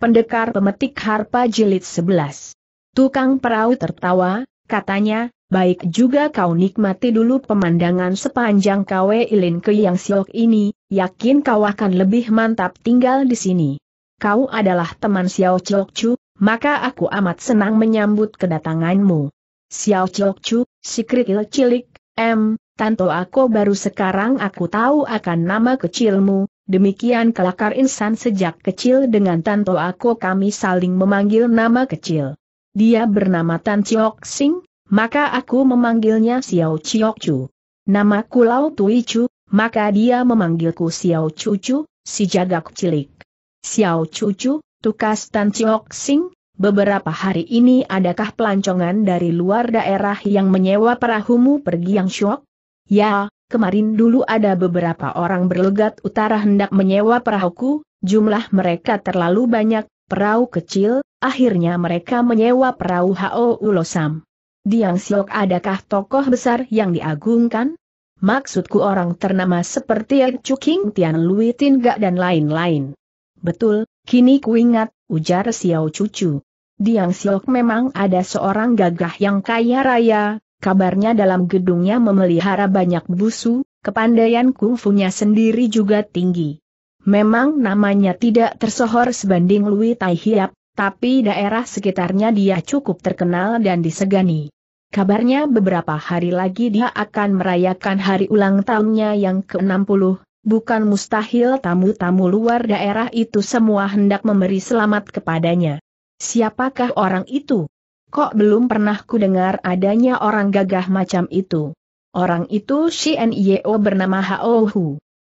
Pendekar Pemetik Harpa Jilid 11. Tukang perahu tertawa, katanya, baik juga kau nikmati dulu pemandangan sepanjang kawe Ilin ke Yang Siok ini, yakin kau akan lebih mantap tinggal di sini. Kau adalah teman Xiao Chok Chu, maka aku amat senang menyambut kedatanganmu. Xiao Chok Chu, si kerikil cilik, M, tanto aku baru sekarang aku tahu akan nama kecilmu, demikian kelakar insan sejak kecil dengan Tanto Ako kami saling memanggil nama kecil. Dia bernama Tan Chiok Sing, maka aku memanggilnya Xiao Chiok Chu. ku Lau Tui Chu, maka dia memanggilku Xiao Chu Chu, si jagak cilik. Xiao Chu Chu, tukas Tan Chiok Sing, beberapa hari ini adakah pelancongan dari luar daerah yang menyewa perahumu pergi yang syok? Ya, Kemarin dulu ada beberapa orang berlegat utara hendak menyewa perahuku, jumlah mereka terlalu banyak, perahu kecil, akhirnya mereka menyewa perahu H.O. Ulosam. Yang Siok adakah tokoh besar yang diagungkan? Maksudku orang ternama seperti Chu King Tian Lui Tin Gak dan lain-lain. Betul, kini kuingat, ujar Xiao Cucu. Yang Siok memang ada seorang gagah yang kaya raya, kabarnya dalam gedungnya memelihara banyak busu, kepandaian kungfunya sendiri juga tinggi. Memang namanya tidak tersohor sebanding Lui Tai tapi daerah sekitarnya dia cukup terkenal dan disegani. Kabarnya beberapa hari lagi dia akan merayakan hari ulang tahunnya yang ke-60, bukan mustahil tamu-tamu luar daerah itu semua hendak memberi selamat kepadanya. Siapakah orang itu? Kok belum pernah ku dengar adanya orang gagah macam itu? Orang itu si NIO oh bernama Hao oh Hu.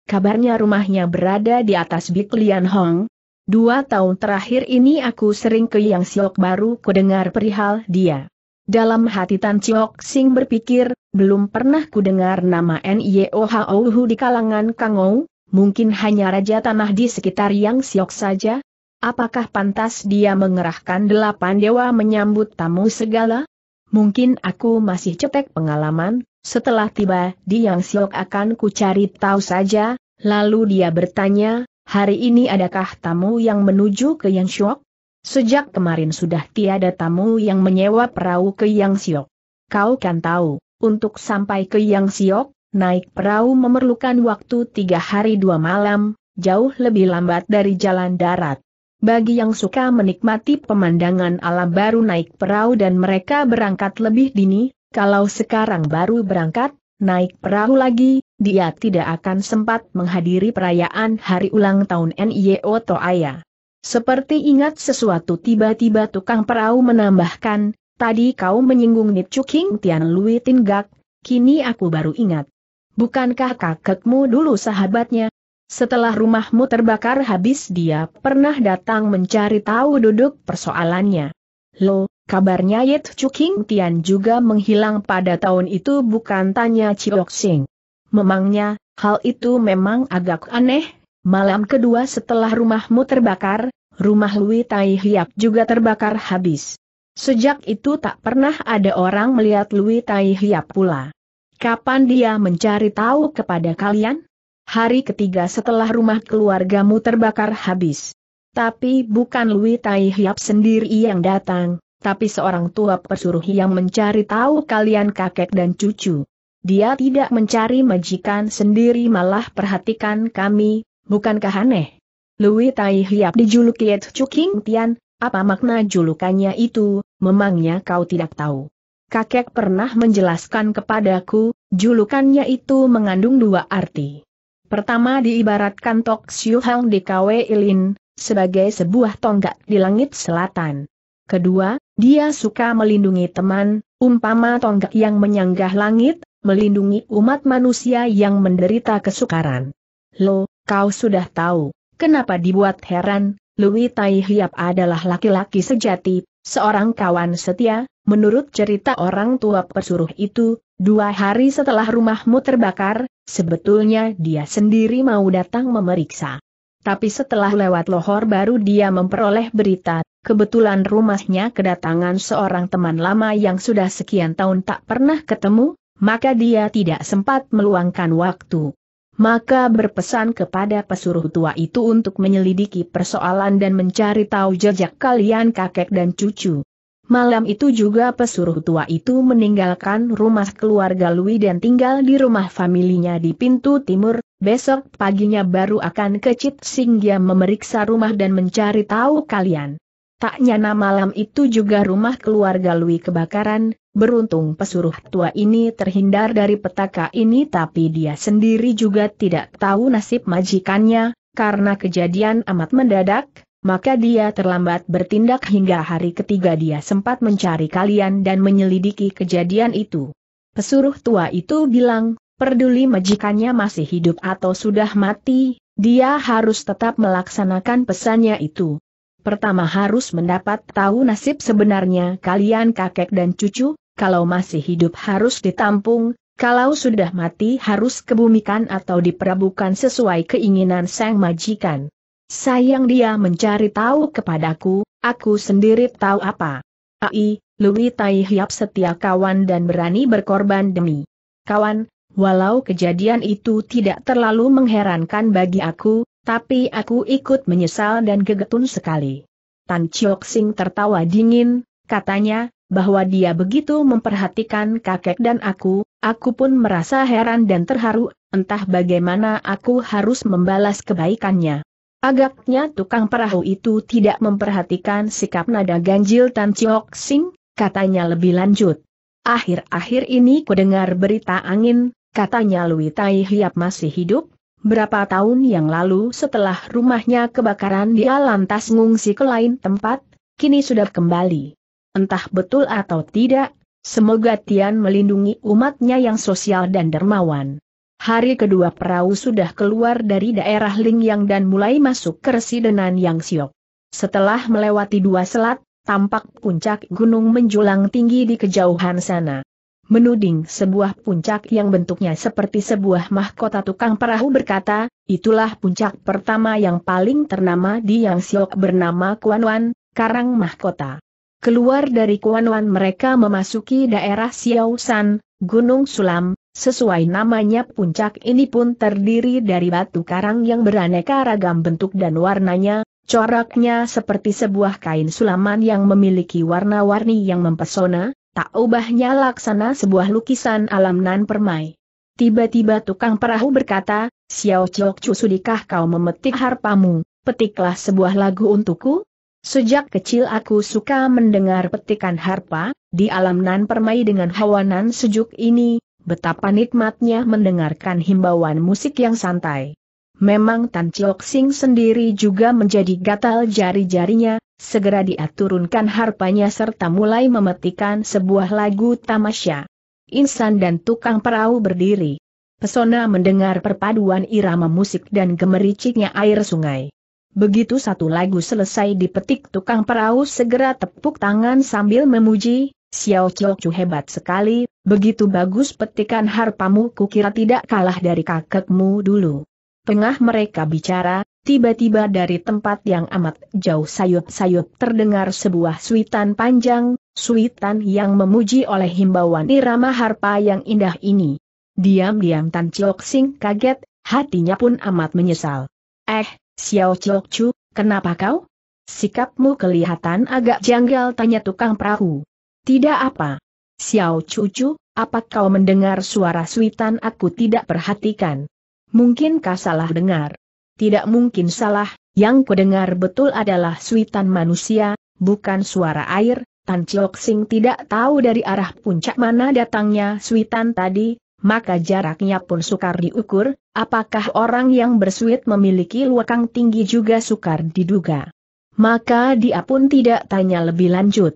Kabarnya rumahnya berada di atas Big Lian Hong. Dua tahun terakhir ini aku sering ke Yang Siok baru ku dengar perihal dia. Dalam hati Tan Chiok Sing berpikir, belum pernah ku dengar nama Nio oh Hao Hu di kalangan Kangou, mungkin hanya raja tanah di sekitar Yang Siok saja, Apakah pantas dia mengerahkan delapan dewa menyambut tamu segala? Mungkin aku masih cetek pengalaman, setelah tiba di Yang Siok akan ku cari tahu saja, lalu dia bertanya, hari ini adakah tamu yang menuju ke Yang Siok? Sejak kemarin sudah tiada tamu yang menyewa perahu ke Yang Siok. Kau kan tahu, untuk sampai ke Yang Siok, naik perahu memerlukan waktu tiga hari dua malam, jauh lebih lambat dari jalan darat. Bagi yang suka menikmati pemandangan alam baru naik perahu dan mereka berangkat lebih dini, kalau sekarang baru berangkat, naik perahu lagi, dia tidak akan sempat menghadiri perayaan hari ulang tahun NIO Toaya. Seperti ingat sesuatu tiba-tiba tukang perahu menambahkan, tadi kau menyinggung King Tian Lui tinggak, kini aku baru ingat. Bukankah kakekmu dulu sahabatnya? Setelah rumahmu terbakar habis dia pernah datang mencari tahu duduk persoalannya. Lo, kabarnya Chu Chuking Tian juga menghilang pada tahun itu bukan tanya Chiok Sing. Memangnya, hal itu memang agak aneh, malam kedua setelah rumahmu terbakar, rumah Lui Tai Hiap juga terbakar habis. Sejak itu tak pernah ada orang melihat Lui Tai Hiap pula. Kapan dia mencari tahu kepada kalian? hari ketiga setelah rumah keluargamu terbakar habis. Tapi bukan Lui Tai Hiap sendiri yang datang, tapi seorang tua pesuruh yang mencari tahu kalian kakek dan cucu. Dia tidak mencari majikan sendiri malah perhatikan kami, bukankah aneh? Lui Tai Hiap dijuluki Yet King Tian, apa makna julukannya itu, memangnya kau tidak tahu. Kakek pernah menjelaskan kepadaku, julukannya itu mengandung dua arti. Pertama diibaratkan Tok Siu Hang di KW Ilin, sebagai sebuah tonggak di langit selatan. Kedua, dia suka melindungi teman, umpama tonggak yang menyanggah langit, melindungi umat manusia yang menderita kesukaran. Lo, kau sudah tahu, kenapa dibuat heran, Louis Tai Hiap adalah laki-laki sejati, seorang kawan setia, menurut cerita orang tua pesuruh itu, dua hari setelah rumahmu terbakar, Sebetulnya dia sendiri mau datang memeriksa. Tapi setelah lewat lohor baru dia memperoleh berita, kebetulan rumahnya kedatangan seorang teman lama yang sudah sekian tahun tak pernah ketemu, maka dia tidak sempat meluangkan waktu. Maka berpesan kepada pesuruh tua itu untuk menyelidiki persoalan dan mencari tahu jejak kalian kakek dan cucu. Malam itu juga pesuruh tua itu meninggalkan rumah keluarga Lui dan tinggal di rumah familinya di pintu timur, besok paginya baru akan ke Sing Singgia memeriksa rumah dan mencari tahu kalian. Tak nyana malam itu juga rumah keluarga Lui kebakaran, beruntung pesuruh tua ini terhindar dari petaka ini tapi dia sendiri juga tidak tahu nasib majikannya, karena kejadian amat mendadak, maka dia terlambat bertindak hingga hari ketiga dia sempat mencari kalian dan menyelidiki kejadian itu. Pesuruh tua itu bilang, peduli majikannya masih hidup atau sudah mati, dia harus tetap melaksanakan pesannya itu. Pertama harus mendapat tahu nasib sebenarnya kalian kakek dan cucu, kalau masih hidup harus ditampung, kalau sudah mati harus kebumikan atau diperabukan sesuai keinginan sang majikan. Sayang dia mencari tahu kepadaku, aku sendiri tahu apa. Ai, Lui Tai Hiap setia kawan dan berani berkorban demi. Kawan, walau kejadian itu tidak terlalu mengherankan bagi aku, tapi aku ikut menyesal dan gegetun sekali. Tan Chiok Sing tertawa dingin, katanya, bahwa dia begitu memperhatikan kakek dan aku, aku pun merasa heran dan terharu, entah bagaimana aku harus membalas kebaikannya. Agaknya tukang perahu itu tidak memperhatikan sikap nada ganjil Tan Chiok Sing, katanya lebih lanjut. Akhir-akhir ini kudengar berita angin, katanya Lui Tai Hiap masih hidup, berapa tahun yang lalu setelah rumahnya kebakaran dia lantas ngungsi ke lain tempat, kini sudah kembali. Entah betul atau tidak, semoga Tian melindungi umatnya yang sosial dan dermawan. Hari kedua perahu sudah keluar dari daerah Lingyang dan mulai masuk ke residenan Yang Siok. Setelah melewati dua selat, tampak puncak gunung menjulang tinggi di kejauhan sana. Menuding sebuah puncak yang bentuknya seperti sebuah mahkota tukang perahu berkata, itulah puncak pertama yang paling ternama di Yang Siok bernama Kuanwan, Karang Mahkota. Keluar dari Kuanwan mereka memasuki daerah Xiaosan, Gunung Sulam, sesuai namanya puncak ini pun terdiri dari batu karang yang beraneka ragam bentuk dan warnanya, coraknya seperti sebuah kain sulaman yang memiliki warna-warni yang mempesona, tak ubahnya laksana sebuah lukisan alam nan permai. Tiba-tiba tukang perahu berkata, Xiao Chiok Chu sudikah kau memetik harpamu, petiklah sebuah lagu untukku? Sejak kecil aku suka mendengar petikan harpa, di alam nan permai dengan hawa nan sejuk ini, betapa nikmatnya mendengarkan himbauan musik yang santai. Memang Tan Chiok Sing sendiri juga menjadi gatal jari-jarinya, segera dia turunkan harpanya serta mulai memetikan sebuah lagu tamasya. Insan dan tukang perahu berdiri. Pesona mendengar perpaduan irama musik dan gemericiknya air sungai. Begitu satu lagu selesai dipetik tukang perahu segera tepuk tangan sambil memuji, Xiao Qiao Chu hebat sekali, begitu bagus petikan harpamu kukira tidak kalah dari kakekmu dulu. Tengah mereka bicara, tiba-tiba dari tempat yang amat jauh sayup-sayup terdengar sebuah suitan panjang, suitan yang memuji oleh himbauan irama harpa yang indah ini. Diam-diam Tan Chiu Sing kaget, hatinya pun amat menyesal. Eh, Xiao Chiok Chu, kenapa kau? Sikapmu kelihatan agak janggal tanya tukang perahu. Tidak apa. Xiao cucu, apa kau mendengar suara suitan aku tidak perhatikan? Mungkin kau salah dengar? Tidak mungkin salah, yang kudengar betul adalah suitan manusia, bukan suara air, Tan Chiok Sing tidak tahu dari arah puncak mana datangnya suitan tadi, maka jaraknya pun sukar diukur, apakah orang yang bersuit memiliki luakang tinggi juga sukar diduga. Maka dia pun tidak tanya lebih lanjut.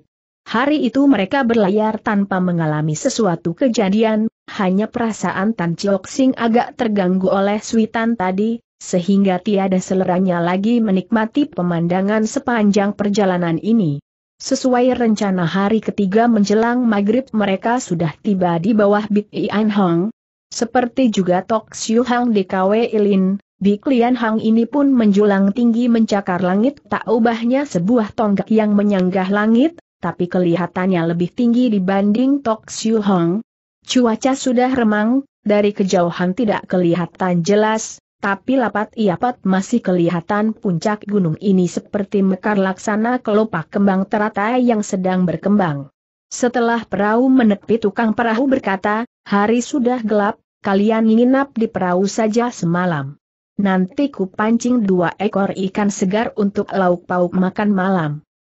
Hari itu mereka berlayar tanpa mengalami sesuatu kejadian, hanya perasaan Tan Chiok Sing agak terganggu oleh suitan tadi, sehingga tiada seleranya lagi menikmati pemandangan sepanjang perjalanan ini. Sesuai rencana hari ketiga menjelang maghrib mereka sudah tiba di bawah Big Ian Hong. Seperti juga Tok Siu Hang di KW Ilin, Bik Lian Hang ini pun menjulang tinggi mencakar langit tak ubahnya sebuah tonggak yang menyanggah langit, tapi kelihatannya lebih tinggi dibanding Tok Siu Hong. Cuaca sudah remang, dari kejauhan tidak kelihatan jelas, tapi lapat iapat masih kelihatan puncak gunung ini seperti mekar laksana kelopak kembang teratai yang sedang berkembang. Setelah perahu menepi tukang perahu berkata, hari sudah gelap, kalian nginap di perahu saja semalam. Nanti ku pancing dua ekor ikan segar untuk lauk pauk makan malam.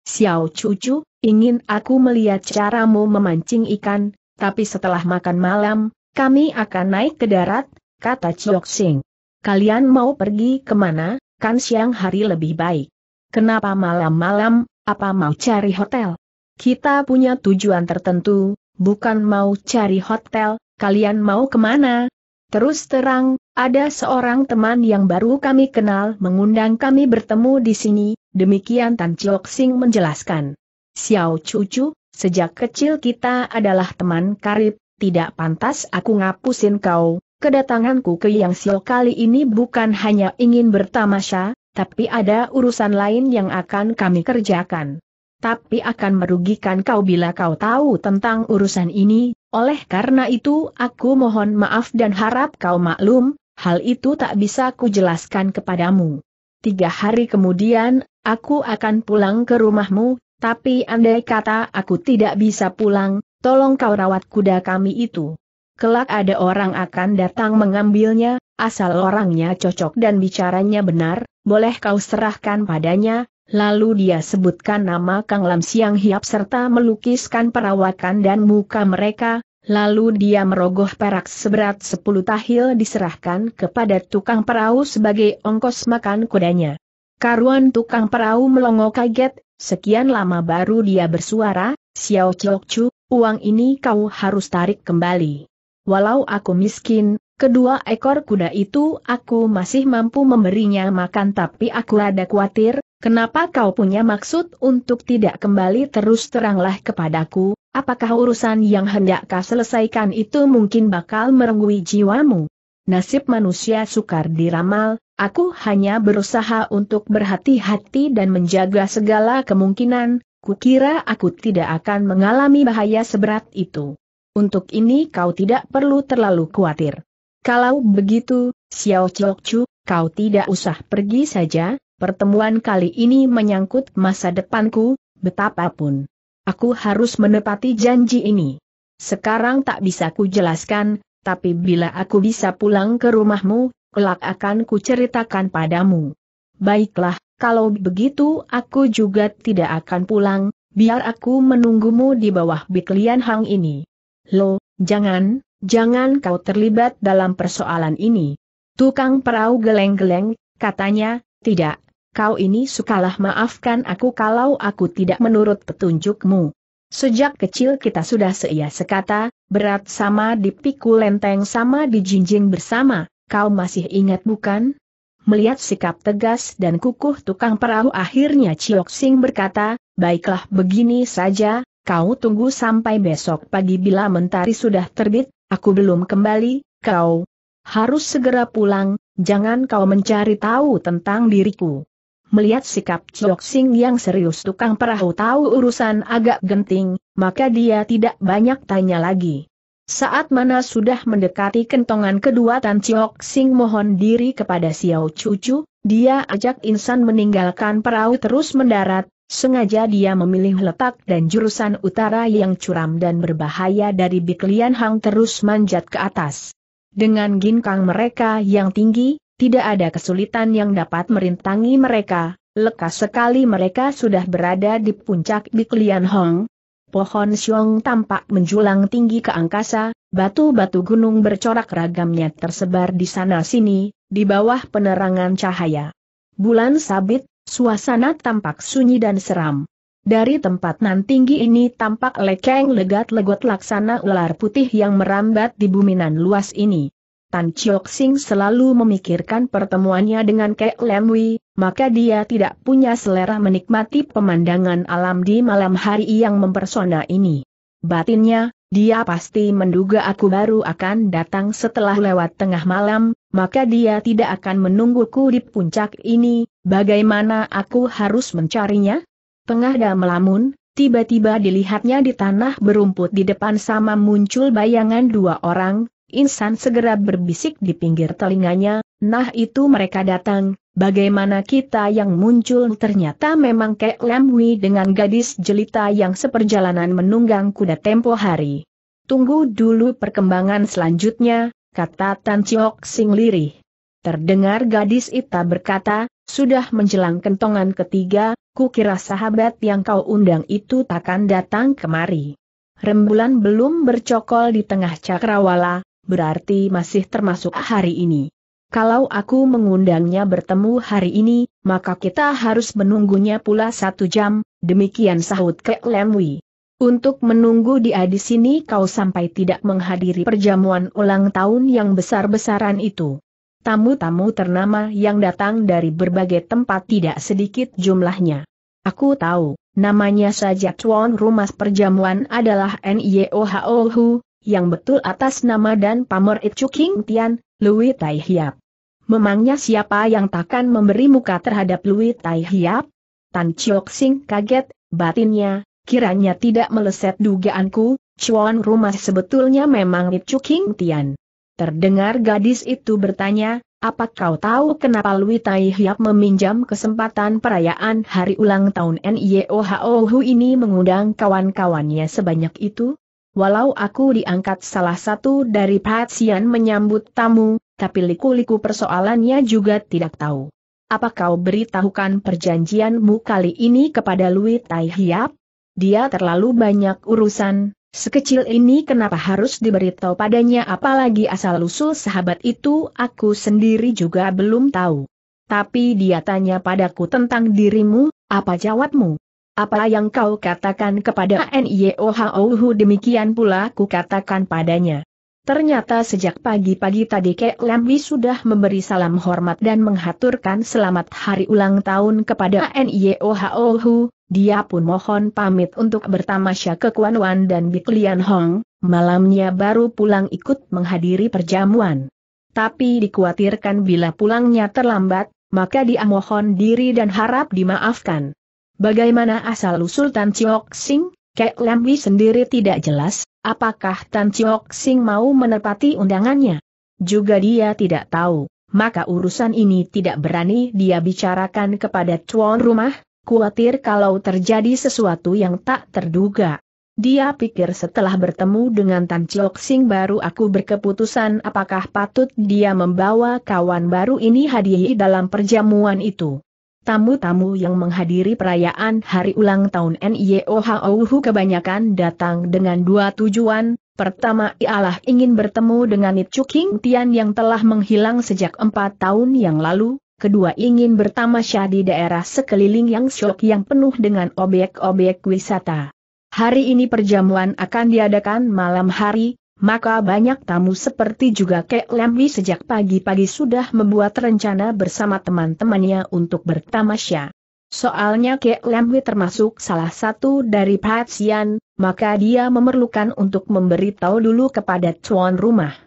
Xiao Cucu, ingin aku melihat caramu memancing ikan, tapi setelah makan malam, kami akan naik ke darat, kata Chok Sing. Kalian mau pergi kemana, kan siang hari lebih baik. Kenapa malam-malam, apa mau cari hotel? Kita punya tujuan tertentu, bukan mau cari hotel, kalian mau kemana? Terus terang, ada seorang teman yang baru kami kenal mengundang kami bertemu di sini, Demikian Tan Chiok Sing menjelaskan. Xiao Chu sejak kecil kita adalah teman karib, tidak pantas aku ngapusin kau. Kedatanganku ke Yang Xiao kali ini bukan hanya ingin bertamasya, tapi ada urusan lain yang akan kami kerjakan. Tapi akan merugikan kau bila kau tahu tentang urusan ini, oleh karena itu aku mohon maaf dan harap kau maklum, hal itu tak bisa kujelaskan kepadamu tiga hari kemudian, aku akan pulang ke rumahmu, tapi andai kata aku tidak bisa pulang, tolong kau rawat kuda kami itu. Kelak ada orang akan datang mengambilnya, asal orangnya cocok dan bicaranya benar, boleh kau serahkan padanya, lalu dia sebutkan nama Kang Lam Siang Hiap serta melukiskan perawakan dan muka mereka, Lalu dia merogoh perak seberat sepuluh tahil diserahkan kepada tukang perahu sebagai ongkos makan kudanya. Karuan tukang perahu melongo kaget, sekian lama baru dia bersuara, Xiao Chokchu, uang ini kau harus tarik kembali. Walau aku miskin, kedua ekor kuda itu aku masih mampu memberinya makan tapi aku ada khawatir, kenapa kau punya maksud untuk tidak kembali terus teranglah kepadaku, Apakah urusan yang hendak kau selesaikan itu mungkin bakal merenggut jiwamu? Nasib manusia sukar diramal, aku hanya berusaha untuk berhati-hati dan menjaga segala kemungkinan, kukira aku tidak akan mengalami bahaya seberat itu. Untuk ini kau tidak perlu terlalu khawatir. Kalau begitu, Xiao Chu, kau tidak usah pergi saja, pertemuan kali ini menyangkut masa depanku, betapapun. Aku harus menepati janji ini. Sekarang tak bisa ku jelaskan, tapi bila aku bisa pulang ke rumahmu, kelak akan ku ceritakan padamu. Baiklah, kalau begitu aku juga tidak akan pulang, biar aku menunggumu di bawah Biklian Hang ini. Lo, jangan, jangan kau terlibat dalam persoalan ini. Tukang perahu geleng-geleng, katanya, tidak, kau ini sukalah maafkan aku kalau aku tidak menurut petunjukmu. Sejak kecil kita sudah seia sekata, berat sama dipikul lenteng sama dijinjing bersama, kau masih ingat bukan? Melihat sikap tegas dan kukuh tukang perahu akhirnya Ciok Sing berkata, baiklah begini saja, kau tunggu sampai besok pagi bila mentari sudah terbit, aku belum kembali, kau harus segera pulang, jangan kau mencari tahu tentang diriku. Melihat sikap Chiok Sing yang serius tukang perahu tahu urusan agak genting, maka dia tidak banyak tanya lagi. Saat mana sudah mendekati kentongan kedua Tan Chiok Sing mohon diri kepada Xiao Chu, dia ajak insan meninggalkan perahu terus mendarat, sengaja dia memilih letak dan jurusan utara yang curam dan berbahaya dari Biklian Hang terus manjat ke atas. Dengan ginkang mereka yang tinggi, tidak ada kesulitan yang dapat merintangi mereka, lekas sekali mereka sudah berada di puncak Biklian Hong. Pohon siong tampak menjulang tinggi ke angkasa, batu-batu gunung bercorak ragamnya tersebar di sana-sini, di bawah penerangan cahaya. Bulan sabit, suasana tampak sunyi dan seram. Dari tempat nan tinggi ini tampak lekeng legat-legot laksana ular putih yang merambat di buminan luas ini. Tan Chiok Sing selalu memikirkan pertemuannya dengan Kek Lemwi, maka dia tidak punya selera menikmati pemandangan alam di malam hari yang mempersona ini. Batinnya, dia pasti menduga aku baru akan datang setelah lewat tengah malam, maka dia tidak akan menungguku di puncak ini, bagaimana aku harus mencarinya? Tengah Pengada melamun, tiba-tiba dilihatnya di tanah berumput di depan sama muncul bayangan dua orang, Insan segera berbisik di pinggir telinganya, nah itu mereka datang, bagaimana kita yang muncul ternyata memang kayak Lemwi dengan gadis jelita yang seperjalanan menunggang kuda tempo hari. Tunggu dulu perkembangan selanjutnya, kata Tan Chiok Sing lirih. Terdengar gadis Ita berkata, sudah menjelang kentongan ketiga, kukira sahabat yang kau undang itu takkan datang kemari. Rembulan belum bercokol di tengah cakrawala, berarti masih termasuk hari ini. Kalau aku mengundangnya bertemu hari ini, maka kita harus menunggunya pula satu jam, demikian sahut Kek Lemwi. Untuk menunggu dia di sini kau sampai tidak menghadiri perjamuan ulang tahun yang besar-besaran itu. Tamu-tamu ternama yang datang dari berbagai tempat tidak sedikit jumlahnya. Aku tahu, namanya saja tuan rumah perjamuan adalah NYOHOHU, yang betul atas nama dan pamor Itchu King Tian, Lui Tai Hiap. Memangnya siapa yang takkan memberi muka terhadap Lui Tai Hiap? Tan Chiok Sing kaget, batinnya, kiranya tidak meleset dugaanku, Chuan rumah sebetulnya memang Itchu King Tian. Terdengar gadis itu bertanya, apa kau tahu kenapa Lui Tai Hiap meminjam kesempatan perayaan hari ulang tahun NIOHOHU ini mengundang kawan-kawannya sebanyak itu? Walau aku diangkat salah satu dari pasien menyambut tamu, tapi liku-liku persoalannya juga tidak tahu. Apa kau beritahukan perjanjianmu kali ini kepada Lui Tai Hiap? Dia terlalu banyak urusan, sekecil ini kenapa harus diberitahu padanya apalagi asal-usul sahabat itu aku sendiri juga belum tahu. Tapi dia tanya padaku tentang dirimu, apa jawabmu? Apa yang kau katakan kepada NIOHOHU demikian pula ku katakan padanya. Ternyata sejak pagi-pagi tadi Kek Lamwi sudah memberi salam hormat dan menghaturkan selamat hari ulang tahun kepada NIOHOHU, dia pun mohon pamit untuk bertamasya ke Kuan Wan dan Lian Hong, malamnya baru pulang ikut menghadiri perjamuan. Tapi dikhawatirkan bila pulangnya terlambat, maka dia mohon diri dan harap dimaafkan. Bagaimana asal-usul Tan Chiok Sing? Kek Wi sendiri tidak jelas, apakah Tan Chiok Sing mau menepati undangannya? Juga dia tidak tahu, maka urusan ini tidak berani dia bicarakan kepada tuan rumah, khawatir kalau terjadi sesuatu yang tak terduga. Dia pikir setelah bertemu dengan Tan Chiok Sing baru aku berkeputusan apakah patut dia membawa kawan baru ini hadiah dalam perjamuan itu. Tamu-tamu yang menghadiri perayaan hari ulang tahun NIOHOUHU kebanyakan datang dengan dua tujuan, Pertama ialah ingin bertemu dengan Nicu King Tian yang telah menghilang sejak empat tahun yang lalu, kedua ingin bertamasya di daerah sekeliling yang syok yang penuh dengan obyek-obyek wisata. Hari ini perjamuan akan diadakan malam hari, maka banyak tamu seperti juga Kek Lemwi sejak pagi-pagi sudah membuat rencana bersama teman-temannya untuk bertamasya. Soalnya Kek Lemwi termasuk salah satu dari Patsian, maka dia memerlukan untuk memberitahu dulu kepada tuan rumah.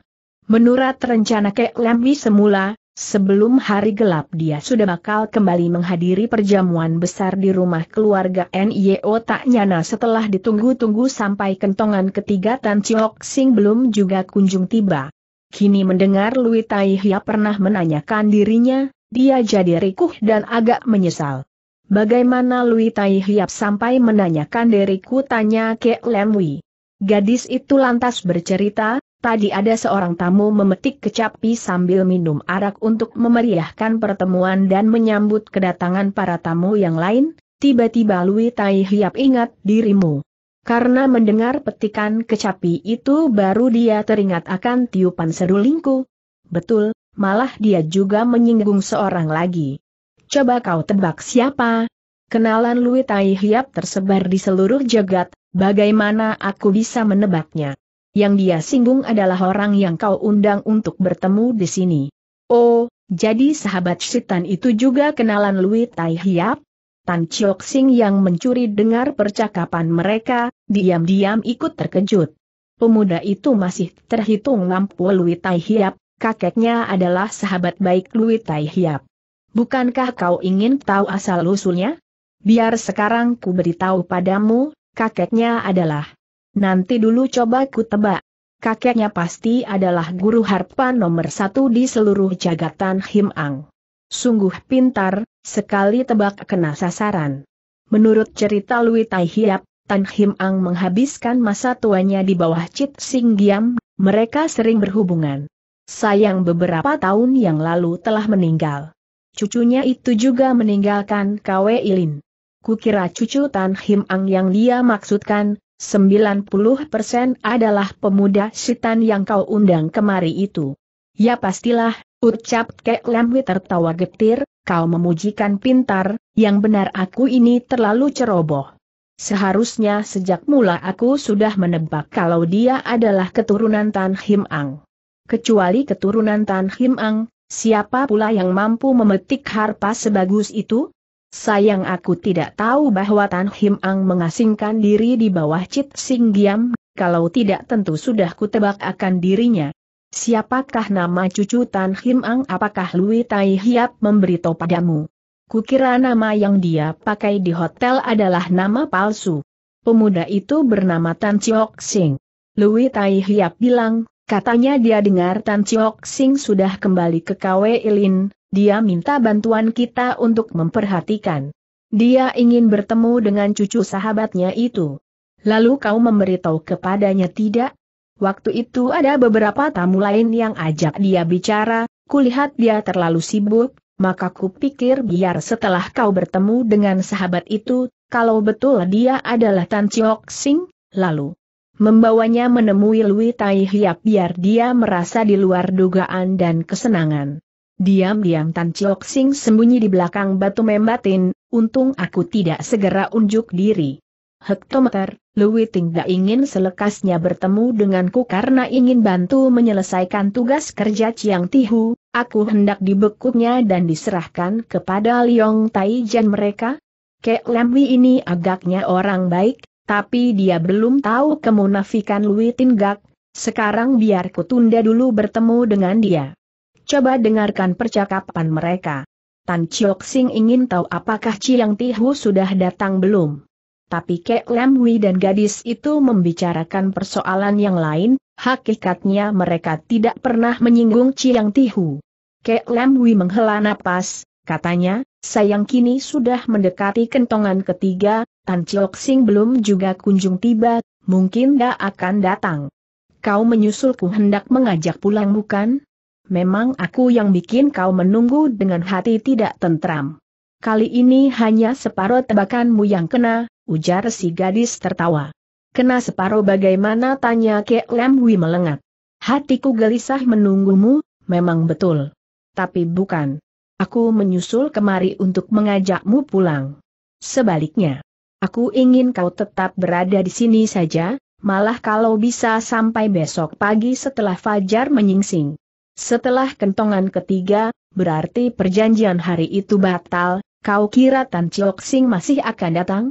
Menurut rencana Kek Lemwi semula, Sebelum hari gelap dia sudah bakal kembali menghadiri perjamuan besar di rumah keluarga NIO tak nyana setelah ditunggu-tunggu sampai kentongan ketiga Tan Chiok Sing belum juga kunjung tiba. Kini mendengar Lui Tai Hia pernah menanyakan dirinya, dia jadi rikuh dan agak menyesal. Bagaimana Lui Tai Hiap sampai menanyakan diriku tanya Kek Lemwi. Gadis itu lantas bercerita, Tadi ada seorang tamu memetik kecapi sambil minum arak untuk memeriahkan pertemuan dan menyambut kedatangan para tamu yang lain, tiba-tiba Lui Tai Hiap ingat dirimu. Karena mendengar petikan kecapi itu baru dia teringat akan tiupan serulingku. Betul, malah dia juga menyinggung seorang lagi. Coba kau tebak siapa? Kenalan Lui Tai Hiap tersebar di seluruh jagat, bagaimana aku bisa menebaknya? Yang dia singgung adalah orang yang kau undang untuk bertemu di sini. Oh, jadi sahabat setan itu juga kenalan Lui Tai Hiap? Tan Chok Sing yang mencuri dengar percakapan mereka, diam-diam ikut terkejut. Pemuda itu masih terhitung lampu Lui Tai Hiap, kakeknya adalah sahabat baik Lui Tai Hiap. Bukankah kau ingin tahu asal-usulnya? Biar sekarang ku beritahu padamu, kakeknya adalah Nanti dulu coba ku tebak. Kakeknya pasti adalah guru harpa nomor satu di seluruh jagatan Himang. Sungguh pintar, sekali tebak kena sasaran. Menurut cerita Lui Tai Hiap, Tan Himang menghabiskan masa tuanya di bawah Cit Sing Giam, mereka sering berhubungan. Sayang beberapa tahun yang lalu telah meninggal. Cucunya itu juga meninggalkan Kwe Ilin. Kukira cucu Tan Himang yang dia maksudkan, 90% adalah pemuda sitan yang kau undang kemari itu. Ya pastilah, ucap Kek Lamwi tertawa getir, kau memujikan pintar, yang benar aku ini terlalu ceroboh. Seharusnya sejak mula aku sudah menebak kalau dia adalah keturunan Tan Him Ang. Kecuali keturunan Tan Him Ang, siapa pula yang mampu memetik harpa sebagus itu? Sayang aku tidak tahu bahwa Tan Him Ang mengasingkan diri di bawah Cit Sing Giam, kalau tidak tentu sudah kutebak akan dirinya. Siapakah nama cucu Tan Him Ang apakah Lui Tai Hiap memberitahu padamu? Kukira nama yang dia pakai di hotel adalah nama palsu. Pemuda itu bernama Tan Chiok Sing. Lui Tai Hiap bilang, katanya dia dengar Tan Chiok Sing sudah kembali ke KW Ilin, dia minta bantuan kita untuk memperhatikan. Dia ingin bertemu dengan cucu sahabatnya itu. Lalu kau memberitahu kepadanya tidak? Waktu itu ada beberapa tamu lain yang ajak dia bicara, kulihat dia terlalu sibuk, maka kupikir biar setelah kau bertemu dengan sahabat itu, kalau betul dia adalah Tan Chiok Sing, lalu membawanya menemui Lui Tai Hiap biar dia merasa di luar dugaan dan kesenangan. Diam-diam Tan Chok Sing sembunyi di belakang batu membatin, untung aku tidak segera unjuk diri. Hektometer, Lui Ting gak ingin selekasnya bertemu denganku karena ingin bantu menyelesaikan tugas kerja Chiang Tihu, aku hendak dibekuknya dan diserahkan kepada Liong Tai Jan mereka? Kek Wi ini agaknya orang baik, tapi dia belum tahu kemunafikan Lui gak. sekarang biar ku tunda dulu bertemu dengan dia. Coba dengarkan percakapan mereka. Tan Chiok Sing ingin tahu apakah Chiang Tihu sudah datang belum. Tapi Kek Lam Hui dan gadis itu membicarakan persoalan yang lain, hakikatnya mereka tidak pernah menyinggung Chiang Tihu. Kek Lam Hui menghela napas, katanya, sayang kini sudah mendekati kentongan ketiga, Tan Chiok Sing belum juga kunjung tiba, mungkin dia akan datang. Kau menyusulku hendak mengajak pulang bukan? memang aku yang bikin kau menunggu dengan hati tidak tentram. Kali ini hanya separuh tebakanmu yang kena, ujar si gadis tertawa. Kena separuh bagaimana tanya Kek Lemwi melengat. Hatiku gelisah menunggumu, memang betul. Tapi bukan. Aku menyusul kemari untuk mengajakmu pulang. Sebaliknya, aku ingin kau tetap berada di sini saja, malah kalau bisa sampai besok pagi setelah fajar menyingsing. Setelah kentongan ketiga, berarti perjanjian hari itu batal, kau kira Tan Chiok Sing masih akan datang?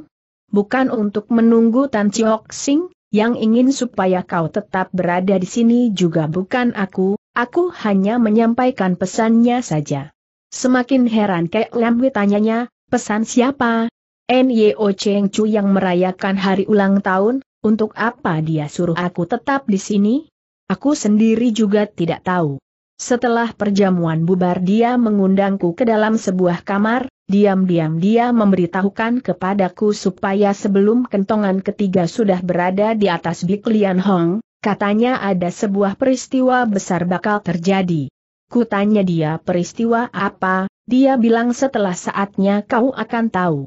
Bukan untuk menunggu Tan Chiok Sing, yang ingin supaya kau tetap berada di sini juga bukan aku, aku hanya menyampaikan pesannya saja. Semakin heran Kek lembut tanyanya, pesan siapa? N.Y.O. Cheng Chu yang merayakan hari ulang tahun, untuk apa dia suruh aku tetap di sini? Aku sendiri juga tidak tahu. Setelah perjamuan bubar dia mengundangku ke dalam sebuah kamar, diam-diam dia memberitahukan kepadaku supaya sebelum kentongan ketiga sudah berada di atas Lian Hong, katanya ada sebuah peristiwa besar bakal terjadi. Kutanya dia peristiwa apa, dia bilang setelah saatnya kau akan tahu.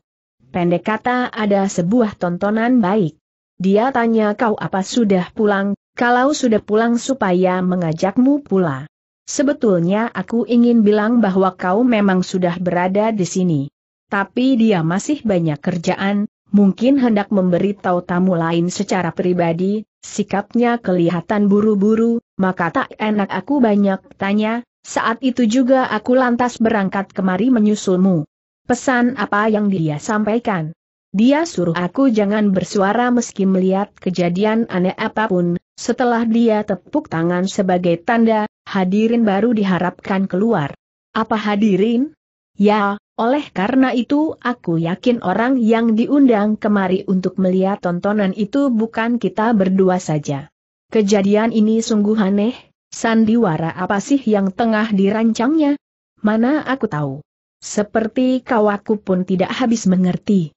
Pendek kata ada sebuah tontonan baik. Dia tanya kau apa sudah pulang, kalau sudah pulang supaya mengajakmu pula. Sebetulnya aku ingin bilang bahwa kau memang sudah berada di sini. Tapi dia masih banyak kerjaan, mungkin hendak memberitahu tamu lain secara pribadi, sikapnya kelihatan buru-buru, maka tak enak aku banyak tanya, saat itu juga aku lantas berangkat kemari menyusulmu. Pesan apa yang dia sampaikan? Dia suruh aku jangan bersuara meski melihat kejadian aneh apapun, setelah dia tepuk tangan sebagai tanda, hadirin baru diharapkan keluar. Apa hadirin? Ya, oleh karena itu aku yakin orang yang diundang kemari untuk melihat tontonan itu bukan kita berdua saja. Kejadian ini sungguh aneh, sandiwara apa sih yang tengah dirancangnya? Mana aku tahu. Seperti kawaku pun tidak habis mengerti.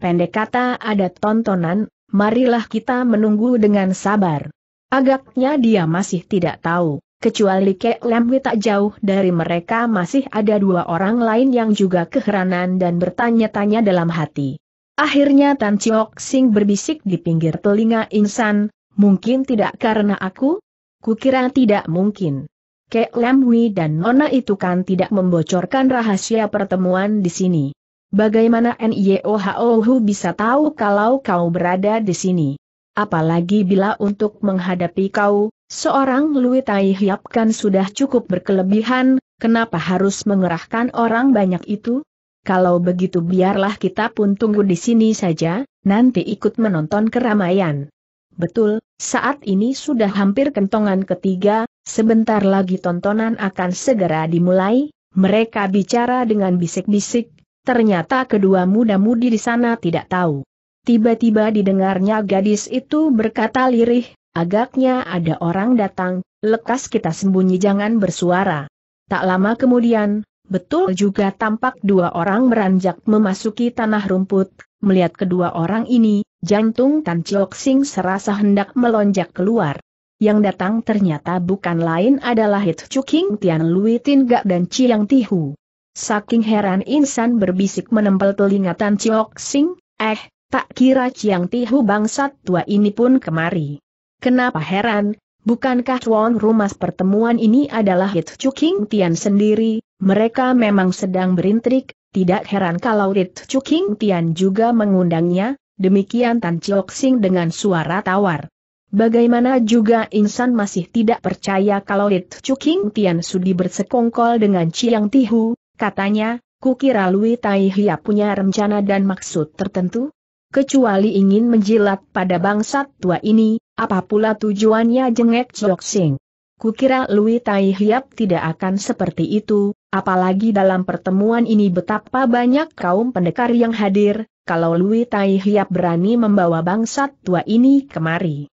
Pendek kata ada tontonan, marilah kita menunggu dengan sabar. Agaknya dia masih tidak tahu, kecuali Kek Lemwi tak jauh dari mereka masih ada dua orang lain yang juga keheranan dan bertanya-tanya dalam hati. Akhirnya Tan Chiok Sing berbisik di pinggir telinga Insan, mungkin tidak karena aku? Kukira tidak mungkin. Kek Lemwi dan Nona itu kan tidak membocorkan rahasia pertemuan di sini. Bagaimana NIOHOHU bisa tahu kalau kau berada di sini? Apalagi bila untuk menghadapi kau, seorang Lui Tai Hiap kan sudah cukup berkelebihan, kenapa harus mengerahkan orang banyak itu? Kalau begitu biarlah kita pun tunggu di sini saja, nanti ikut menonton keramaian. Betul, saat ini sudah hampir kentongan ketiga, sebentar lagi tontonan akan segera dimulai, mereka bicara dengan bisik-bisik, ternyata kedua muda-mudi di sana tidak tahu. Tiba-tiba didengarnya gadis itu berkata lirih, agaknya ada orang datang, lekas kita sembunyi jangan bersuara. Tak lama kemudian, betul juga tampak dua orang beranjak memasuki tanah rumput, melihat kedua orang ini, jantung Tan Chiok Sing serasa hendak melonjak keluar. Yang datang ternyata bukan lain adalah Hit King Tian Lui Tin Gak dan Chiang Tihu. Saking heran insan berbisik menempel telinga Tan Chiok Sing, eh, Tak kira Chiang Tihu bangsat tua ini pun kemari. Kenapa heran, bukankah tuan rumah pertemuan ini adalah Hit King Tian sendiri, mereka memang sedang berintrik, tidak heran kalau Hit King Tian juga mengundangnya, demikian Tan Chiok Sing dengan suara tawar. Bagaimana juga insan masih tidak percaya kalau Hit King Tian sudi bersekongkol dengan Chiang Tihu, katanya, kukira Lui Tai Hia punya rencana dan maksud tertentu? kecuali ingin menjilat pada bangsat tua ini, apa pula tujuannya jengek Chok Sing. Kukira Lui Tai Hiap tidak akan seperti itu, apalagi dalam pertemuan ini betapa banyak kaum pendekar yang hadir, kalau Lui Tai Hiap berani membawa bangsat tua ini kemari.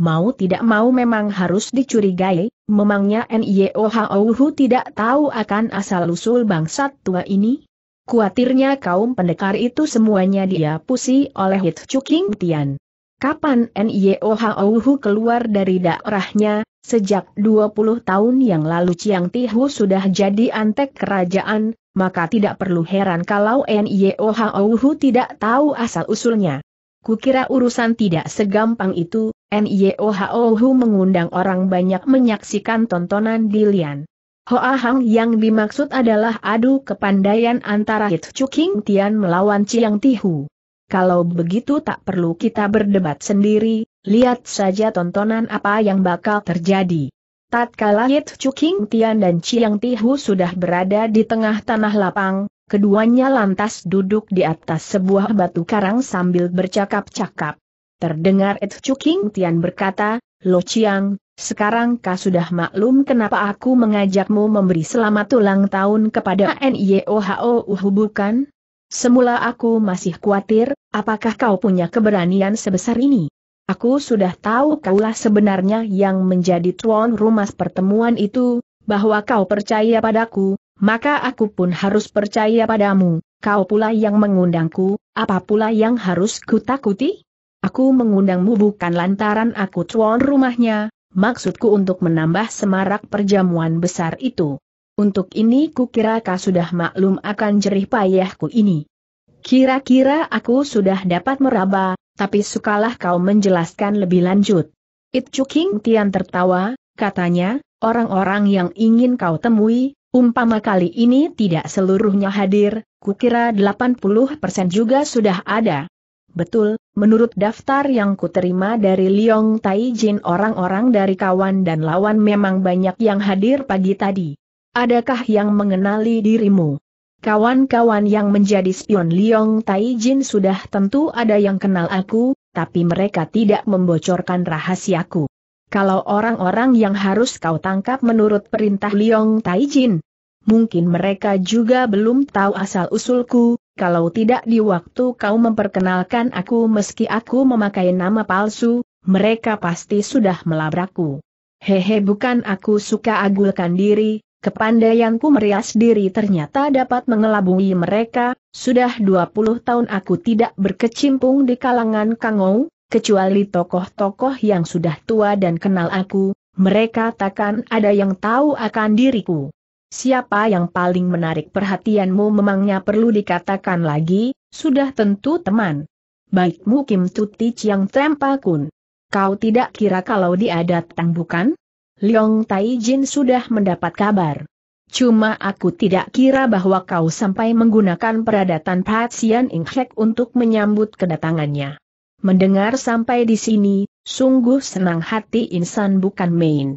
Mau tidak mau memang harus dicurigai, memangnya Hu tidak tahu akan asal-usul bangsat tua ini? Kuatirnya kaum pendekar itu semuanya dia diapusi oleh Hit Chuking Tian. Kapan Nyohouhu keluar dari daerahnya, sejak 20 tahun yang lalu Chiang Tihu sudah jadi antek kerajaan, maka tidak perlu heran kalau Nyohouhu tidak tahu asal-usulnya. Kukira urusan tidak segampang itu, Nyohouhu mengundang orang banyak menyaksikan tontonan di Hoa Hang yang dimaksud adalah adu kepandaian antara Hitchu King Tian melawan Chiang Tihu. Kalau begitu tak perlu kita berdebat sendiri, lihat saja tontonan apa yang bakal terjadi. Tatkala Hitchu King Tian dan Chiang Tihu sudah berada di tengah tanah lapang, keduanya lantas duduk di atas sebuah batu karang sambil bercakap-cakap. Terdengar Hitchu King Tian berkata, Lo Chiang, sekarang kau sudah maklum kenapa aku mengajakmu memberi selamat ulang tahun kepada NIOHOUH bukan? Semula aku masih khawatir, apakah kau punya keberanian sebesar ini? Aku sudah tahu kaulah sebenarnya yang menjadi tuan rumah pertemuan itu, bahwa kau percaya padaku, maka aku pun harus percaya padamu, kau pula yang mengundangku, apa pula yang harus kutakuti? Aku mengundangmu bukan lantaran aku cuan rumahnya, maksudku untuk menambah semarak perjamuan besar itu. Untuk ini kukira kau sudah maklum akan jerih payahku ini. Kira-kira aku sudah dapat meraba, tapi sukalah kau menjelaskan lebih lanjut. It Chuking Tian tertawa, katanya, orang-orang yang ingin kau temui, umpama kali ini tidak seluruhnya hadir, kukira 80% juga sudah ada. Betul, menurut daftar yang kuterima dari Liong Taijin orang-orang dari kawan dan lawan memang banyak yang hadir pagi tadi. Adakah yang mengenali dirimu? Kawan-kawan yang menjadi spion Liong Taijin sudah tentu ada yang kenal aku, tapi mereka tidak membocorkan rahasiaku. Kalau orang-orang yang harus kau tangkap menurut perintah Liong Taijin, mungkin mereka juga belum tahu asal-usulku, kalau tidak di waktu kau memperkenalkan aku meski aku memakai nama palsu, mereka pasti sudah melabrakku. Hehe bukan aku suka agulkan diri, kepandaianku merias diri ternyata dapat mengelabui mereka, sudah 20 tahun aku tidak berkecimpung di kalangan kangou, kecuali tokoh-tokoh yang sudah tua dan kenal aku, mereka takkan ada yang tahu akan diriku. Siapa yang paling menarik perhatianmu memangnya perlu dikatakan lagi, sudah tentu teman. Baikmu Kim Tuti Chiang Trempa Kun. Kau tidak kira kalau dia datang bukan? Leong Tai Jin sudah mendapat kabar. Cuma aku tidak kira bahwa kau sampai menggunakan peradatan Patsian Ing Hek untuk menyambut kedatangannya. Mendengar sampai di sini, sungguh senang hati insan bukan main.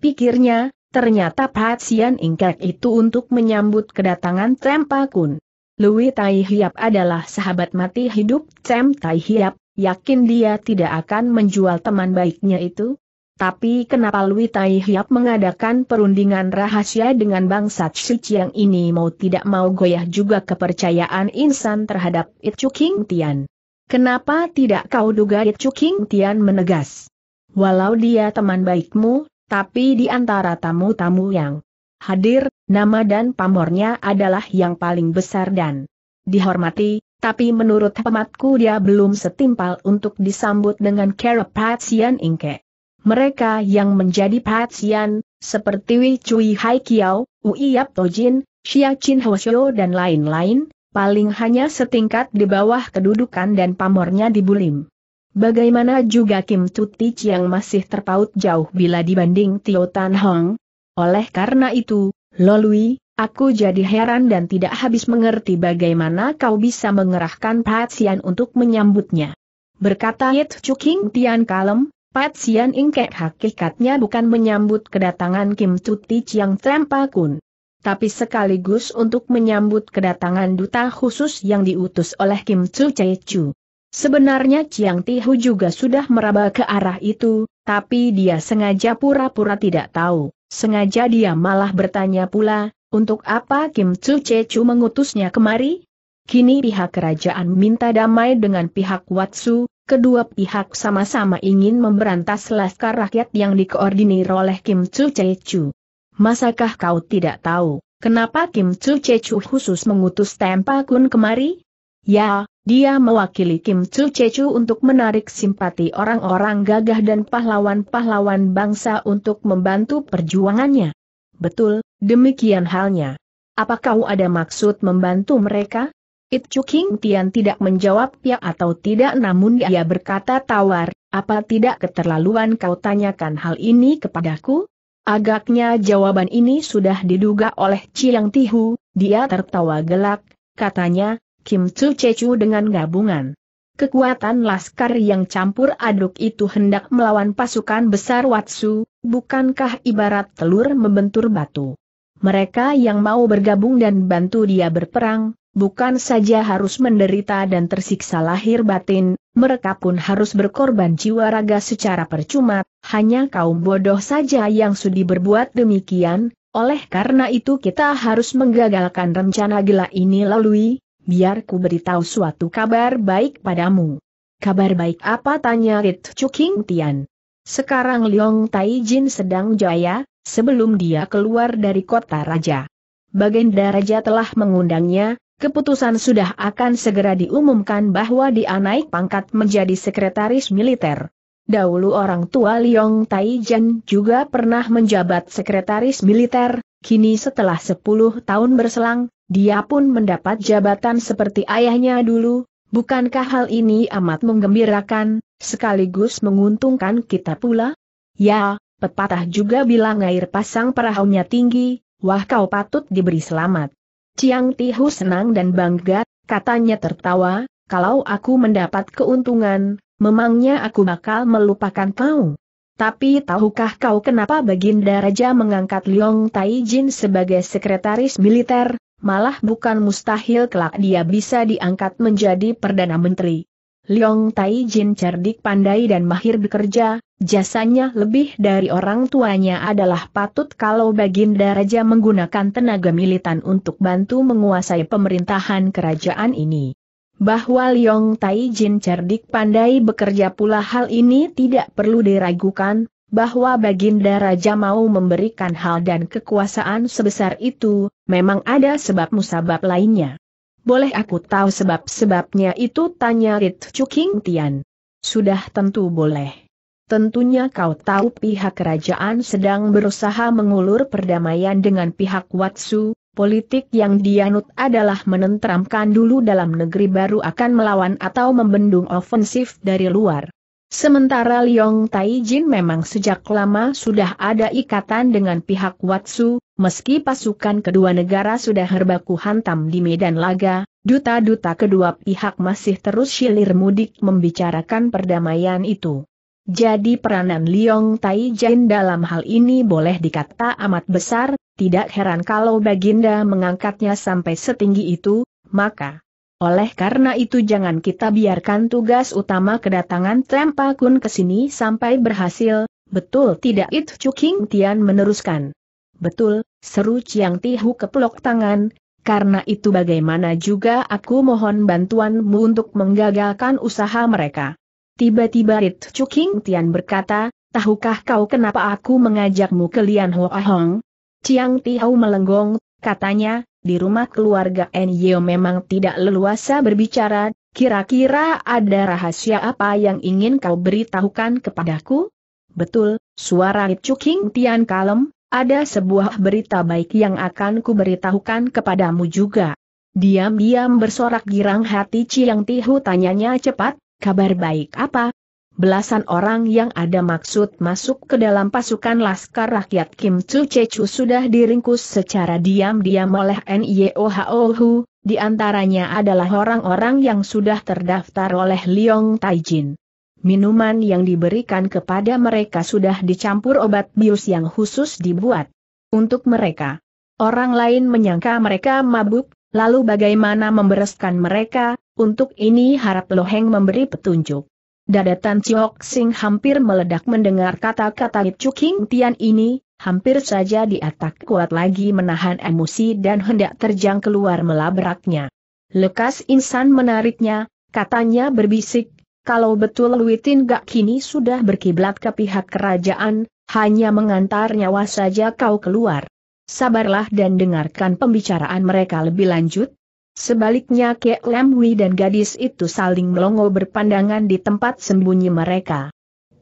Pikirnya, Ternyata Patsian Ingkek itu untuk menyambut kedatangan Tempa Kun. Lui Tai Hiap adalah sahabat mati hidup Tem Tai Hiap, yakin dia tidak akan menjual teman baiknya itu? Tapi kenapa Lui Tai Hiap mengadakan perundingan rahasia dengan bangsa yang ini mau tidak mau goyah juga kepercayaan insan terhadap Itchu King Tian? Kenapa tidak kau duga Itchu King Tian menegas? Walau dia teman baikmu, tapi di antara tamu-tamu yang hadir, nama dan pamornya adalah yang paling besar dan dihormati, tapi menurut hematku dia belum setimpal untuk disambut dengan kera Patsian Ingke. Mereka yang menjadi Patsian, seperti Wei Cui Hai Kiao, Ui Yap Tojin, Xia Chin Hoshio dan lain-lain, paling hanya setingkat di bawah kedudukan dan pamornya di Bulim. Bagaimana juga Kim Tutich yang masih terpaut jauh bila dibanding Tio Tan Hong? Oleh karena itu, Lolui, aku jadi heran dan tidak habis mengerti bagaimana kau bisa mengerahkan Pat Patsian untuk menyambutnya. Berkata Chu Chuking Tian Kalem, Pat Patsian Ingkek hakikatnya bukan menyambut kedatangan Kim Tutich yang kun, tapi sekaligus untuk menyambut kedatangan duta khusus yang diutus oleh Kim Chu Chu. Sebenarnya Chiang Hu juga sudah meraba ke arah itu, tapi dia sengaja pura-pura tidak tahu. Sengaja dia malah bertanya pula, untuk apa Kim Che Chu mengutusnya kemari? Kini pihak kerajaan minta damai dengan pihak Watsu, kedua pihak sama-sama ingin memberantas laskar rakyat yang dikoordinir oleh Kim Che Chu. Masakah kau tidak tahu, kenapa Kim Che Chu khusus mengutus Tempa Kun kemari? Ya, dia mewakili Kim Chul Chechu untuk menarik simpati orang-orang gagah dan pahlawan-pahlawan bangsa untuk membantu perjuangannya. Betul, demikian halnya. Apa kau ada maksud membantu mereka? It Chu King Tian tidak menjawab ya atau tidak namun dia berkata tawar, apa tidak keterlaluan kau tanyakan hal ini kepadaku? Agaknya jawaban ini sudah diduga oleh Chiang Tihu, dia tertawa gelak, katanya, Kim Tzu Cecu dengan gabungan. Kekuatan laskar yang campur aduk itu hendak melawan pasukan besar Watsu, bukankah ibarat telur membentur batu? Mereka yang mau bergabung dan bantu dia berperang, bukan saja harus menderita dan tersiksa lahir batin, mereka pun harus berkorban jiwa raga secara percuma, hanya kaum bodoh saja yang sudi berbuat demikian, oleh karena itu kita harus menggagalkan rencana gila ini lalui, biar ku beritahu suatu kabar baik padamu. Kabar baik apa tanya Rit Chuking Tian. Sekarang Liong Taijin sedang jaya, sebelum dia keluar dari kota raja. Baginda Raja telah mengundangnya, keputusan sudah akan segera diumumkan bahwa dia naik pangkat menjadi sekretaris militer. Dahulu orang tua Liong Taijin juga pernah menjabat sekretaris militer, kini setelah 10 tahun berselang, dia pun mendapat jabatan seperti ayahnya dulu, bukankah hal ini amat menggembirakan, sekaligus menguntungkan kita pula? Ya, pepatah juga bilang air pasang perahunya tinggi, wah kau patut diberi selamat. Ciang Tihu senang dan bangga, katanya tertawa, kalau aku mendapat keuntungan, memangnya aku bakal melupakan kau. Tapi tahukah kau kenapa Baginda Raja mengangkat Liong Taijin sebagai sekretaris militer, malah bukan mustahil kelak dia bisa diangkat menjadi Perdana Menteri. Leong Tai Jin cerdik pandai dan mahir bekerja, jasanya lebih dari orang tuanya adalah patut kalau Baginda Raja menggunakan tenaga militan untuk bantu menguasai pemerintahan kerajaan ini. Bahwa Leong Tai Jin cerdik pandai bekerja pula hal ini tidak perlu diragukan, bahwa Baginda Raja mau memberikan hal dan kekuasaan sebesar itu, memang ada sebab-musabab lainnya. Boleh aku tahu sebab-sebabnya itu tanya Rit Chuking Tian. Sudah tentu boleh. Tentunya kau tahu pihak kerajaan sedang berusaha mengulur perdamaian dengan pihak Watsu, politik yang dianut adalah menenteramkan dulu dalam negeri baru akan melawan atau membendung ofensif dari luar. Sementara Liong Taijin memang sejak lama sudah ada ikatan dengan pihak Watsu, meski pasukan kedua negara sudah herbaku hantam di medan laga, duta-duta kedua pihak masih terus silir mudik membicarakan perdamaian itu. Jadi peranan Liong Taijin dalam hal ini boleh dikata amat besar, tidak heran kalau Baginda mengangkatnya sampai setinggi itu, maka oleh karena itu jangan kita biarkan tugas utama kedatangan Tempa Kun ke sini sampai berhasil, betul tidak It King Tian meneruskan. Betul, seru Chiang Tihu keplok tangan, karena itu bagaimana juga aku mohon bantuanmu untuk menggagalkan usaha mereka. Tiba-tiba It King Tian berkata, tahukah kau kenapa aku mengajakmu ke Lian Hoa Hong? Chiang Tihu melenggong, katanya, di rumah keluarga Enyo memang tidak leluasa berbicara, kira-kira ada rahasia apa yang ingin kau beritahukan kepadaku? Betul, suara Cuking Tian kalem, ada sebuah berita baik yang akan kuberitahukan kepadamu juga. Diam-diam bersorak girang hati Ciang Tihu tanyanya cepat, kabar baik apa, Belasan orang yang ada maksud masuk ke dalam pasukan Laskar Rakyat Kim Chu Chechu sudah diringkus secara diam-diam oleh Hu, di antaranya adalah orang-orang yang sudah terdaftar oleh Liong Taijin. Minuman yang diberikan kepada mereka sudah dicampur obat bius yang khusus dibuat untuk mereka. Orang lain menyangka mereka mabuk, lalu bagaimana membereskan mereka, untuk ini harap Loheng memberi petunjuk. Dada Tan Chiok Sing hampir meledak mendengar kata-kata Chu King Tian ini, hampir saja dia tak kuat lagi menahan emosi dan hendak terjang keluar melabraknya. Lekas insan menariknya, katanya berbisik, kalau betul Luitin Gak kini sudah berkiblat ke pihak kerajaan, hanya mengantar nyawa saja kau keluar. Sabarlah dan dengarkan pembicaraan mereka lebih lanjut, Sebaliknya Kek Lam Hui dan gadis itu saling melongo berpandangan di tempat sembunyi mereka.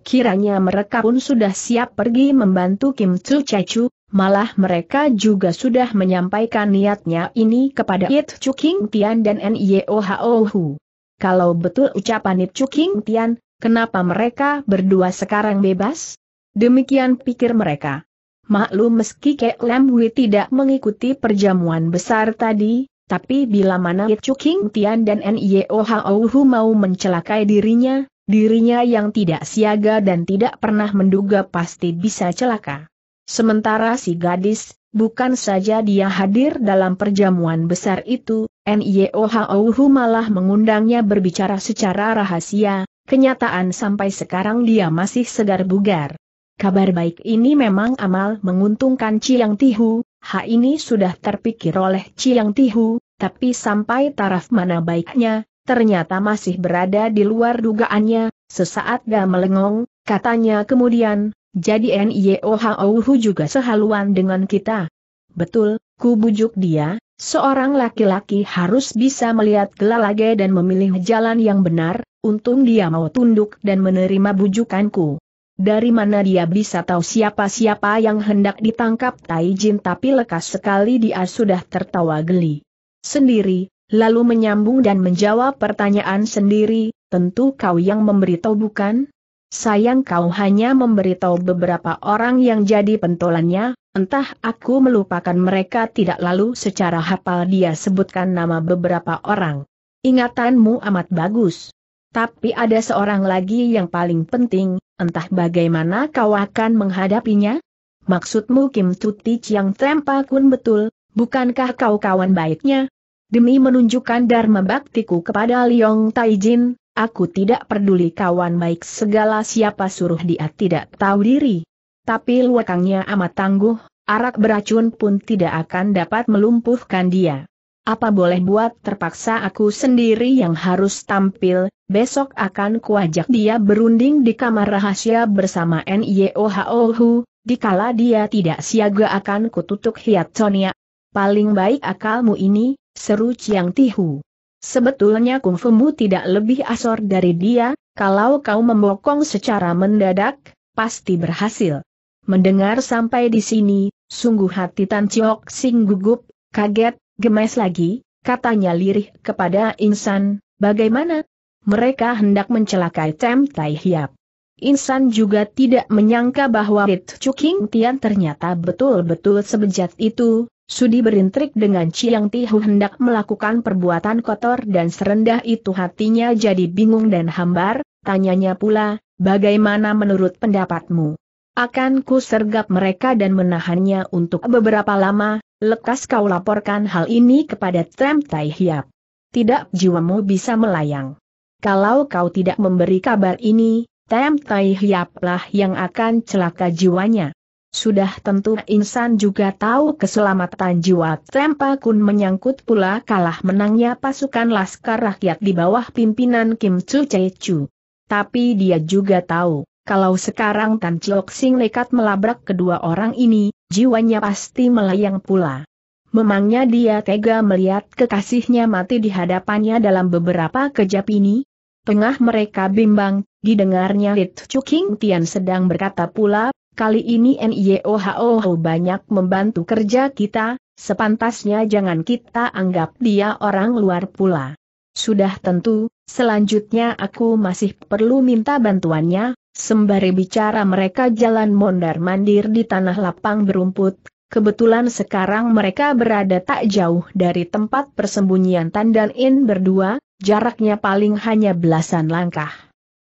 Kiranya mereka pun sudah siap pergi membantu Kim Chu Chechu, malah mereka juga sudah menyampaikan niatnya ini kepada It Chu King Tian dan Nio Hao Hu. Kalau betul ucapan It Chu King Tian, kenapa mereka berdua sekarang bebas? Demikian pikir mereka. Maklum meski Kek Lam Hui tidak mengikuti perjamuan besar tadi, tapi bila mana Chu King Tian dan Nio Hao mau mencelakai dirinya, dirinya yang tidak siaga dan tidak pernah menduga pasti bisa celaka. Sementara si gadis, bukan saja dia hadir dalam perjamuan besar itu, Nio Hao malah mengundangnya berbicara secara rahasia, kenyataan sampai sekarang dia masih segar bugar. Kabar baik ini memang amal menguntungkan Chiang Tihu, Hal ini sudah terpikir oleh Chiang Tihu, tapi sampai taraf mana baiknya, ternyata masih berada di luar dugaannya, sesaat dia melengong, katanya kemudian, jadi NYOHOHU juga sehaluan dengan kita. Betul, ku bujuk dia, seorang laki-laki harus bisa melihat gelalage dan memilih jalan yang benar, untung dia mau tunduk dan menerima bujukanku dari mana dia bisa tahu siapa-siapa yang hendak ditangkap Taijin tapi lekas sekali dia sudah tertawa geli. Sendiri, lalu menyambung dan menjawab pertanyaan sendiri, tentu kau yang memberitahu bukan? Sayang kau hanya memberitahu beberapa orang yang jadi pentolannya, entah aku melupakan mereka tidak lalu secara hafal dia sebutkan nama beberapa orang. Ingatanmu amat bagus. Tapi ada seorang lagi yang paling penting, entah bagaimana kau akan menghadapinya? Maksudmu Kim Tuti Chiang kun betul, bukankah kau kawan baiknya? Demi menunjukkan Dharma Baktiku kepada Liong Taijin, aku tidak peduli kawan baik segala siapa suruh dia tidak tahu diri. Tapi luakangnya amat tangguh, arak beracun pun tidak akan dapat melumpuhkan dia. Apa boleh buat terpaksa aku sendiri yang harus tampil, besok akan kuajak dia berunding di kamar rahasia bersama Hu, dikala dia tidak siaga akan kututuk hiat Sonia. Paling baik akalmu ini, seru Chiang Tihu. Sebetulnya Kung Fumu tidak lebih asor dari dia, kalau kau membokong secara mendadak, pasti berhasil. Mendengar sampai di sini, sungguh hati Tan Chiok Sing gugup, kaget, gemes lagi, katanya lirih kepada Insan, bagaimana, mereka hendak mencelakai Tem Tai Hiap. Insan juga tidak menyangka bahwa Rit Chuking Tian ternyata betul-betul sebejat itu, sudi berintrik dengan Chiang Tihu hendak melakukan perbuatan kotor dan serendah itu hatinya jadi bingung dan hambar, tanyanya pula, bagaimana menurut pendapatmu? Akan ku sergap mereka dan menahannya untuk beberapa lama, lekas kau laporkan hal ini kepada Tram Tai Hiap. Tidak jiwamu bisa melayang. Kalau kau tidak memberi kabar ini, Tem Tai Hiaplah yang akan celaka jiwanya. Sudah tentu insan juga tahu keselamatan jiwa Tempa pun menyangkut pula kalah menangnya pasukan Laskar Rakyat di bawah pimpinan Kim Chu Chu. Tapi dia juga tahu, kalau sekarang Tan Chok Sing nekat melabrak kedua orang ini, jiwanya pasti melayang pula. Memangnya dia tega melihat kekasihnya mati di hadapannya dalam beberapa kejap ini? Tengah mereka bimbang, didengarnya Lit Chuking Tian sedang berkata pula, kali ini Oh banyak membantu kerja kita, sepantasnya jangan kita anggap dia orang luar pula. Sudah tentu, selanjutnya aku masih perlu minta bantuannya, sembari bicara mereka jalan mondar-mandir di tanah lapang berumput, Kebetulan sekarang mereka berada tak jauh dari tempat persembunyian Tandan In berdua, jaraknya paling hanya belasan langkah.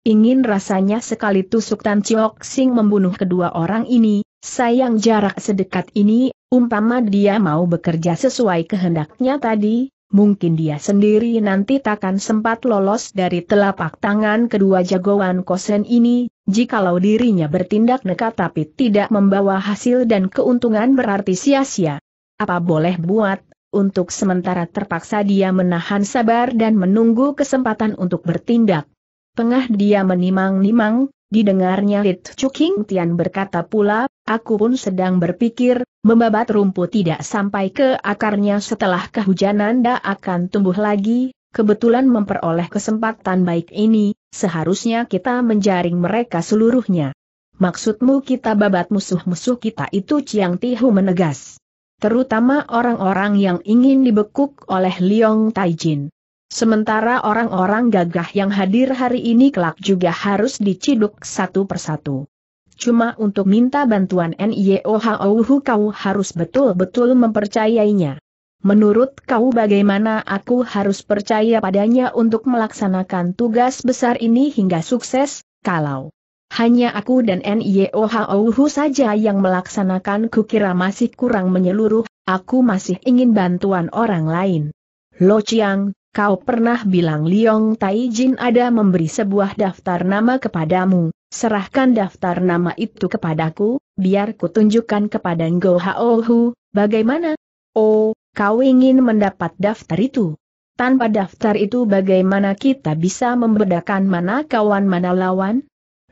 Ingin rasanya sekali tusuk Tan Chiok Sing membunuh kedua orang ini, sayang jarak sedekat ini, umpama dia mau bekerja sesuai kehendaknya tadi, mungkin dia sendiri nanti takkan sempat lolos dari telapak tangan kedua jagoan kosen ini, jikalau dirinya bertindak nekat tapi tidak membawa hasil dan keuntungan berarti sia-sia. Apa boleh buat, untuk sementara terpaksa dia menahan sabar dan menunggu kesempatan untuk bertindak. Tengah dia menimang-nimang, didengarnya Lit Chuking Tian berkata pula, aku pun sedang berpikir, membabat rumput tidak sampai ke akarnya setelah kehujanan dah akan tumbuh lagi, kebetulan memperoleh kesempatan baik ini, seharusnya kita menjaring mereka seluruhnya. Maksudmu kita babat musuh-musuh kita itu Chiang Tihu menegas. Terutama orang-orang yang ingin dibekuk oleh Liong Taijin. Sementara orang-orang gagah yang hadir hari ini kelak juga harus diciduk satu persatu. Cuma untuk minta bantuan NIOHOUHU kau harus betul-betul mempercayainya. Menurut kau bagaimana aku harus percaya padanya untuk melaksanakan tugas besar ini hingga sukses, kalau hanya aku dan NIOHOUHU saja yang melaksanakan kukira masih kurang menyeluruh, aku masih ingin bantuan orang lain. Lo Chiang, kau pernah bilang Liong Taijin ada memberi sebuah daftar nama kepadamu, serahkan daftar nama itu kepadaku, biar kutunjukkan kepada Ngo Haohu, bagaimana? Oh, kau ingin mendapat daftar itu? Tanpa daftar itu bagaimana kita bisa membedakan mana kawan mana lawan?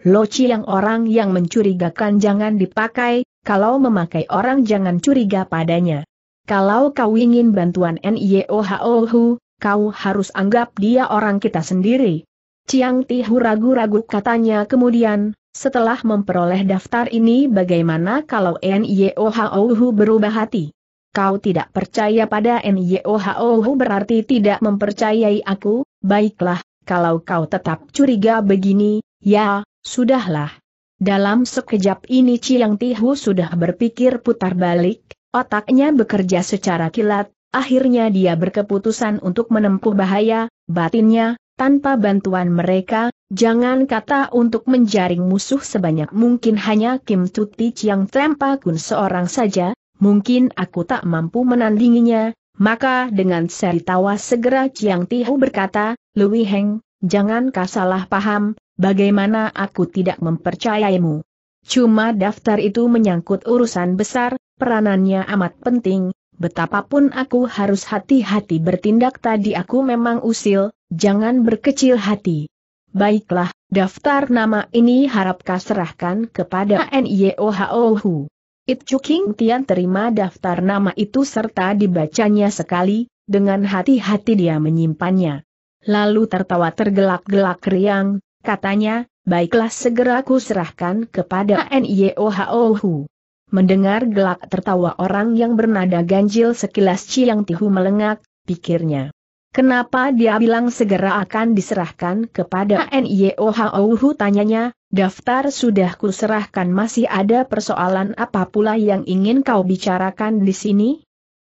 Loci yang orang yang mencurigakan jangan dipakai, kalau memakai orang jangan curiga padanya. Kalau kau ingin bantuan NIOHOHU, kau harus anggap dia orang kita sendiri. Ciang Tihu ragu-ragu katanya kemudian, setelah memperoleh daftar ini bagaimana kalau NIOHOHU berubah hati? Kau tidak percaya pada NIOHOHU berarti tidak mempercayai aku, baiklah, kalau kau tetap curiga begini, ya, Sudahlah. Dalam sekejap ini Ciang Tihu sudah berpikir putar balik, otaknya bekerja secara kilat, akhirnya dia berkeputusan untuk menempuh bahaya, batinnya, tanpa bantuan mereka, jangan kata untuk menjaring musuh sebanyak mungkin hanya Kim Tuti yang Tempa Kun seorang saja, mungkin aku tak mampu menandinginya, maka dengan seri tawa segera Ciang Tihu berkata, Lui Heng, jangan kau salah paham, Bagaimana aku tidak mempercayaimu? Cuma daftar itu menyangkut urusan besar, peranannya amat penting, betapapun aku harus hati-hati bertindak tadi aku memang usil, jangan berkecil hati. Baiklah, daftar nama ini harap kau serahkan kepada NIOHOHU. It Chuking Tian terima daftar nama itu serta dibacanya sekali, dengan hati-hati dia menyimpannya. Lalu tertawa tergelak-gelak riang, katanya, baiklah segera ku serahkan kepada NIOHOHU. Mendengar gelak tertawa orang yang bernada ganjil sekilas Ciang Tihu melengak, pikirnya. Kenapa dia bilang segera akan diserahkan kepada NIOHOHU tanyanya, daftar sudah kuserahkan masih ada persoalan apa pula yang ingin kau bicarakan di sini?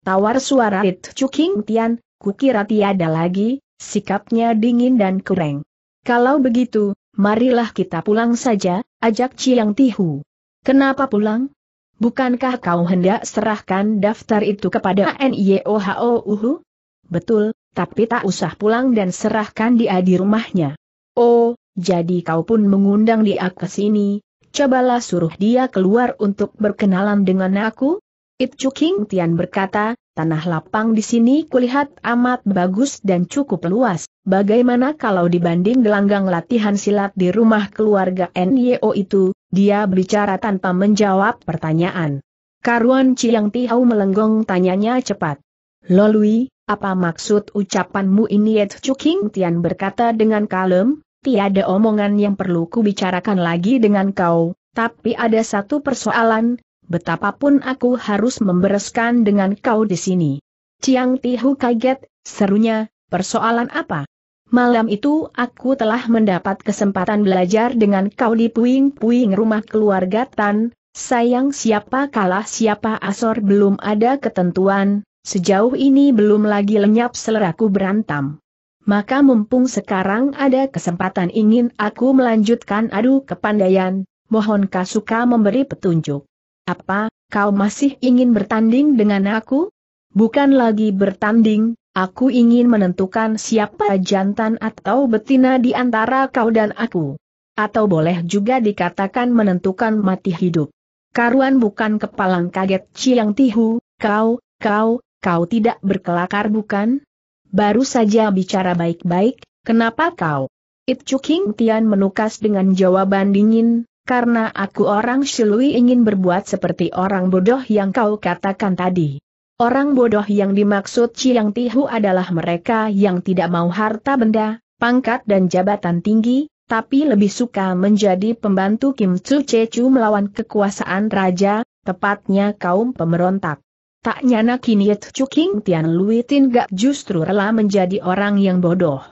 Tawar suara It Chuking Tian, kukira tiada lagi, sikapnya dingin dan kureng. Kalau begitu, marilah kita pulang saja, ajak Ciang Tihu. Kenapa pulang? Bukankah kau hendak serahkan daftar itu kepada NIOHO Uhu? Betul, tapi tak usah pulang dan serahkan dia di rumahnya. Oh, jadi kau pun mengundang dia ke sini, cobalah suruh dia keluar untuk berkenalan dengan aku? It King Tian berkata, tanah lapang di sini kulihat amat bagus dan cukup luas. Bagaimana kalau dibanding gelanggang latihan silat di rumah keluarga NYO itu, dia berbicara tanpa menjawab pertanyaan. Karuan Ciang Tiau melenggong tanyanya cepat. Lolui, apa maksud ucapanmu ini Yet Chuking Tian berkata dengan kalem, tiada omongan yang perlu kubicarakan lagi dengan kau, tapi ada satu persoalan, betapapun aku harus membereskan dengan kau di sini. Ciang Tihu kaget, serunya, Persoalan apa? Malam itu aku telah mendapat kesempatan belajar dengan kau di puing-puing rumah keluarga Tan, sayang siapa kalah siapa asor belum ada ketentuan, sejauh ini belum lagi lenyap seleraku berantam. Maka mumpung sekarang ada kesempatan ingin aku melanjutkan adu kepandaian, mohon Kasuka memberi petunjuk. Apa, kau masih ingin bertanding dengan aku? Bukan lagi bertanding, Aku ingin menentukan siapa jantan atau betina di antara kau dan aku. Atau boleh juga dikatakan menentukan mati hidup. Karuan bukan kepalang kaget Ciang Tihu, kau, kau, kau tidak berkelakar bukan? Baru saja bicara baik-baik, kenapa kau? It Chuking Tian menukas dengan jawaban dingin, karena aku orang Shilui ingin berbuat seperti orang bodoh yang kau katakan tadi. Orang bodoh yang dimaksud Chiang Tihu adalah mereka yang tidak mau harta benda, pangkat dan jabatan tinggi, tapi lebih suka menjadi pembantu Kim Tzu Chechu melawan kekuasaan raja, tepatnya kaum pemberontak. Tak nyana kini Chu King Tian Lui Tin Gak justru rela menjadi orang yang bodoh.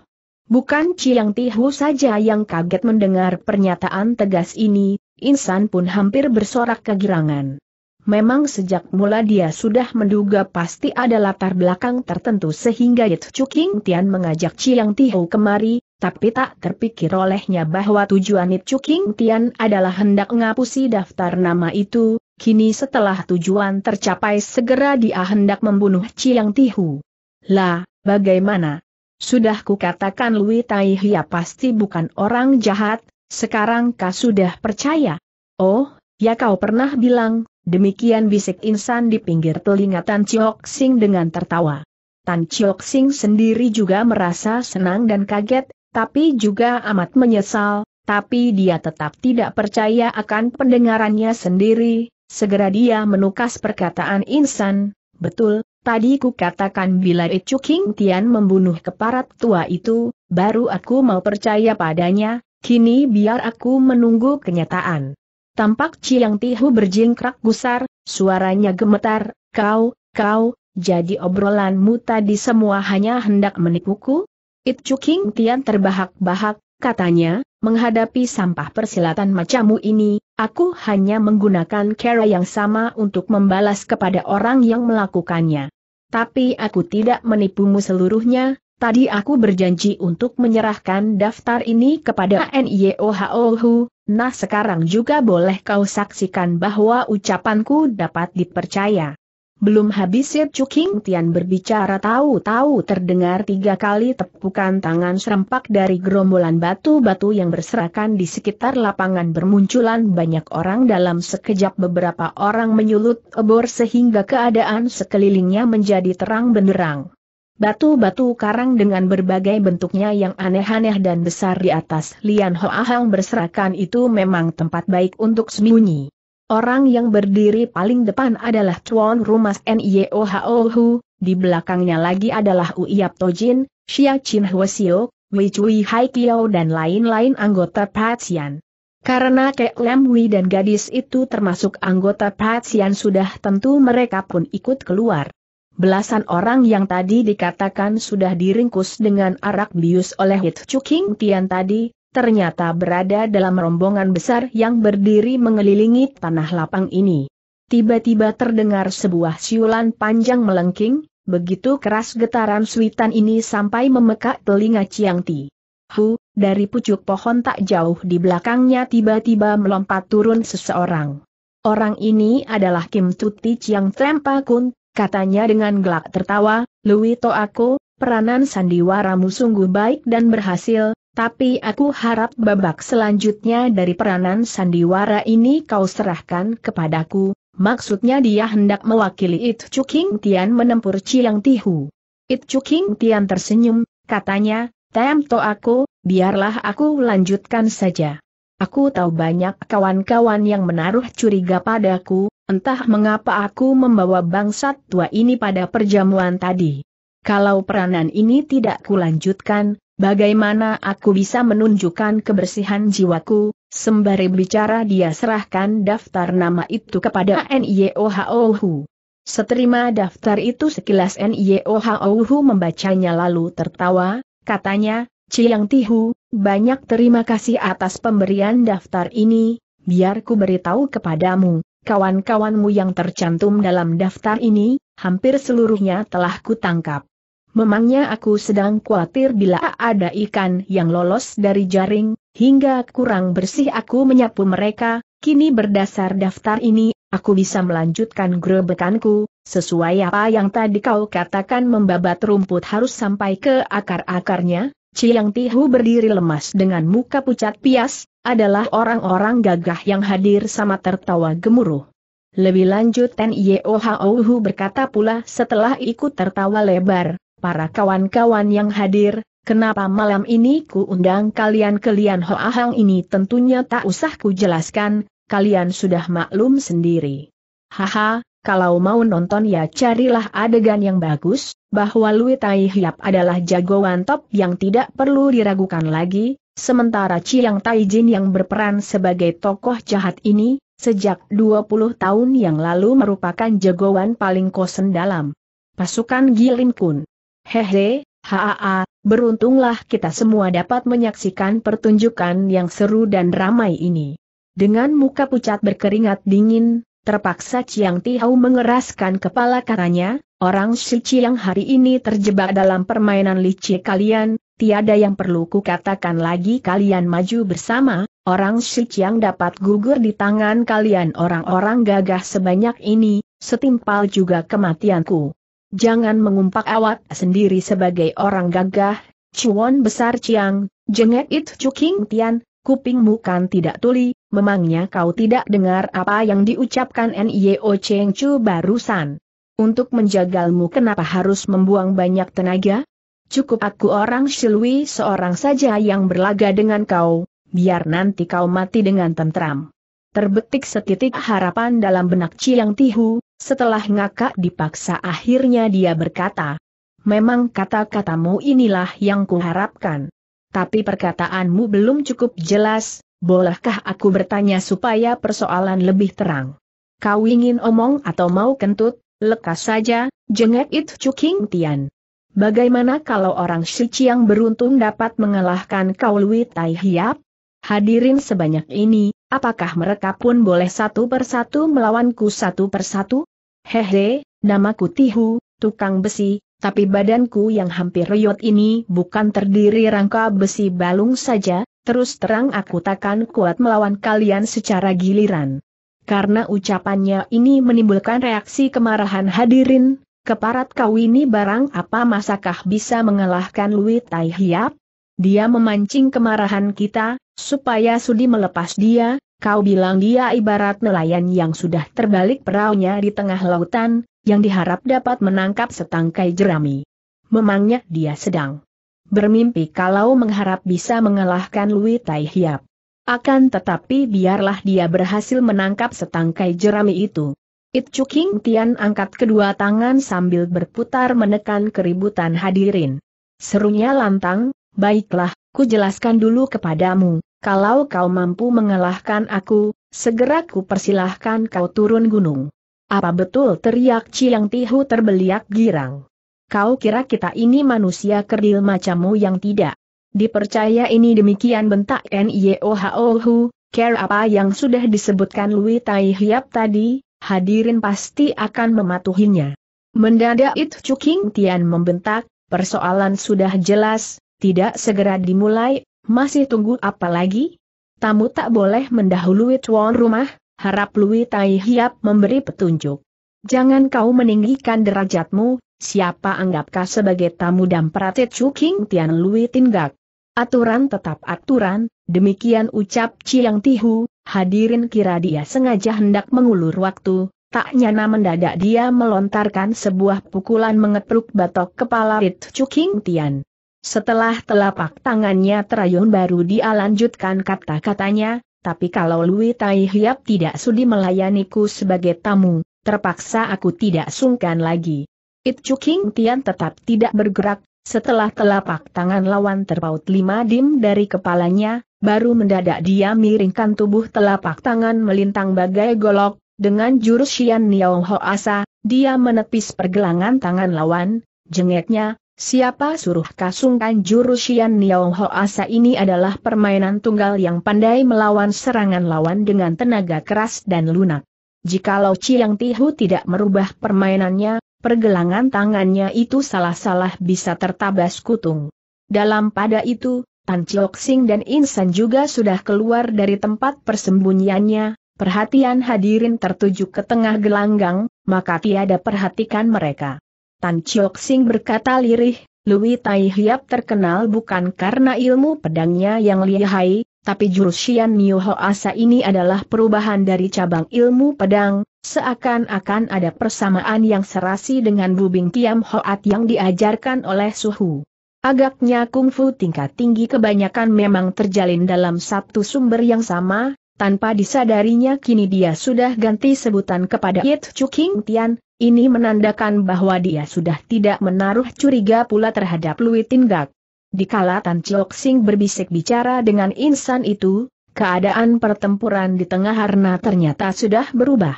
Bukan Chiang Tihu saja yang kaget mendengar pernyataan tegas ini, insan pun hampir bersorak kegirangan. Memang sejak mula dia sudah menduga pasti ada latar belakang tertentu sehingga Yit Chuking Tian mengajak Chiang Tihou kemari, tapi tak terpikir olehnya bahwa tujuan Yit Chuking Tian adalah hendak ngapusi daftar nama itu, kini setelah tujuan tercapai segera dia hendak membunuh Chiang Tihou. Lah, bagaimana? Sudah kukatakan Lui Tai Hia pasti bukan orang jahat, sekarang kau sudah percaya. Oh, ya kau pernah bilang, Demikian bisik insan di pinggir telinga Tan Chok Sing dengan tertawa. Tan Chok Sing sendiri juga merasa senang dan kaget, tapi juga amat menyesal, tapi dia tetap tidak percaya akan pendengarannya sendiri, segera dia menukas perkataan insan, betul, tadi ku katakan bila Icu King Tian membunuh keparat tua itu, baru aku mau percaya padanya, kini biar aku menunggu kenyataan. Tampak Ciang Tihu berjingkrak gusar, suaranya gemetar, kau, kau, jadi obrolanmu tadi semua hanya hendak menipuku? It King Tian terbahak-bahak, katanya, menghadapi sampah persilatan macammu ini, aku hanya menggunakan cara yang sama untuk membalas kepada orang yang melakukannya. Tapi aku tidak menipumu seluruhnya, tadi aku berjanji untuk menyerahkan daftar ini kepada NIOHOHU, Nah sekarang juga boleh kau saksikan bahwa ucapanku dapat dipercaya. Belum habis Sir King Tian berbicara tahu-tahu terdengar tiga kali tepukan tangan serempak dari gerombolan batu-batu yang berserakan di sekitar lapangan bermunculan banyak orang dalam sekejap beberapa orang menyulut obor sehingga keadaan sekelilingnya menjadi terang benderang. Batu-batu karang dengan berbagai bentuknya yang aneh-aneh dan besar di atas Lian Hoahang berserakan itu memang tempat baik untuk sembunyi. Orang yang berdiri paling depan adalah tuan Rumas Nio Hu, di belakangnya lagi adalah Uiap Tojin, Xia Chin Hwasio, Wei Chui Kiao dan lain-lain anggota Patsian. Karena Kek Lam Wei dan gadis itu termasuk anggota Patsian sudah tentu mereka pun ikut keluar. Belasan orang yang tadi dikatakan sudah diringkus dengan arak bius oleh Hit Chuking Tian tadi, ternyata berada dalam rombongan besar yang berdiri mengelilingi tanah lapang ini. Tiba-tiba terdengar sebuah siulan panjang melengking, begitu keras getaran suitan ini sampai memekak telinga Chiang Ti. Hu, dari pucuk pohon tak jauh di belakangnya tiba-tiba melompat turun seseorang. Orang ini adalah Kim Tuti Chiang Tempa Kun, katanya dengan gelak tertawa, Luwito to aku, peranan sandiwaramu sungguh baik dan berhasil, tapi aku harap babak selanjutnya dari peranan sandiwara ini kau serahkan kepadaku, maksudnya dia hendak mewakili It Chu King Tian menempur Chiang Tihu. It Chu King Tian tersenyum, katanya, Tem to aku, biarlah aku lanjutkan saja. Aku tahu banyak kawan-kawan yang menaruh curiga padaku, Entah mengapa aku membawa bangsat tua ini pada perjamuan tadi. Kalau peranan ini tidak kulanjutkan, bagaimana aku bisa menunjukkan kebersihan jiwaku? Sembari bicara dia serahkan daftar nama itu kepada NIOHOHU. Seterima daftar itu sekilas NIOHOHU membacanya lalu tertawa, katanya, Ciyang Tihu, banyak terima kasih atas pemberian daftar ini, biar ku beritahu kepadamu, Kawan-kawanmu yang tercantum dalam daftar ini, hampir seluruhnya telah kutangkap. Memangnya aku sedang khawatir bila ada ikan yang lolos dari jaring, hingga kurang bersih aku menyapu mereka, kini berdasar daftar ini, aku bisa melanjutkan grebekanku, sesuai apa yang tadi kau katakan membabat rumput harus sampai ke akar-akarnya, Ciyang Tihu berdiri lemas dengan muka pucat pias, adalah orang-orang gagah yang hadir sama tertawa gemuruh. Lebih lanjut Ten Yeohauhu berkata pula setelah ikut tertawa lebar, para kawan-kawan yang hadir, kenapa malam ini ku undang kalian ke Lian Hoahang ini tentunya tak usah ku jelaskan, kalian sudah maklum sendiri. Haha, kalau mau nonton ya carilah adegan yang bagus, bahwa Lui Tai Hiap adalah jagoan top yang tidak perlu diragukan lagi, Sementara Chiang Taijin yang berperan sebagai tokoh jahat ini, sejak 20 tahun yang lalu merupakan jagoan paling kosen dalam pasukan Gilin Kun. Hehe, haa, beruntunglah kita semua dapat menyaksikan pertunjukan yang seru dan ramai ini. Dengan muka pucat berkeringat dingin, terpaksa Chiang Tihau mengeraskan kepala katanya, orang si Chiang hari ini terjebak dalam permainan licik kalian, tiada yang perlu kukatakan lagi kalian maju bersama, orang Syik yang dapat gugur di tangan kalian orang-orang gagah sebanyak ini, setimpal juga kematianku. Jangan mengumpak awak sendiri sebagai orang gagah, cuan besar Ciang, jengek itu cuking tian, kupingmu kan tidak tuli, memangnya kau tidak dengar apa yang diucapkan NIO Cheng Chu barusan. Untuk menjagalmu kenapa harus membuang banyak tenaga? Cukup aku orang Shilui seorang saja yang berlaga dengan kau, biar nanti kau mati dengan tentram. Terbetik setitik harapan dalam benak Ciang Tihu, setelah ngakak dipaksa akhirnya dia berkata, Memang kata-katamu inilah yang kuharapkan. Tapi perkataanmu belum cukup jelas, bolehkah aku bertanya supaya persoalan lebih terang? Kau ingin omong atau mau kentut, lekas saja, jengek itu cuking Tian. Bagaimana kalau orang Suci yang beruntung dapat mengalahkan Kau Lui Tai Hiap? Hadirin sebanyak ini, apakah mereka pun boleh satu persatu melawanku satu persatu? Hehe, namaku Tihu, tukang besi, tapi badanku yang hampir reyot ini bukan terdiri rangka besi balung saja, terus terang aku takkan kuat melawan kalian secara giliran. Karena ucapannya ini menimbulkan reaksi kemarahan hadirin, Keparat kau ini barang apa masakah bisa mengalahkan Lui Tai Hiap? Dia memancing kemarahan kita, supaya Sudi melepas dia, kau bilang dia ibarat nelayan yang sudah terbalik peraunya di tengah lautan, yang diharap dapat menangkap setangkai jerami. Memangnya dia sedang bermimpi kalau mengharap bisa mengalahkan Lui Tai Hiap. Akan tetapi biarlah dia berhasil menangkap setangkai jerami itu. It King Tian angkat kedua tangan sambil berputar menekan keributan hadirin. Serunya lantang, baiklah, ku jelaskan dulu kepadamu, kalau kau mampu mengalahkan aku, segera ku persilahkan kau turun gunung. Apa betul teriak Ciang Tihu terbeliak girang. Kau kira kita ini manusia kerdil macammu yang tidak? Dipercaya ini demikian bentak NIOHOHU, care apa yang sudah disebutkan Lui Tai Hiap tadi, hadirin pasti akan mematuhinya. Mendadak It Chuking Tian membentak, persoalan sudah jelas, tidak segera dimulai, masih tunggu apa lagi? Tamu tak boleh mendahului tuan rumah, harap Lui Tai Hiap memberi petunjuk. Jangan kau meninggikan derajatmu, siapa anggapkah sebagai tamu dan pratit Chuking Tian Lui tinggak. Aturan tetap aturan, demikian ucap Chiang Tihu, hadirin kira dia sengaja hendak mengulur waktu, tak nyana mendadak dia melontarkan sebuah pukulan mengepruk batok kepala Rit King Tian. Setelah telapak tangannya terayun baru dia lanjutkan kata-katanya, tapi kalau Lui Tai Hiap tidak sudi melayaniku sebagai tamu, terpaksa aku tidak sungkan lagi. It Chu King Tian tetap tidak bergerak, setelah telapak tangan lawan terpaut lima dim dari kepalanya, baru mendadak dia miringkan tubuh telapak tangan melintang bagai golok, dengan jurus Xian Niao Ho Asa, dia menepis pergelangan tangan lawan, jengeknya, siapa suruh kasungkan jurus Xian Niao Ho Asa ini adalah permainan tunggal yang pandai melawan serangan lawan dengan tenaga keras dan lunak. Jikalau Chiang Tihu tidak merubah permainannya, Pergelangan tangannya itu salah-salah bisa tertabas kutung. Dalam pada itu, Tan Chok Sing dan Insan juga sudah keluar dari tempat persembunyiannya, perhatian hadirin tertuju ke tengah gelanggang, maka tiada perhatikan mereka. Tan Chok Sing berkata lirih, Lui Tai Hiap terkenal bukan karena ilmu pedangnya yang lihai, tapi jurus Xian Niu Asa ini adalah perubahan dari cabang ilmu pedang, seakan-akan ada persamaan yang serasi dengan bubing Kiam Hoat yang diajarkan oleh Suhu. Agaknya kungfu tingkat tinggi kebanyakan memang terjalin dalam satu sumber yang sama, tanpa disadarinya kini dia sudah ganti sebutan kepada Yit Chu King Tian, ini menandakan bahwa dia sudah tidak menaruh curiga pula terhadap Lui Tinggak. Dikala Tan Chok Sing berbisik bicara dengan insan itu, keadaan pertempuran di tengah Harna ternyata sudah berubah.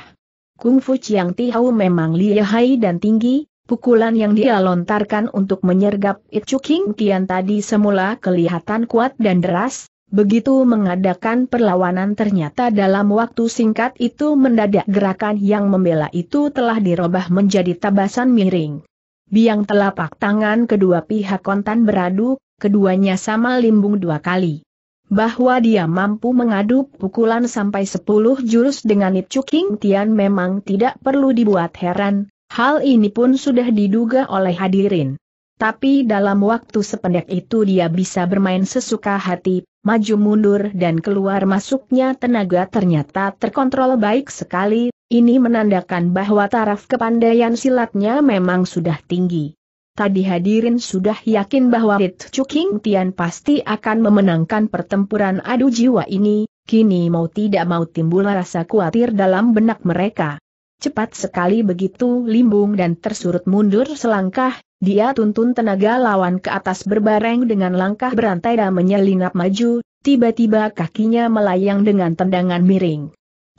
Kung Fu Chiang Tihau memang lihai dan tinggi, pukulan yang dia lontarkan untuk menyergap It Chu King Kian tadi semula kelihatan kuat dan deras, Begitu mengadakan perlawanan ternyata dalam waktu singkat itu mendadak gerakan yang membela itu telah dirubah menjadi tabasan miring. Biang telapak tangan kedua pihak kontan beradu, keduanya sama limbung dua kali. Bahwa dia mampu mengadu pukulan sampai 10 jurus dengan Ip Chuking Tian memang tidak perlu dibuat heran, hal ini pun sudah diduga oleh hadirin. Tapi dalam waktu sependek itu dia bisa bermain sesuka hati, maju mundur dan keluar masuknya tenaga ternyata terkontrol baik sekali ini menandakan bahwa taraf kepandaian silatnya memang sudah tinggi. Tadi hadirin sudah yakin bahwa Rit Chuking Tian pasti akan memenangkan pertempuran adu jiwa ini, kini mau tidak mau timbul rasa khawatir dalam benak mereka. Cepat sekali begitu limbung dan tersurut mundur selangkah, dia tuntun tenaga lawan ke atas berbareng dengan langkah berantai dan menyelinap maju, tiba-tiba kakinya melayang dengan tendangan miring.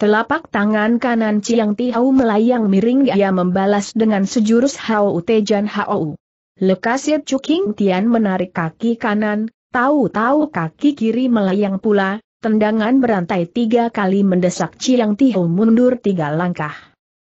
Telapak tangan kanan Chiang Tihau melayang miring ia membalas dengan sejurus Hau Utejan Hao. Chu Cuking Tian menarik kaki kanan, tahu-tahu kaki kiri melayang pula, tendangan berantai tiga kali mendesak Chiang Tihau mundur tiga langkah.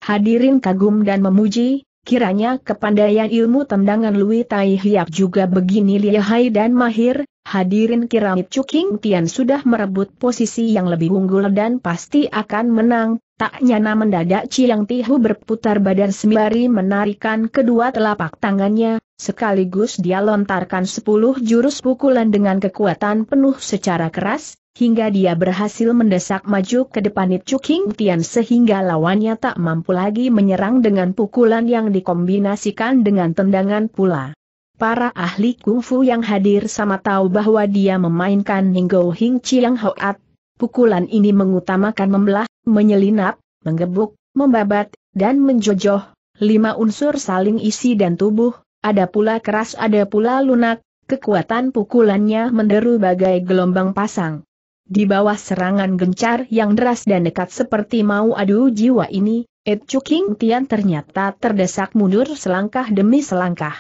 Hadirin kagum dan memuji, kiranya kepandaian ilmu tendangan Lui Tai Hiap juga begini lihai dan mahir, hadirin Kiramit Cuking Tian sudah merebut posisi yang lebih unggul dan pasti akan menang, tak nyana mendadak Chiang Tihu berputar badan sembari menarikan kedua telapak tangannya, sekaligus dia lontarkan sepuluh jurus pukulan dengan kekuatan penuh secara keras, hingga dia berhasil mendesak maju ke depan Nip Cuking Tian sehingga lawannya tak mampu lagi menyerang dengan pukulan yang dikombinasikan dengan tendangan pula. Para ahli kungfu yang hadir sama tahu bahwa dia memainkan Ninggo Hing Chiang Hoat. Pukulan ini mengutamakan membelah, menyelinap, menggebuk, membabat, dan menjojoh. Lima unsur saling isi dan tubuh, ada pula keras ada pula lunak, kekuatan pukulannya menderu bagai gelombang pasang. Di bawah serangan gencar yang deras dan dekat seperti mau adu jiwa ini, Ed Chuking Tian ternyata terdesak mundur selangkah demi selangkah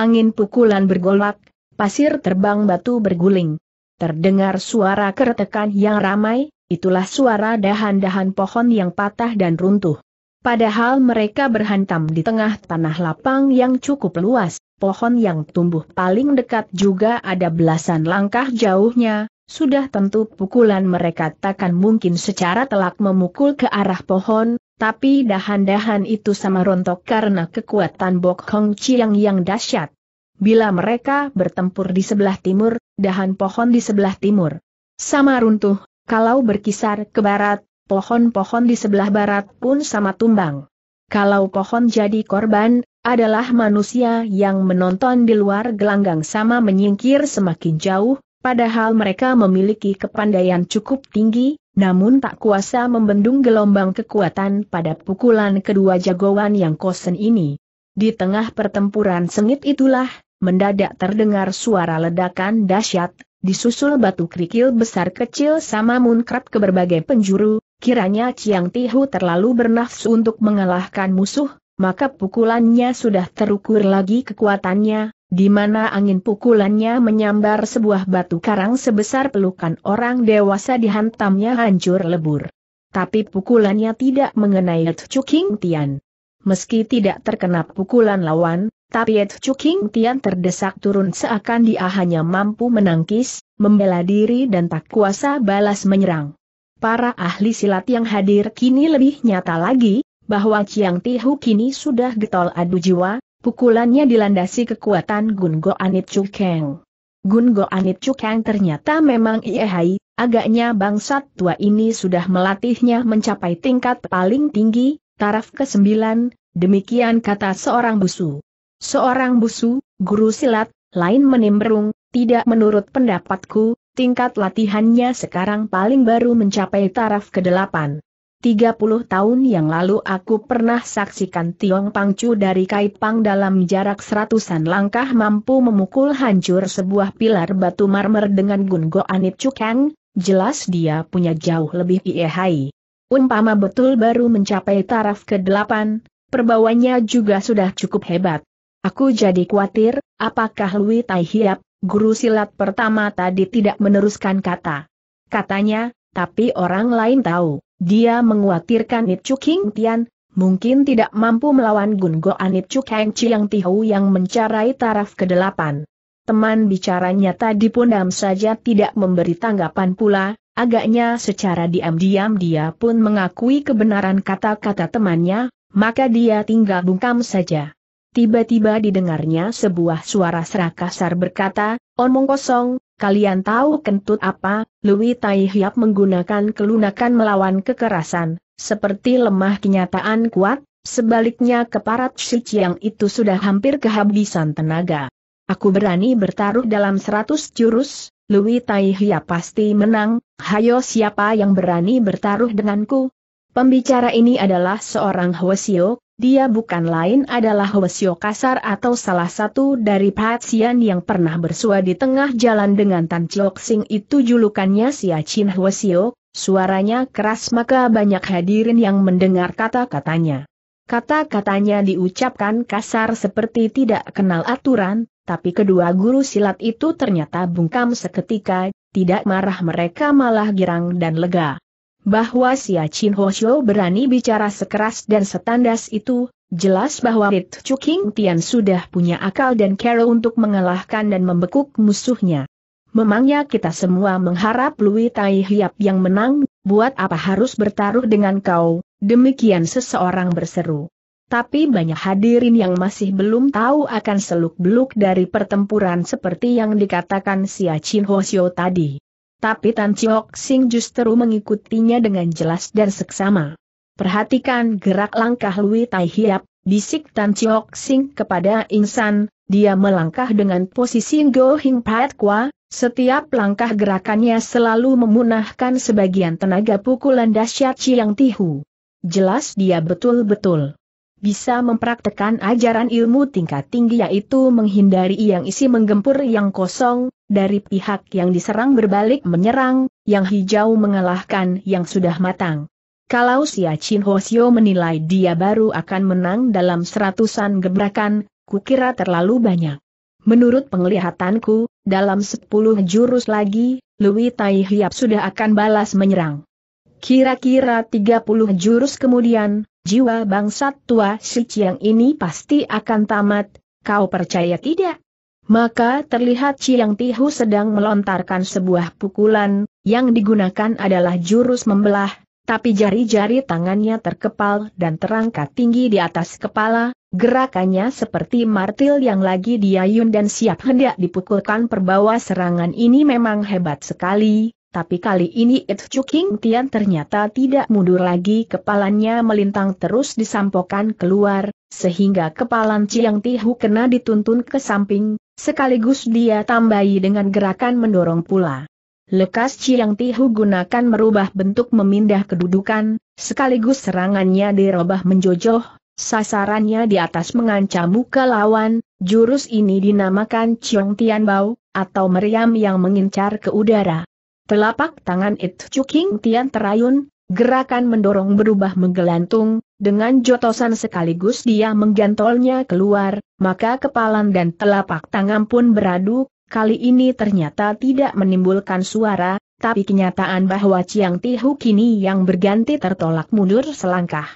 angin pukulan bergolak, pasir terbang batu berguling. Terdengar suara keretekan yang ramai, itulah suara dahan-dahan pohon yang patah dan runtuh. Padahal mereka berhantam di tengah tanah lapang yang cukup luas, pohon yang tumbuh paling dekat juga ada belasan langkah jauhnya, sudah tentu pukulan mereka takkan mungkin secara telak memukul ke arah pohon, tapi dahan-dahan itu sama rontok karena kekuatan Bok Hong Chiang yang dahsyat. Bila mereka bertempur di sebelah timur, dahan pohon di sebelah timur. Sama runtuh, kalau berkisar ke barat, pohon-pohon di sebelah barat pun sama tumbang. Kalau pohon jadi korban, adalah manusia yang menonton di luar gelanggang sama menyingkir semakin jauh, Padahal mereka memiliki kepandaian cukup tinggi, namun tak kuasa membendung gelombang kekuatan pada pukulan kedua jagoan yang kosen ini. Di tengah pertempuran sengit itulah, mendadak terdengar suara ledakan dahsyat, disusul batu kerikil besar kecil sama munkrat ke berbagai penjuru, kiranya Chiang Tihu terlalu bernafsu untuk mengalahkan musuh, maka pukulannya sudah terukur lagi kekuatannya, di mana angin pukulannya menyambar sebuah batu karang sebesar pelukan orang dewasa dihantamnya hancur lebur. Tapi pukulannya tidak mengenai Chu King Tian. Meski tidak terkena pukulan lawan, tapi Chu King Tian terdesak turun seakan dia hanya mampu menangkis, membela diri dan tak kuasa balas menyerang. Para ahli silat yang hadir kini lebih nyata lagi, bahwa Chiang Tihu kini sudah getol adu jiwa, Pukulannya dilandasi kekuatan Gun Go Anit Chukeng. Gun Go Anit Chukeng ternyata memang iehai, iya, agaknya bangsat tua ini sudah melatihnya mencapai tingkat paling tinggi, taraf ke-9, demikian kata seorang busu. Seorang busu, guru silat, lain menimbrung, tidak menurut pendapatku, tingkat latihannya sekarang paling baru mencapai taraf ke-8. 30 tahun yang lalu aku pernah saksikan Tiong Pangcu dari kait pang dalam jarak seratusan langkah mampu memukul hancur sebuah pilar batu marmer dengan Gungo Anit Cukang, jelas dia punya jauh lebih iehai. Umpama betul baru mencapai taraf ke-8, perbawanya juga sudah cukup hebat. Aku jadi khawatir, apakah Lui Tai Hiap, guru silat pertama tadi tidak meneruskan kata. Katanya, tapi orang lain tahu. Dia menguatirkan Nichu King Tian, mungkin tidak mampu melawan Gun Goan Nichu Kang Chiang Tihu yang mencarai taraf ke-8. Teman bicaranya tadi pun dam saja tidak memberi tanggapan pula, agaknya secara diam-diam dia pun mengakui kebenaran kata-kata temannya, maka dia tinggal bungkam saja. Tiba-tiba didengarnya sebuah suara serak kasar berkata, Omong kosong, Kalian tahu kentut apa? Lui Tai Hiap menggunakan kelunakan melawan kekerasan, seperti lemah kenyataan kuat, sebaliknya keparat suci yang itu sudah hampir kehabisan tenaga. Aku berani bertaruh dalam seratus jurus, Lui Tai Hiap pasti menang, hayo siapa yang berani bertaruh denganku? Pembicara ini adalah seorang Hwasiok, dia bukan lain adalah Hwesio Kasar atau salah satu dari Patsian yang pernah bersua di tengah jalan dengan Tan Chok Sing itu julukannya Sia Chin Hwesio, suaranya keras maka banyak hadirin yang mendengar kata-katanya. Kata-katanya diucapkan kasar seperti tidak kenal aturan, tapi kedua guru silat itu ternyata bungkam seketika, tidak marah mereka malah girang dan lega. Bahwa Xia Chin Ho berani bicara sekeras dan setandas itu, jelas bahwa Rit Chu King Tian sudah punya akal dan cara untuk mengalahkan dan membekuk musuhnya. Memangnya kita semua mengharap Lui Tai Hiap yang menang, buat apa harus bertaruh dengan kau, demikian seseorang berseru. Tapi banyak hadirin yang masih belum tahu akan seluk-beluk dari pertempuran seperti yang dikatakan Xia Chin Ho tadi tapi Tan Chiok Sing justru mengikutinya dengan jelas dan seksama. Perhatikan gerak langkah Lui Tai Hiap, bisik Tan Chiok Sing kepada Insan, dia melangkah dengan posisi Go Hing Pat Kwa, setiap langkah gerakannya selalu memunahkan sebagian tenaga pukulan dahsyat Chiang Tihu. Jelas dia betul-betul bisa mempraktekkan ajaran ilmu tingkat tinggi yaitu menghindari yang isi menggempur yang kosong, dari pihak yang diserang berbalik menyerang, yang hijau mengalahkan yang sudah matang. Kalau Sia Chin Hosio menilai dia baru akan menang dalam seratusan gebrakan, kukira terlalu banyak. Menurut penglihatanku, dalam sepuluh jurus lagi, Lui Tai Hiap sudah akan balas menyerang. Kira-kira tiga puluh jurus kemudian, Jiwa bangsat tua si Chiang ini pasti akan tamat, kau percaya tidak? Maka terlihat Chiang Tihu sedang melontarkan sebuah pukulan, yang digunakan adalah jurus membelah, tapi jari-jari tangannya terkepal dan terangkat tinggi di atas kepala, gerakannya seperti martil yang lagi diayun dan siap hendak dipukulkan perbawa serangan ini memang hebat sekali, tapi kali ini It Chuking Tian ternyata tidak mundur lagi kepalanya melintang terus disampokan keluar, sehingga kepalan Ciang Tihu kena dituntun ke samping, sekaligus dia tambahi dengan gerakan mendorong pula. Lekas Ciang Tihu gunakan merubah bentuk memindah kedudukan, sekaligus serangannya dirobah menjojoh, sasarannya di atas mengancam muka lawan, jurus ini dinamakan Ciong Tian Bao, atau meriam yang mengincar ke udara. Telapak tangan It King Tian terayun, gerakan mendorong berubah menggelantung, dengan jotosan sekaligus dia menggantolnya keluar, maka kepalan dan telapak tangan pun beradu, kali ini ternyata tidak menimbulkan suara, tapi kenyataan bahwa Chiang Tihu kini yang berganti tertolak mundur selangkah.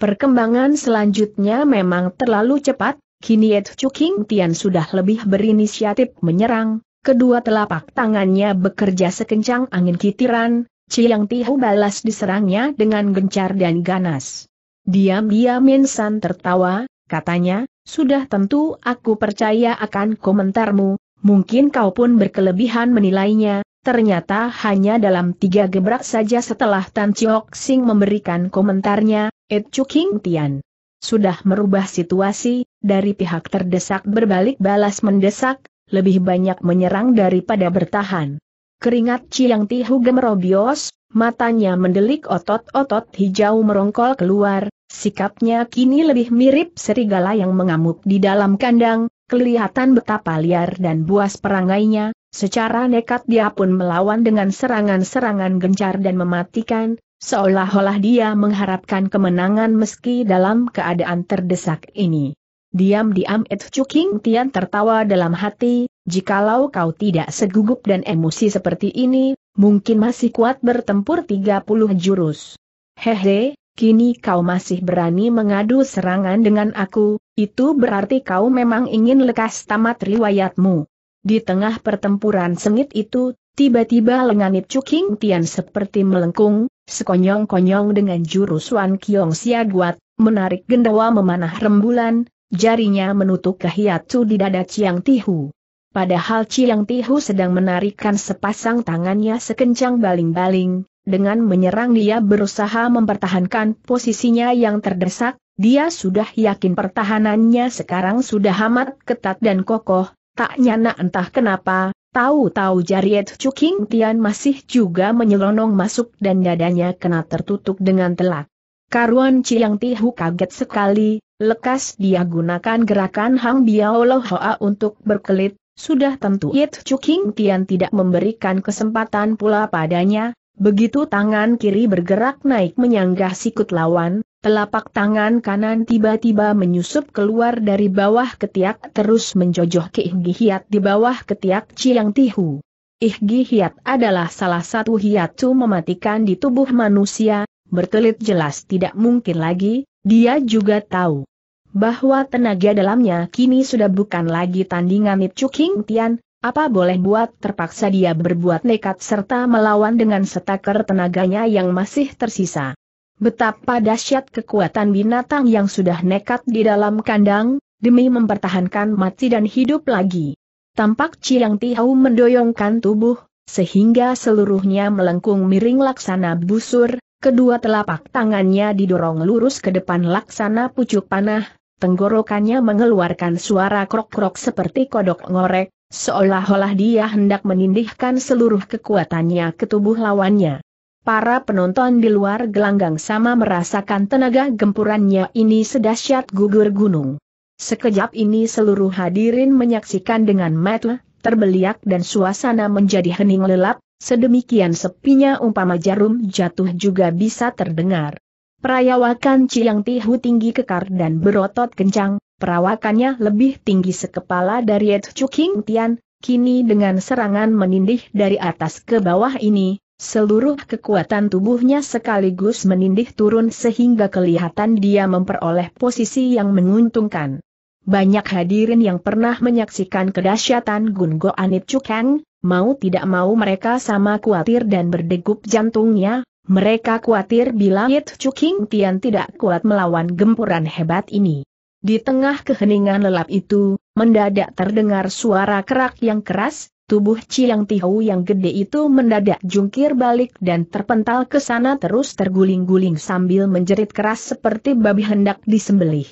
Perkembangan selanjutnya memang terlalu cepat, kini Ed King Tian sudah lebih berinisiatif menyerang, Kedua telapak tangannya bekerja sekencang angin kitiran, Ciyang Tihu balas diserangnya dengan gencar dan ganas. Diam-diam Mensan tertawa, katanya, sudah tentu aku percaya akan komentarmu, mungkin kau pun berkelebihan menilainya, Ternyata hanya dalam tiga gebrak saja setelah Tan Chiok Sing memberikan komentarnya, Ed Chu King Tian. Sudah merubah situasi, dari pihak terdesak berbalik balas mendesak, lebih banyak menyerang daripada bertahan. Keringat Chiang Tihu gemerobios, matanya mendelik otot-otot hijau merongkol keluar, sikapnya kini lebih mirip serigala yang mengamuk di dalam kandang, kelihatan betapa liar dan buas perangainya, secara nekat dia pun melawan dengan serangan-serangan gencar dan mematikan, seolah-olah dia mengharapkan kemenangan meski dalam keadaan terdesak ini. Diam-diam Et Chuking Tian tertawa dalam hati, jikalau kau tidak segugup dan emosi seperti ini, mungkin masih kuat bertempur 30 jurus. Hehe, kini kau masih berani mengadu serangan dengan aku, itu berarti kau memang ingin lekas tamat riwayatmu. Di tengah pertempuran sengit itu, tiba-tiba lengan It Chuking Tian seperti melengkung, sekonyong-konyong dengan jurus Wan Kiong Siaguat, menarik gendawa memanah rembulan, Jarinya menutup kehiatsu di dada Chiang Tihu. Padahal Chiang Tihu sedang menarikkan sepasang tangannya sekencang baling-baling, dengan menyerang dia berusaha mempertahankan posisinya yang terdesak, dia sudah yakin pertahanannya sekarang sudah amat ketat dan kokoh, tak nyana entah kenapa, Tahu-tahu jariet Cuking Tian masih juga menyelonong masuk dan dadanya kena tertutup dengan telak. Karuan Ciang Tihu kaget sekali, Lekas dia gunakan gerakan Hang Biao Lo Hoa untuk berkelit, sudah tentu Yit Chuking Tian tidak memberikan kesempatan pula padanya, begitu tangan kiri bergerak naik menyanggah sikut lawan, telapak tangan kanan tiba-tiba menyusup keluar dari bawah ketiak terus menjojoh ke Ihgi Hiat di bawah ketiak Chiang Tihu. Ihgi Hiat adalah salah satu hiatu mematikan di tubuh manusia, berkelit jelas tidak mungkin lagi, dia juga tahu bahwa tenaga dalamnya kini sudah bukan lagi tandingan Nip King Tian, apa boleh buat terpaksa dia berbuat nekat serta melawan dengan setaker tenaganya yang masih tersisa. Betapa dahsyat kekuatan binatang yang sudah nekat di dalam kandang, demi mempertahankan mati dan hidup lagi. Tampak Chiang Tiau mendoyongkan tubuh, sehingga seluruhnya melengkung miring laksana busur, kedua telapak tangannya didorong lurus ke depan laksana pucuk panah, tenggorokannya mengeluarkan suara krok-krok seperti kodok ngorek, seolah-olah dia hendak menindihkan seluruh kekuatannya ke tubuh lawannya. Para penonton di luar gelanggang sama merasakan tenaga gempurannya ini sedahsyat gugur gunung. Sekejap ini seluruh hadirin menyaksikan dengan mata terbeliak dan suasana menjadi hening lelap, sedemikian sepinya umpama jarum jatuh juga bisa terdengar. Perayawakan Ciang Tihu tinggi kekar dan berotot kencang, perawakannya lebih tinggi sekepala dari Ed Chuking Tian, kini dengan serangan menindih dari atas ke bawah ini, seluruh kekuatan tubuhnya sekaligus menindih turun sehingga kelihatan dia memperoleh posisi yang menguntungkan. Banyak hadirin yang pernah menyaksikan kedahsyatan Gun Go Anit Chukeng, mau tidak mau mereka sama khawatir dan berdegup jantungnya, mereka khawatir bila Yit Chuking Tian tidak kuat melawan gempuran hebat ini. Di tengah keheningan lelap itu, mendadak terdengar suara kerak yang keras, tubuh Chiang Tihou yang gede itu mendadak jungkir balik dan terpental ke sana terus terguling-guling sambil menjerit keras seperti babi hendak disembelih.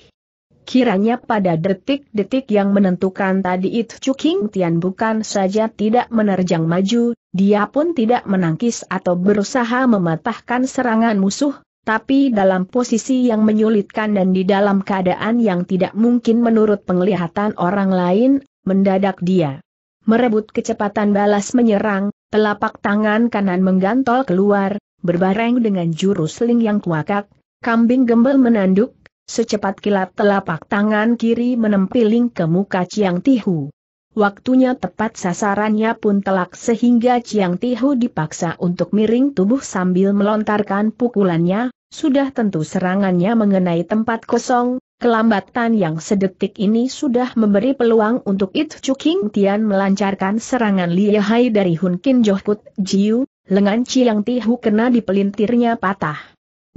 Kiranya pada detik-detik yang menentukan tadi itu Cuking Tian bukan saja tidak menerjang maju, dia pun tidak menangkis atau berusaha mematahkan serangan musuh, tapi dalam posisi yang menyulitkan dan di dalam keadaan yang tidak mungkin menurut penglihatan orang lain, mendadak dia merebut kecepatan balas menyerang, telapak tangan kanan menggantol keluar, berbareng dengan jurus ling yang kuakak, kambing gembel menanduk, Secepat kilat telapak tangan kiri menempiling ke muka Ciang Tihu. Waktunya tepat sasarannya pun telak sehingga Ciang Tihu dipaksa untuk miring tubuh sambil melontarkan pukulannya, sudah tentu serangannya mengenai tempat kosong, Kelambatan yang sedetik ini sudah memberi peluang untuk It Chu King Tian melancarkan serangan lihai dari Hun Kin Johkut Jiu, lengan Chiang Tihu kena di pelintirnya patah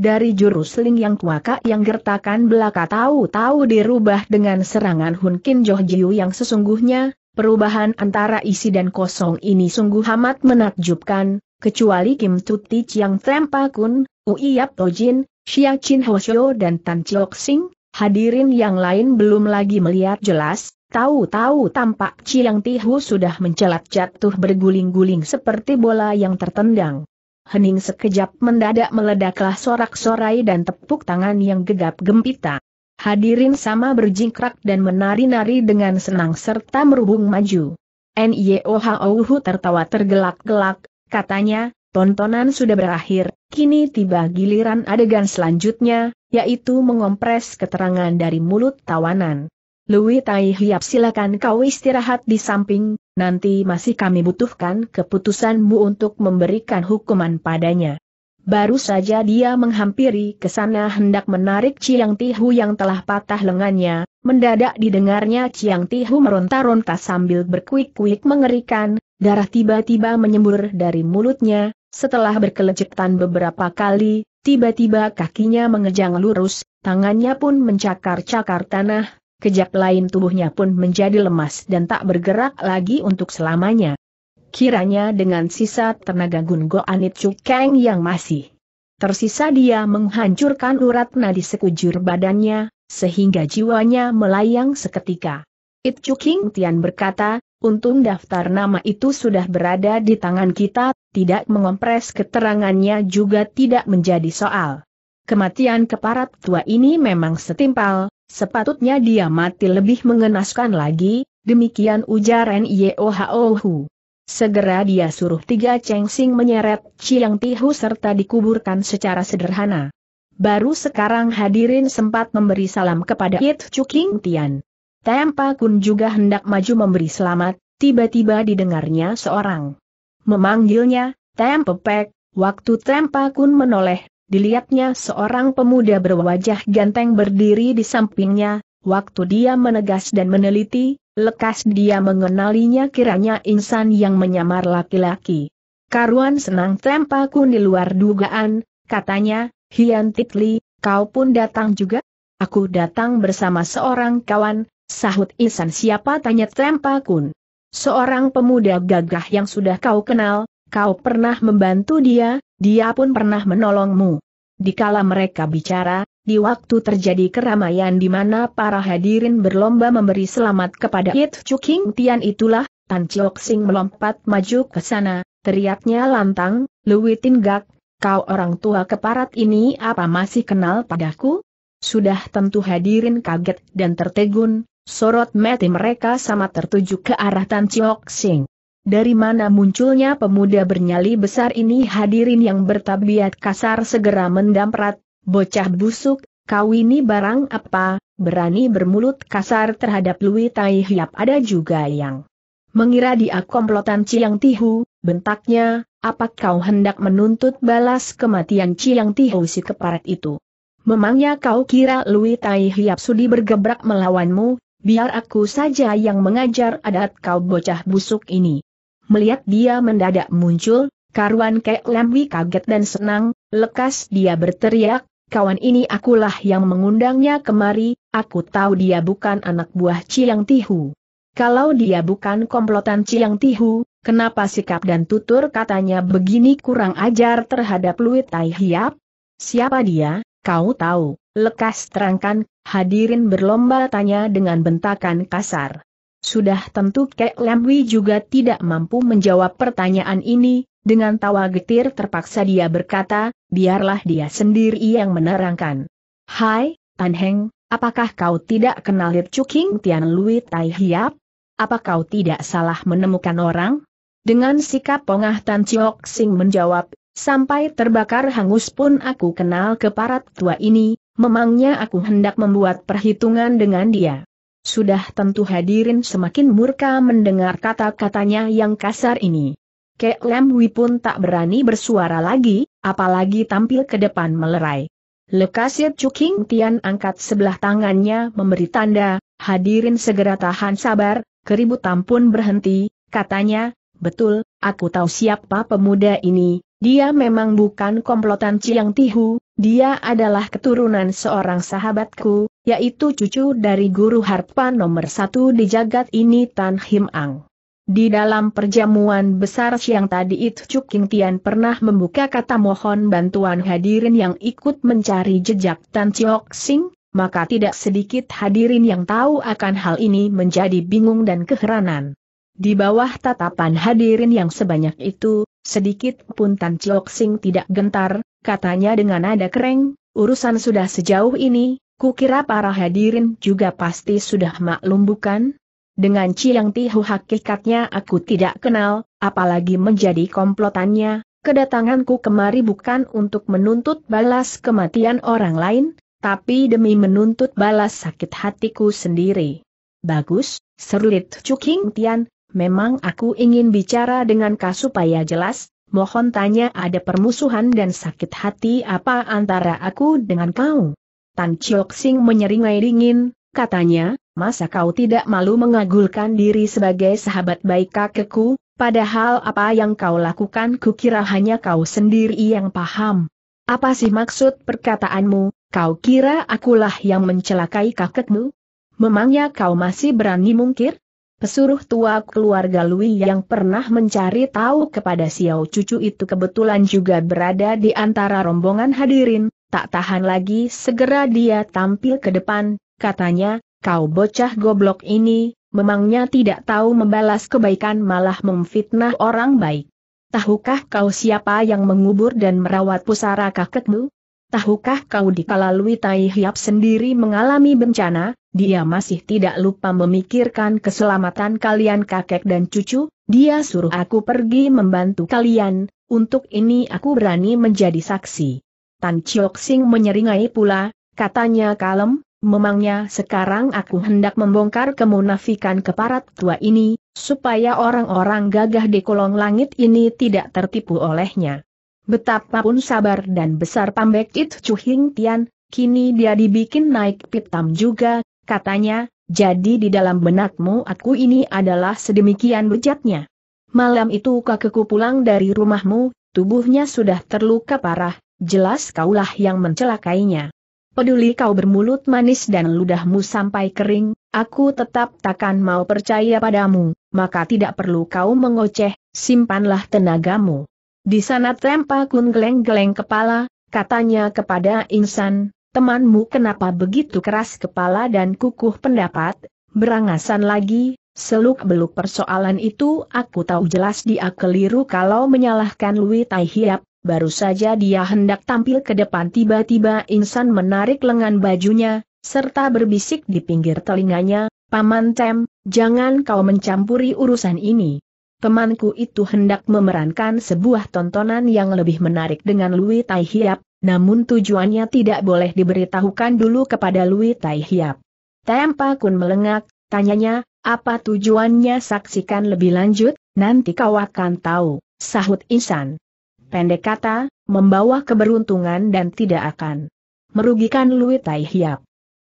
dari jurus jurusling yang kuaka yang gertakan belaka tahu-tahu dirubah dengan serangan Hun Kin Joh Jiu yang sesungguhnya, perubahan antara isi dan kosong ini sungguh amat menakjubkan, kecuali Kim Tuti yang Trempa Kun, Uiyap Tojin, Xia Chin Hoshio dan Tan Chiok Sing, hadirin yang lain belum lagi melihat jelas, tahu-tahu tampak Chiang Tihu sudah mencelat jatuh berguling-guling seperti bola yang tertendang hening sekejap mendadak meledaklah sorak-sorai dan tepuk tangan yang gegap gempita. Hadirin sama berjingkrak dan menari-nari dengan senang serta merubung maju. NIOHOUHU tertawa tergelak-gelak, katanya, tontonan sudah berakhir, kini tiba giliran adegan selanjutnya, yaitu mengompres keterangan dari mulut tawanan. Lui Tai Hiap silakan kau istirahat di samping, nanti masih kami butuhkan keputusanmu untuk memberikan hukuman padanya. Baru saja dia menghampiri ke sana hendak menarik Ciang Tihu yang telah patah lengannya, mendadak didengarnya Ciang Tihu meronta-ronta sambil berkuik-kuik mengerikan, darah tiba-tiba menyembur dari mulutnya, setelah berkelecetan beberapa kali, tiba-tiba kakinya mengejang lurus, tangannya pun mencakar-cakar tanah, kejap lain tubuhnya pun menjadi lemas dan tak bergerak lagi untuk selamanya. Kiranya dengan sisa tenaga Gun Go Chu Cukeng yang masih tersisa dia menghancurkan urat nadi sekujur badannya, sehingga jiwanya melayang seketika. It Cuking Tian berkata, untung daftar nama itu sudah berada di tangan kita, tidak mengompres keterangannya juga tidak menjadi soal. Kematian keparat tua ini memang setimpal, Sepatutnya dia mati lebih mengenaskan lagi, demikian ujar Nyohohu. Segera dia suruh tiga cengsing menyeret Chiang Tihu serta dikuburkan secara sederhana. Baru sekarang hadirin sempat memberi salam kepada Yit Chuking Tian. Tempa Kun juga hendak maju memberi selamat, tiba-tiba didengarnya seorang. Memanggilnya, Tempepek, waktu Tempa Kun menoleh, dilihatnya seorang pemuda berwajah ganteng berdiri di sampingnya, waktu dia menegas dan meneliti, lekas dia mengenalinya kiranya insan yang menyamar laki-laki. Karuan senang tempaku di luar dugaan, katanya, Hian Titli, kau pun datang juga? Aku datang bersama seorang kawan, sahut insan. siapa tanya Kun? Seorang pemuda gagah yang sudah kau kenal, Kau pernah membantu dia, dia pun pernah menolongmu. Di kala mereka bicara, di waktu terjadi keramaian di mana para hadirin berlomba memberi selamat kepada Yit Chuking Tian itulah, Tan Chok Sing melompat maju ke sana, teriaknya lantang, Lui Tin Gak, kau orang tua keparat ini apa masih kenal padaku? Sudah tentu hadirin kaget dan tertegun, sorot mati mereka sama tertuju ke arah Tan Chok Sing. Dari mana munculnya pemuda bernyali besar ini hadirin yang bertabiat kasar segera mendamprat, bocah busuk, kau ini barang apa, berani bermulut kasar terhadap Lui Tai Hiap ada juga yang mengira dia komplotan Ciang Tihu, bentaknya, apa kau hendak menuntut balas kematian Ciang Tihu si keparat itu? Memangnya kau kira Lui Tai Hiap sudi bergebrak melawanmu, biar aku saja yang mengajar adat kau bocah busuk ini. Melihat dia mendadak muncul, karuan Kek Lemwi kaget dan senang, lekas dia berteriak, kawan ini akulah yang mengundangnya kemari, aku tahu dia bukan anak buah Ciang Tihu. Kalau dia bukan komplotan Ciang Tihu, kenapa sikap dan tutur katanya begini kurang ajar terhadap Luit Tai Hiap? Siapa dia, kau tahu, lekas terangkan, hadirin berlomba tanya dengan bentakan kasar. Sudah tentu Kek Lemwi juga tidak mampu menjawab pertanyaan ini, dengan tawa getir terpaksa dia berkata, biarlah dia sendiri yang menerangkan. Hai, Tan Heng, apakah kau tidak kenal Lip Chuking Tian Lui Tai Hiap? Apa kau tidak salah menemukan orang? Dengan sikap pongah Tan Chiok Sing menjawab, sampai terbakar hangus pun aku kenal keparat tua ini, memangnya aku hendak membuat perhitungan dengan dia. Sudah tentu hadirin semakin murka mendengar kata-katanya yang kasar ini. Kek Lem pun tak berani bersuara lagi, apalagi tampil ke depan melerai. Lekasir Cuking Tian angkat sebelah tangannya memberi tanda, hadirin segera tahan sabar, keributan pun berhenti, katanya, betul, aku tahu siapa pemuda ini, dia memang bukan komplotan Ciang Tihu, dia adalah keturunan seorang sahabatku, yaitu cucu dari guru harpa nomor satu di jagat ini Tan Him Ang. Di dalam perjamuan besar siang tadi itu Cuk King Tian pernah membuka kata mohon bantuan hadirin yang ikut mencari jejak Tan Chiok Sing, maka tidak sedikit hadirin yang tahu akan hal ini menjadi bingung dan keheranan. Di bawah tatapan hadirin yang sebanyak itu, sedikit pun Tan Chiok Sing tidak gentar, katanya dengan nada kering, urusan sudah sejauh ini, Kukira para hadirin juga pasti sudah maklum bukan? Dengan Ciang Tihu hakikatnya aku tidak kenal, apalagi menjadi komplotannya, kedatanganku kemari bukan untuk menuntut balas kematian orang lain, tapi demi menuntut balas sakit hatiku sendiri. Bagus, serulit Cuking Tian, memang aku ingin bicara dengan kau supaya jelas, mohon tanya ada permusuhan dan sakit hati apa antara aku dengan kau. Tan Chiok Sing menyeringai dingin, katanya, masa kau tidak malu mengagulkan diri sebagai sahabat baik kakekku, padahal apa yang kau lakukan kukira hanya kau sendiri yang paham. Apa sih maksud perkataanmu, kau kira akulah yang mencelakai kakekmu? Memangnya kau masih berani mungkir? Pesuruh tua keluarga Lui yang pernah mencari tahu kepada Xiao cucu itu kebetulan juga berada di antara rombongan hadirin, Tak tahan lagi segera dia tampil ke depan, katanya, kau bocah goblok ini, memangnya tidak tahu membalas kebaikan malah memfitnah orang baik. Tahukah kau siapa yang mengubur dan merawat pusara kakekmu? Tahukah kau dikala kalalui Tai Hiap sendiri mengalami bencana, dia masih tidak lupa memikirkan keselamatan kalian kakek dan cucu, dia suruh aku pergi membantu kalian, untuk ini aku berani menjadi saksi. Tan Chiok Sing menyeringai pula, katanya kalem, memangnya sekarang aku hendak membongkar kemunafikan keparat tua ini, supaya orang-orang gagah di kolong langit ini tidak tertipu olehnya. Betapapun sabar dan besar pambek It Chu Hing Tian, kini dia dibikin naik pitam juga, katanya, jadi di dalam benakmu aku ini adalah sedemikian bejatnya. Malam itu kakekku pulang dari rumahmu, tubuhnya sudah terluka parah, jelas kaulah yang mencelakainya. Peduli kau bermulut manis dan ludahmu sampai kering, aku tetap takkan mau percaya padamu, maka tidak perlu kau mengoceh, simpanlah tenagamu. Di sana tempa Kun geleng-geleng kepala, katanya kepada Insan, temanmu kenapa begitu keras kepala dan kukuh pendapat, berangasan lagi, seluk-beluk persoalan itu aku tahu jelas dia keliru kalau menyalahkan Lui Tai Hiap, baru saja dia hendak tampil ke depan tiba-tiba insan menarik lengan bajunya, serta berbisik di pinggir telinganya, Paman Tem, jangan kau mencampuri urusan ini. Temanku itu hendak memerankan sebuah tontonan yang lebih menarik dengan Lui Tai Hiap, namun tujuannya tidak boleh diberitahukan dulu kepada Lui Tai Hiap. Tempa Kun melengak, tanyanya, apa tujuannya saksikan lebih lanjut, nanti kau akan tahu, sahut Insan. Pendek kata, membawa keberuntungan dan tidak akan merugikan Lui Tai Hiap.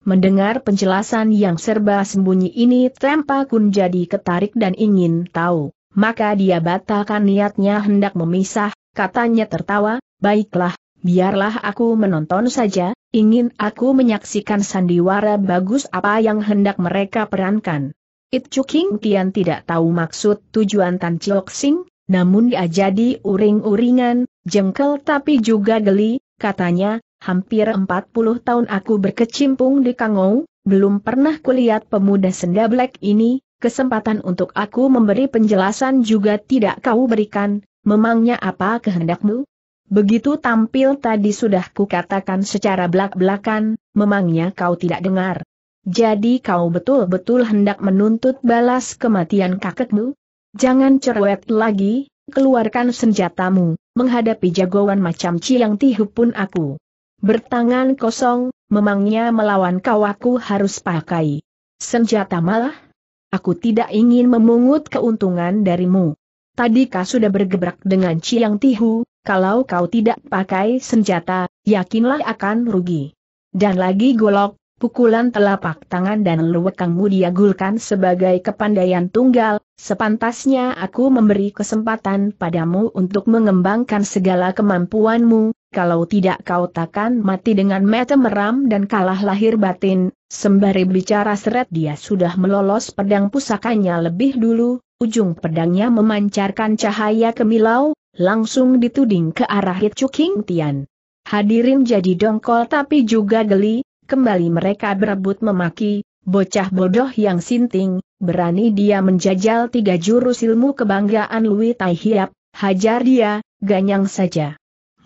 Mendengar penjelasan yang serba sembunyi ini Tempa Kun jadi ketarik dan ingin tahu, maka dia batalkan niatnya hendak memisah, katanya tertawa, baiklah, biarlah aku menonton saja, ingin aku menyaksikan sandiwara bagus apa yang hendak mereka perankan. It Chuking King Tian tidak tahu maksud tujuan Tan Chok Sing, namun ia jadi uring-uringan, jengkel tapi juga geli, katanya, hampir 40 tahun aku berkecimpung di Kangou, belum pernah kulihat pemuda senda black ini, kesempatan untuk aku memberi penjelasan juga tidak kau berikan, memangnya apa kehendakmu? Begitu tampil tadi sudah kukatakan secara belak-belakan, memangnya kau tidak dengar. Jadi kau betul-betul hendak menuntut balas kematian kakekmu? Jangan cerewet lagi, keluarkan senjatamu, menghadapi jagoan macam Ciang Tihu pun aku. Bertangan kosong, memangnya melawan kau aku harus pakai. Senjata malah? Aku tidak ingin memungut keuntungan darimu. Tadi kau sudah bergebrak dengan Ciang Tihu, kalau kau tidak pakai senjata, yakinlah akan rugi. Dan lagi golok, Pukulan telapak tangan dan lewekangmu diagulkan sebagai kepandaian tunggal, sepantasnya aku memberi kesempatan padamu untuk mengembangkan segala kemampuanmu, kalau tidak kau takkan mati dengan mata meram dan kalah lahir batin, sembari bicara seret dia sudah melolos pedang pusakanya lebih dulu, ujung pedangnya memancarkan cahaya kemilau, langsung dituding ke arah Hit Chuking Tian. Hadirin jadi dongkol tapi juga geli, kembali mereka berebut memaki, bocah bodoh yang sinting, berani dia menjajal tiga jurus ilmu kebanggaan Lui Tai Hiap, hajar dia, ganyang saja.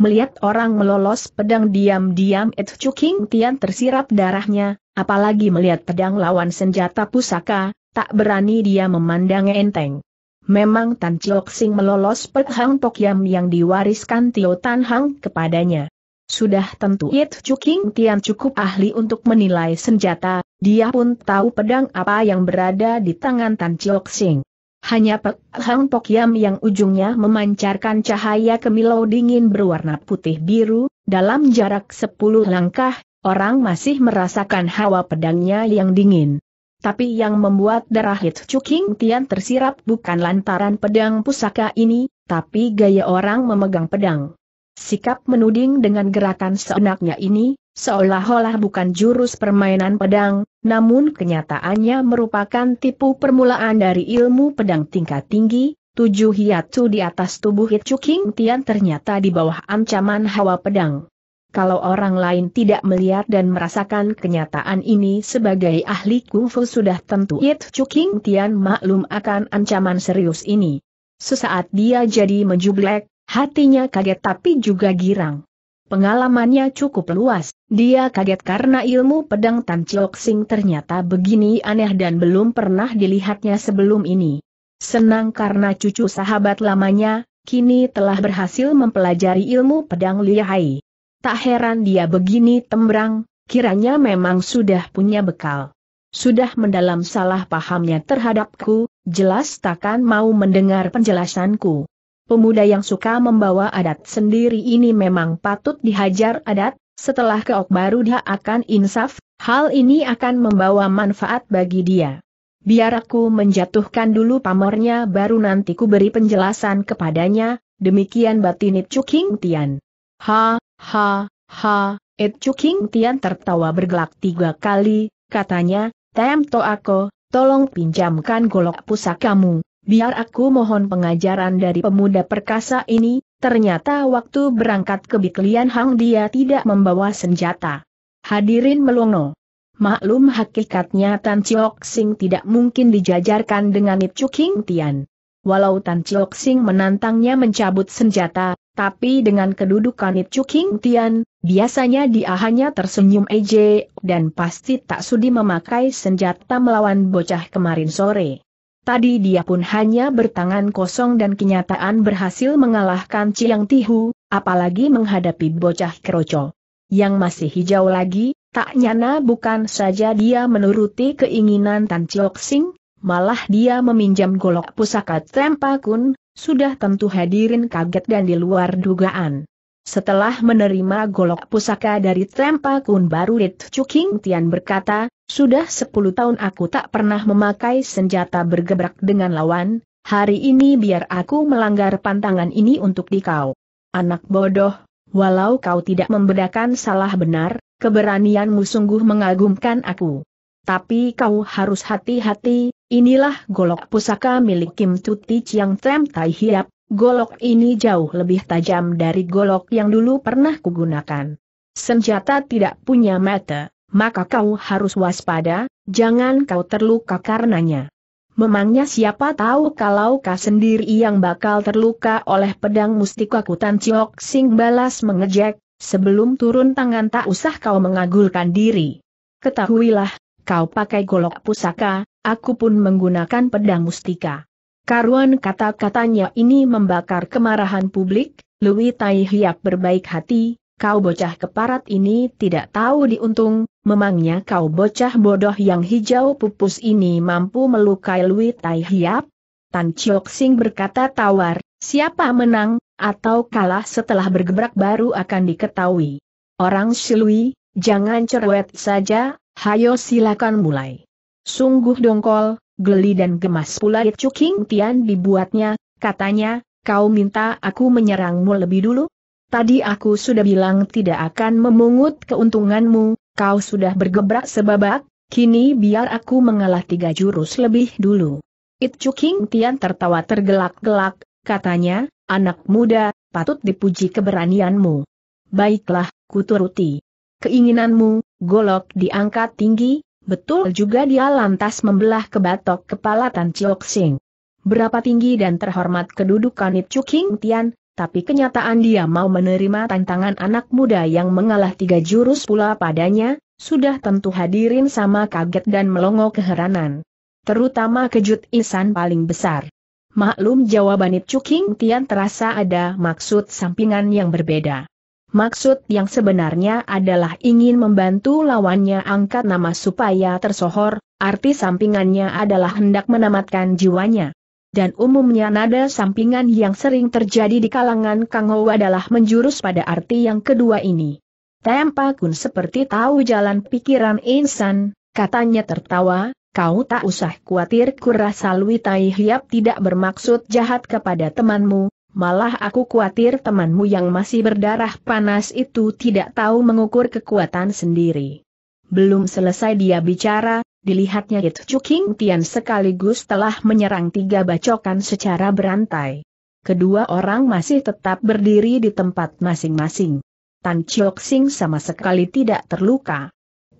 Melihat orang melolos pedang diam-diam Et Chuking Tian tersirap darahnya, apalagi melihat pedang lawan senjata pusaka, tak berani dia memandang enteng. Memang Tan Chok Sing melolos pedang Hang Tok Yam yang diwariskan Tio Tan Hang kepadanya. Sudah tentu Yit Chuking Tian cukup ahli untuk menilai senjata, dia pun tahu pedang apa yang berada di tangan Tan Chiok Sing. Hanya Pek Hang Pok Yam yang ujungnya memancarkan cahaya kemilau dingin berwarna putih biru, dalam jarak 10 langkah, orang masih merasakan hawa pedangnya yang dingin. Tapi yang membuat darah Hit Chuking Tian tersirap bukan lantaran pedang pusaka ini, tapi gaya orang memegang pedang. Sikap menuding dengan gerakan seenaknya ini, seolah-olah bukan jurus permainan pedang, namun kenyataannya merupakan tipu permulaan dari ilmu pedang tingkat tinggi, tujuh hiatu di atas tubuh Hicu King Tian ternyata di bawah ancaman hawa pedang. Kalau orang lain tidak melihat dan merasakan kenyataan ini sebagai ahli kungfu sudah tentu Yit Chu Tian maklum akan ancaman serius ini. Sesaat dia jadi menjublek, Hatinya kaget tapi juga girang. Pengalamannya cukup luas, dia kaget karena ilmu pedang Tan Chok Sing ternyata begini aneh dan belum pernah dilihatnya sebelum ini. Senang karena cucu sahabat lamanya, kini telah berhasil mempelajari ilmu pedang lihai. Tak heran dia begini tembrang, kiranya memang sudah punya bekal. Sudah mendalam salah pahamnya terhadapku, jelas takkan mau mendengar penjelasanku pemuda yang suka membawa adat sendiri ini memang patut dihajar adat, setelah keok baru dia akan insaf, hal ini akan membawa manfaat bagi dia. Biar aku menjatuhkan dulu pamornya baru nanti ku beri penjelasan kepadanya, demikian batin It King Tian. Ha, ha, ha, It King Tian tertawa bergelak tiga kali, katanya, Tem to aku, tolong pinjamkan golok pusakamu biar aku mohon pengajaran dari pemuda perkasa ini, ternyata waktu berangkat ke Biklian Hang dia tidak membawa senjata. Hadirin melongo. Maklum hakikatnya Tan Chiok Sing tidak mungkin dijajarkan dengan It Chuking Tian. Walau Tan Chiok Sing menantangnya mencabut senjata, tapi dengan kedudukan It Chuking Tian, biasanya dia hanya tersenyum eje, dan pasti tak sudi memakai senjata melawan bocah kemarin sore. Tadi dia pun hanya bertangan kosong dan kenyataan berhasil mengalahkan Ciang Tihu, apalagi menghadapi bocah kroco. Yang masih hijau lagi, tak nyana bukan saja dia menuruti keinginan Tan Chiok Sing, malah dia meminjam golok pusaka Tempa Kun. sudah tentu hadirin kaget dan di luar dugaan. Setelah menerima golok pusaka dari Tempa Kun, baru Rit Chuking Tian berkata, sudah sepuluh tahun aku tak pernah memakai senjata bergebrak dengan lawan, hari ini biar aku melanggar pantangan ini untuk dikau. Anak bodoh, walau kau tidak membedakan salah benar, keberanianmu sungguh mengagumkan aku. Tapi kau harus hati-hati, inilah golok pusaka milik Kim Tuti yang Tem Tai Hiap, golok ini jauh lebih tajam dari golok yang dulu pernah kugunakan. Senjata tidak punya mata, maka kau harus waspada, jangan kau terluka karenanya. Memangnya siapa tahu kalau kau sendiri yang bakal terluka oleh pedang mustika kutan Ciok Sing balas mengejek, sebelum turun tangan tak usah kau mengagulkan diri. Ketahuilah, kau pakai golok pusaka, aku pun menggunakan pedang mustika. Karuan kata-katanya ini membakar kemarahan publik, Louis Tai berbaik hati, kau bocah keparat ini tidak tahu diuntung, Memangnya kau bocah bodoh yang hijau pupus ini mampu melukai Lui Tai Hiap? Tan Chiok Sing berkata tawar, siapa menang, atau kalah setelah bergebrak baru akan diketahui. Orang Silui, jangan cerewet saja, hayo silakan mulai. Sungguh dongkol, geli dan gemas pula King Tian dibuatnya, katanya, kau minta aku menyerangmu lebih dulu? Tadi aku sudah bilang tidak akan memungut keuntunganmu, kau sudah bergebrak sebabak, kini biar aku mengalah tiga jurus lebih dulu. It King Tian tertawa tergelak-gelak, katanya, anak muda, patut dipuji keberanianmu. Baiklah, kuturuti. Keinginanmu, golok diangkat tinggi, betul juga dia lantas membelah ke batok kepala Tan Chiok Sing. Berapa tinggi dan terhormat kedudukan It King Tian, tapi kenyataan dia mau menerima tantangan anak muda yang mengalah tiga jurus pula padanya, sudah tentu hadirin sama kaget dan melongo keheranan. Terutama kejut Isan paling besar. Maklum jawaban Cuking Tian terasa ada maksud sampingan yang berbeda. Maksud yang sebenarnya adalah ingin membantu lawannya angkat nama supaya tersohor, arti sampingannya adalah hendak menamatkan jiwanya dan umumnya nada sampingan yang sering terjadi di kalangan Kang Ou adalah menjurus pada arti yang kedua ini. Tempa Kun seperti tahu jalan pikiran insan, katanya tertawa, kau tak usah khawatir kurasa Lui Tai Hiap tidak bermaksud jahat kepada temanmu, malah aku khawatir temanmu yang masih berdarah panas itu tidak tahu mengukur kekuatan sendiri. Belum selesai dia bicara, Dilihatnya It Chuking Tian sekaligus telah menyerang tiga bacokan secara berantai. Kedua orang masih tetap berdiri di tempat masing-masing. Tan Chiok Sing sama sekali tidak terluka.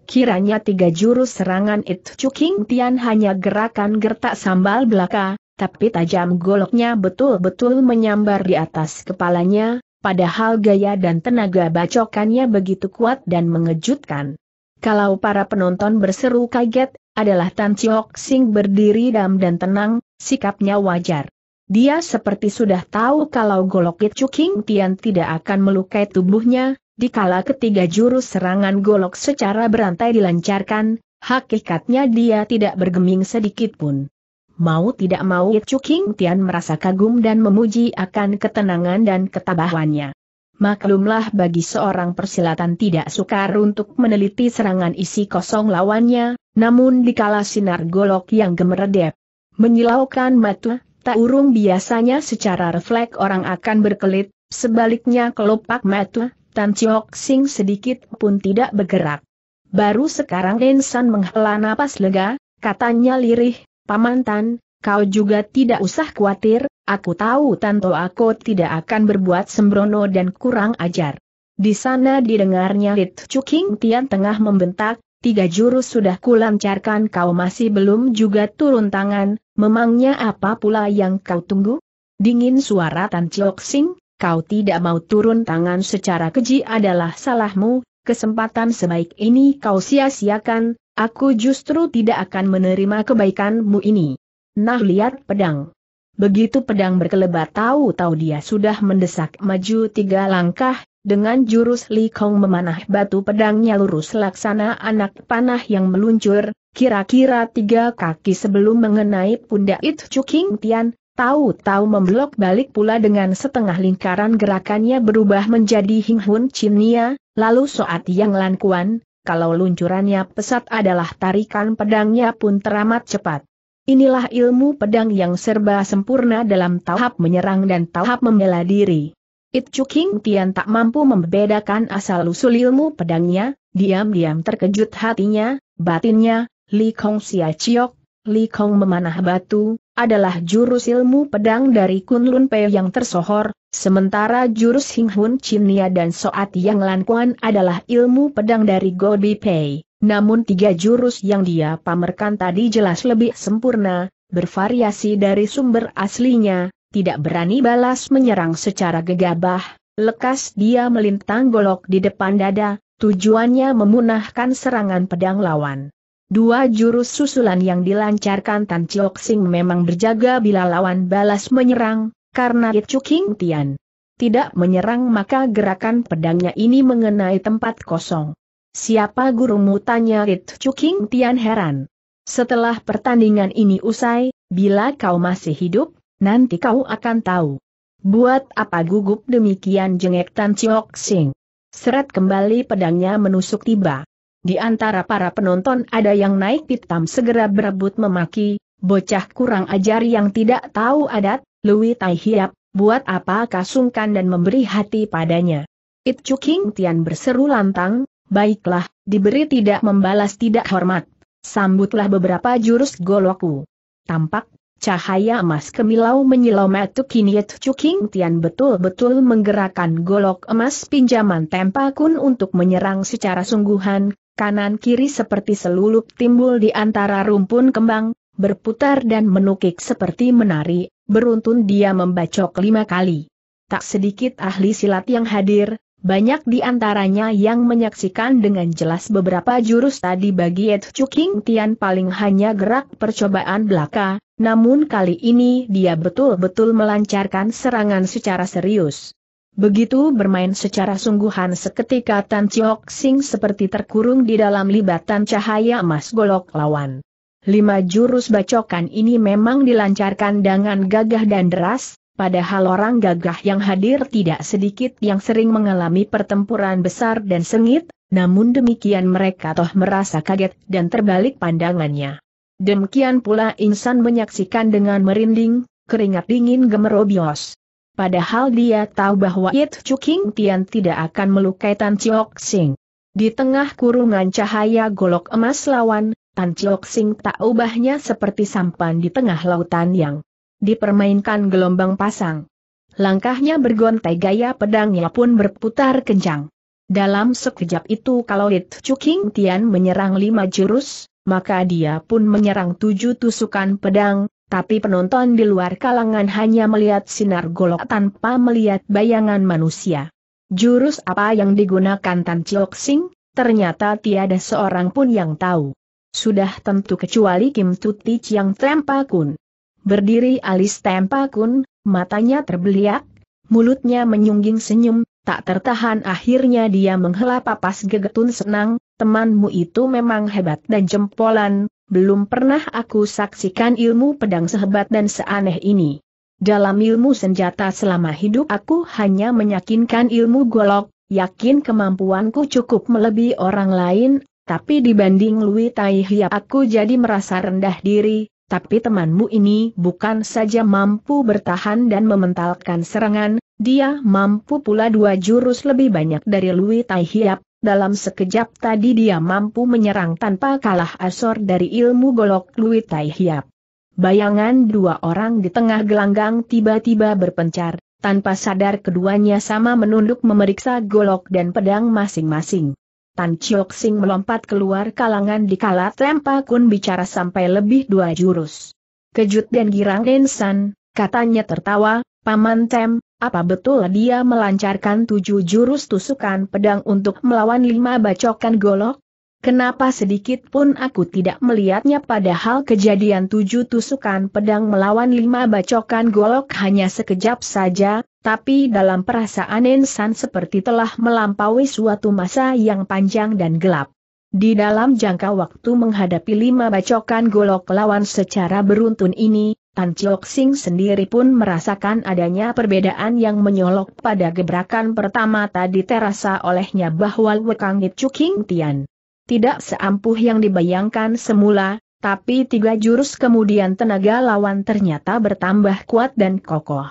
Kiranya tiga jurus serangan It Chuking Tian hanya gerakan gertak sambal belaka, tapi tajam goloknya betul-betul menyambar di atas kepalanya, padahal gaya dan tenaga bacokannya begitu kuat dan mengejutkan. Kalau para penonton berseru kaget, adalah Tan Chiok Sing berdiri dam dan tenang, sikapnya wajar. Dia seperti sudah tahu kalau golok Chu King Tian tidak akan melukai tubuhnya, dikala ketiga jurus serangan golok secara berantai dilancarkan, hakikatnya dia tidak bergeming sedikit pun. Mau tidak mau Chu King Tian merasa kagum dan memuji akan ketenangan dan ketabahannya. Maklumlah bagi seorang persilatan tidak sukar untuk meneliti serangan isi kosong lawannya, namun dikala sinar golok yang gemeredep, menyilaukan mata, tak urung biasanya secara refleks orang akan berkelit, sebaliknya kelopak mata, Tan Chiok Sing sedikit pun tidak bergerak. Baru sekarang Ensan menghela napas lega, katanya lirih, Paman Tan, kau juga tidak usah khawatir, Aku tahu Tanto aku tidak akan berbuat sembrono dan kurang ajar. Di sana didengarnya Lit Chuking Tian tengah membentak, tiga jurus sudah kulancarkan kau masih belum juga turun tangan, memangnya apa pula yang kau tunggu? Dingin suara Tan Chiok Sing, kau tidak mau turun tangan secara keji adalah salahmu, kesempatan sebaik ini kau sia-siakan, aku justru tidak akan menerima kebaikanmu ini. Nah lihat pedang. Begitu pedang berkelebat tahu-tahu dia sudah mendesak maju tiga langkah, dengan jurus Li Kong memanah batu pedangnya lurus laksana anak panah yang meluncur, kira-kira tiga kaki sebelum mengenai pundak It Chu King Tian, tahu-tahu memblok balik pula dengan setengah lingkaran gerakannya berubah menjadi Hing Hun Nia lalu Soat Yang Lan Kuan, kalau luncurannya pesat adalah tarikan pedangnya pun teramat cepat. Inilah ilmu pedang yang serba sempurna dalam tahap menyerang dan tahap membela diri. Itchu King Tian tak mampu membedakan asal-usul ilmu pedangnya, diam-diam terkejut hatinya, batinnya, Li Kong sia Chiok, Li Kong memanah batu, adalah jurus ilmu pedang dari Kun Lun Pei yang tersohor, sementara jurus Hing Hinghun Nia dan Soat Yang Lan Kuan adalah ilmu pedang dari Gobi Pei. Namun tiga jurus yang dia pamerkan tadi jelas lebih sempurna, bervariasi dari sumber aslinya, tidak berani balas menyerang secara gegabah, lekas dia melintang golok di depan dada, tujuannya memunahkan serangan pedang lawan. Dua jurus susulan yang dilancarkan Tan Chiok Sing memang berjaga bila lawan balas menyerang, karena It King Tian tidak menyerang maka gerakan pedangnya ini mengenai tempat kosong. Siapa gurumu tanya Rit Chuking Tian heran. Setelah pertandingan ini usai, bila kau masih hidup, nanti kau akan tahu. Buat apa gugup demikian jengek Tan Chiok Sing. Seret kembali pedangnya menusuk tiba. Di antara para penonton ada yang naik pitam segera berebut memaki, bocah kurang ajar yang tidak tahu adat, Lui Tai Hiap, buat apa kasungkan dan memberi hati padanya. It Chu Tian berseru lantang, Baiklah, diberi tidak membalas tidak hormat. Sambutlah beberapa jurus goloku. Tampak, cahaya emas kemilau menyilau metu kini Chu Tian betul-betul menggerakkan golok emas pinjaman Tempa Kun untuk menyerang secara sungguhan, kanan-kiri seperti selulup timbul di antara rumpun kembang, berputar dan menukik seperti menari, beruntun dia membacok lima kali. Tak sedikit ahli silat yang hadir, banyak di antaranya yang menyaksikan dengan jelas beberapa jurus tadi bagi Ed Chuking Tian paling hanya gerak percobaan belaka, namun kali ini dia betul-betul melancarkan serangan secara serius. Begitu bermain secara sungguhan seketika Tan Chiok Sing seperti terkurung di dalam libatan cahaya emas golok lawan. Lima jurus bacokan ini memang dilancarkan dengan gagah dan deras, Padahal orang gagah yang hadir tidak sedikit yang sering mengalami pertempuran besar dan sengit, namun demikian mereka toh merasa kaget dan terbalik pandangannya. Demikian pula insan menyaksikan dengan merinding, keringat dingin gemerobios. Padahal dia tahu bahwa Yit Chuking Tian tidak akan melukai Tan Chiok Sing. Di tengah kurungan cahaya golok emas lawan, Tan Chiok Sing tak ubahnya seperti sampan di tengah lautan yang dipermainkan gelombang pasang. Langkahnya bergontai gaya pedangnya pun berputar kencang. Dalam sekejap itu kalau Lit Chuking Tian menyerang lima jurus, maka dia pun menyerang tujuh tusukan pedang, tapi penonton di luar kalangan hanya melihat sinar golok tanpa melihat bayangan manusia. Jurus apa yang digunakan Tan Chiok Sing, ternyata tiada seorang pun yang tahu. Sudah tentu kecuali Kim Tuti yang Trempa Kun. Berdiri alis tempakun, matanya terbeliak, mulutnya menyungging senyum, tak tertahan akhirnya dia menghela papas gegetun senang, temanmu itu memang hebat dan jempolan, belum pernah aku saksikan ilmu pedang sehebat dan seaneh ini. Dalam ilmu senjata selama hidup aku hanya meyakinkan ilmu golok, yakin kemampuanku cukup melebihi orang lain, tapi dibanding Lui Tai Hiap aku jadi merasa rendah diri, tapi temanmu ini bukan saja mampu bertahan dan mementalkan serangan, dia mampu pula dua jurus lebih banyak dari Lui Tai Hiap, dalam sekejap tadi dia mampu menyerang tanpa kalah asor dari ilmu golok Lui Tai Hiap. Bayangan dua orang di tengah gelanggang tiba-tiba berpencar, tanpa sadar keduanya sama menunduk memeriksa golok dan pedang masing-masing. Tan Chiok Sing melompat keluar kalangan di kala tempa Kun bicara sampai lebih dua jurus. Kejut dan girang Densan, katanya tertawa, Paman Tem, apa betul dia melancarkan tujuh jurus tusukan pedang untuk melawan lima bacokan golok? Kenapa sedikit pun aku tidak melihatnya padahal kejadian tujuh tusukan pedang melawan lima bacokan golok hanya sekejap saja, tapi dalam perasaan insan seperti telah melampaui suatu masa yang panjang dan gelap. Di dalam jangka waktu menghadapi lima bacokan golok lawan secara beruntun ini, Tan Chiok Sing sendiri pun merasakan adanya perbedaan yang menyolok pada gebrakan pertama tadi terasa olehnya bahwa Wekangit Chuking Tian tidak seampuh yang dibayangkan semula, tapi tiga jurus kemudian tenaga lawan ternyata bertambah kuat dan kokoh.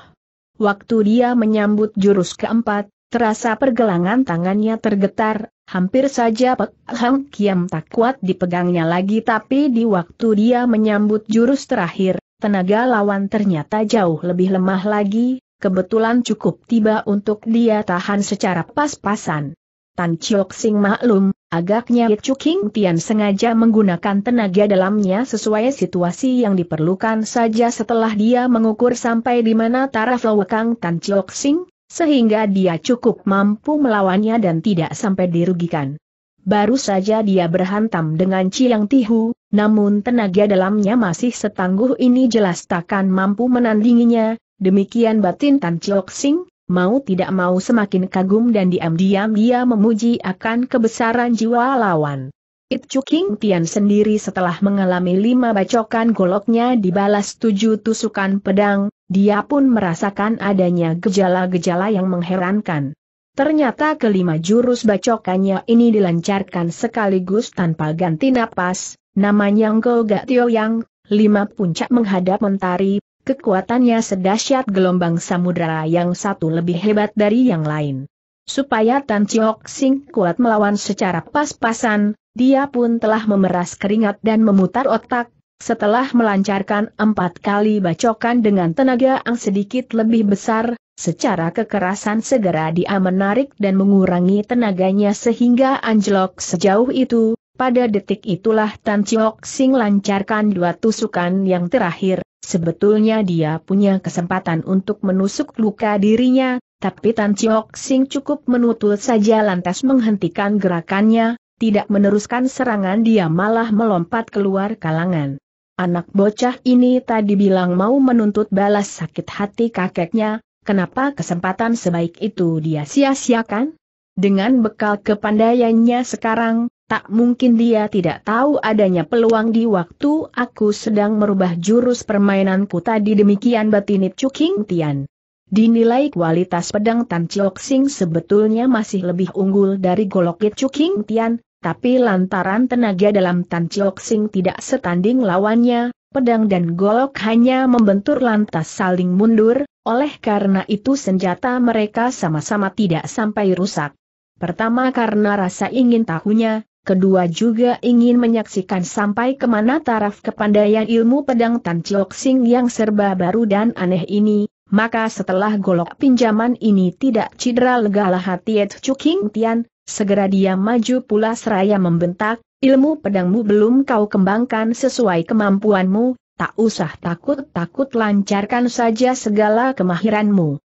Waktu dia menyambut jurus keempat, terasa pergelangan tangannya tergetar, hampir saja Pek Hang Kiam tak kuat dipegangnya lagi tapi di waktu dia menyambut jurus terakhir, tenaga lawan ternyata jauh lebih lemah lagi, kebetulan cukup tiba untuk dia tahan secara pas-pasan. Tan Chiok Sing maklum, agaknya Chu King Tian sengaja menggunakan tenaga dalamnya sesuai situasi yang diperlukan saja setelah dia mengukur sampai di mana taraf Lowekang Tan Chiok Sing, sehingga dia cukup mampu melawannya dan tidak sampai dirugikan. Baru saja dia berhantam dengan Chiang Tihu, namun tenaga dalamnya masih setangguh ini jelas takkan mampu menandinginya, demikian batin Tan Chiok Sing, mau tidak mau semakin kagum dan diam-diam dia memuji akan kebesaran jiwa lawan. It King Tian sendiri setelah mengalami lima bacokan goloknya dibalas tujuh tusukan pedang, dia pun merasakan adanya gejala-gejala yang mengherankan. Ternyata kelima jurus bacokannya ini dilancarkan sekaligus tanpa ganti napas, namanya Ngo Gatio Yang, lima puncak menghadap mentari, Kekuatannya sedahsyat gelombang samudera yang satu lebih hebat dari yang lain. Supaya Tan Chiok Sing kuat melawan secara pas-pasan, dia pun telah memeras keringat dan memutar otak, setelah melancarkan empat kali bacokan dengan tenaga yang sedikit lebih besar, secara kekerasan segera dia menarik dan mengurangi tenaganya sehingga anjlok sejauh itu, pada detik itulah Tan Chiok Sing lancarkan dua tusukan yang terakhir, Sebetulnya dia punya kesempatan untuk menusuk luka dirinya, tapi Tan Chiok Sing cukup menutul saja lantas menghentikan gerakannya, tidak meneruskan serangan dia malah melompat keluar kalangan. Anak bocah ini tadi bilang mau menuntut balas sakit hati kakeknya, kenapa kesempatan sebaik itu dia sia-siakan? Dengan bekal kepandaiannya sekarang, Tak mungkin dia tidak tahu adanya peluang di waktu aku sedang merubah jurus permainanku tadi demikian batinit Cuking Tian. Dinilai kualitas pedang Tan Chiok Sing sebetulnya masih lebih unggul dari Golokit Cuking Tian, tapi lantaran tenaga dalam Tan Chiok Sing tidak setanding lawannya, pedang dan golok hanya membentur lantas saling mundur, oleh karena itu senjata mereka sama-sama tidak sampai rusak. Pertama karena rasa ingin tahunya, Kedua juga ingin menyaksikan sampai kemana taraf kepandaian ilmu pedang Tan Chiok Sing yang serba baru dan aneh ini, maka setelah golok pinjaman ini tidak cedera legalah hati Ed Chuking Tian, segera dia maju pula seraya membentak, ilmu pedangmu belum kau kembangkan sesuai kemampuanmu, tak usah takut-takut lancarkan saja segala kemahiranmu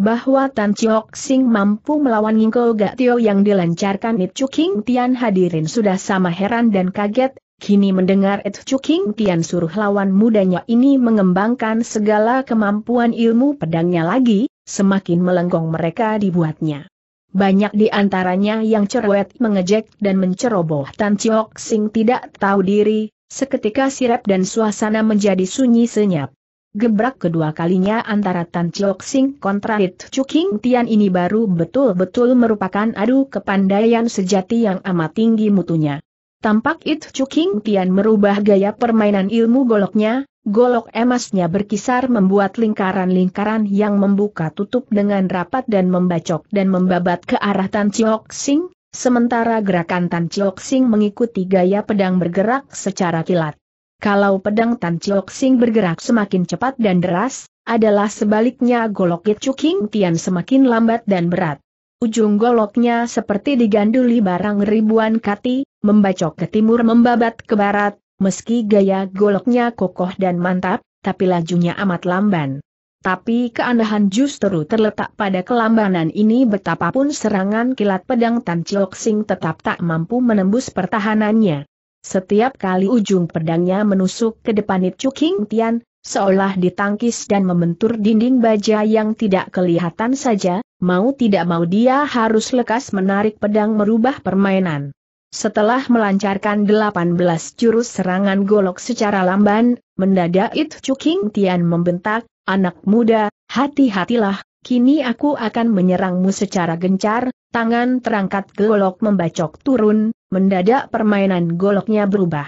bahwa Tan Chiok Sing mampu melawan Ningko Gak Tio yang dilancarkan It King Tian hadirin sudah sama heran dan kaget, kini mendengar It King Tian suruh lawan mudanya ini mengembangkan segala kemampuan ilmu pedangnya lagi, semakin melenggong mereka dibuatnya. Banyak di antaranya yang cerewet mengejek dan menceroboh Tan Chiok Sing tidak tahu diri, seketika sirap dan suasana menjadi sunyi senyap. Gebrak kedua kalinya antara Tan Chiok Sing kontra It Chuking Tian ini baru betul-betul merupakan adu kepandaian sejati yang amat tinggi mutunya. Tampak It Chuking Tian merubah gaya permainan ilmu goloknya, golok emasnya berkisar membuat lingkaran-lingkaran yang membuka tutup dengan rapat dan membacok dan membabat ke arah Tan Chiok Sing, sementara gerakan Tan Chiok Sing mengikuti gaya pedang bergerak secara kilat. Kalau pedang Tan Chiok Sing bergerak semakin cepat dan deras, adalah sebaliknya golok Chu King Tian semakin lambat dan berat. Ujung goloknya seperti diganduli barang ribuan kati, membacok ke timur membabat ke barat, meski gaya goloknya kokoh dan mantap, tapi lajunya amat lamban. Tapi keanehan justru terletak pada kelambanan ini betapapun serangan kilat pedang Tan Chiok Sing tetap tak mampu menembus pertahanannya. Setiap kali ujung pedangnya menusuk ke depan Chu King Tian, seolah ditangkis dan membentur dinding baja yang tidak kelihatan saja, mau tidak mau dia harus lekas menarik pedang merubah permainan. Setelah melancarkan 18 jurus serangan golok secara lamban, mendadak It Chu King Tian membentak, anak muda, hati-hatilah, Kini aku akan menyerangmu secara gencar, tangan terangkat golok membacok turun, mendadak permainan goloknya berubah.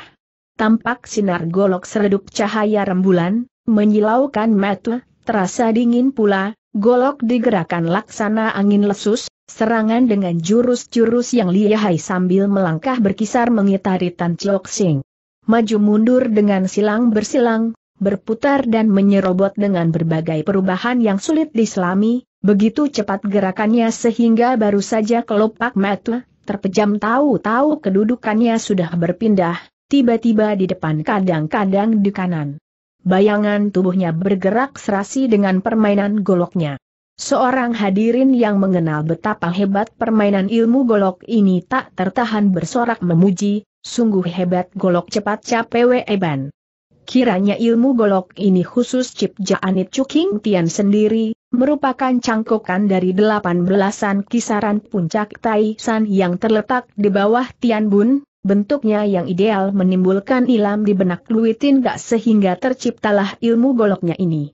Tampak sinar golok seredup cahaya rembulan, menyilaukan mata, terasa dingin pula, golok digerakkan laksana angin lesus, serangan dengan jurus-jurus yang lihai sambil melangkah berkisar mengitari Tan Chok Sing. Maju mundur dengan silang bersilang, berputar dan menyerobot dengan berbagai perubahan yang sulit diselami, begitu cepat gerakannya sehingga baru saja kelopak mata, terpejam tahu-tahu kedudukannya sudah berpindah, tiba-tiba di depan kadang-kadang di kanan. Bayangan tubuhnya bergerak serasi dengan permainan goloknya. Seorang hadirin yang mengenal betapa hebat permainan ilmu golok ini tak tertahan bersorak memuji, sungguh hebat golok cepat capek eban. Kiranya ilmu golok ini khusus cipjaanit Cuking Tian sendiri, merupakan cangkokan dari delapan belasan kisaran puncak tai san yang terletak di bawah Tian Bun, bentuknya yang ideal menimbulkan ilam di benak Luitin Gak sehingga terciptalah ilmu goloknya ini.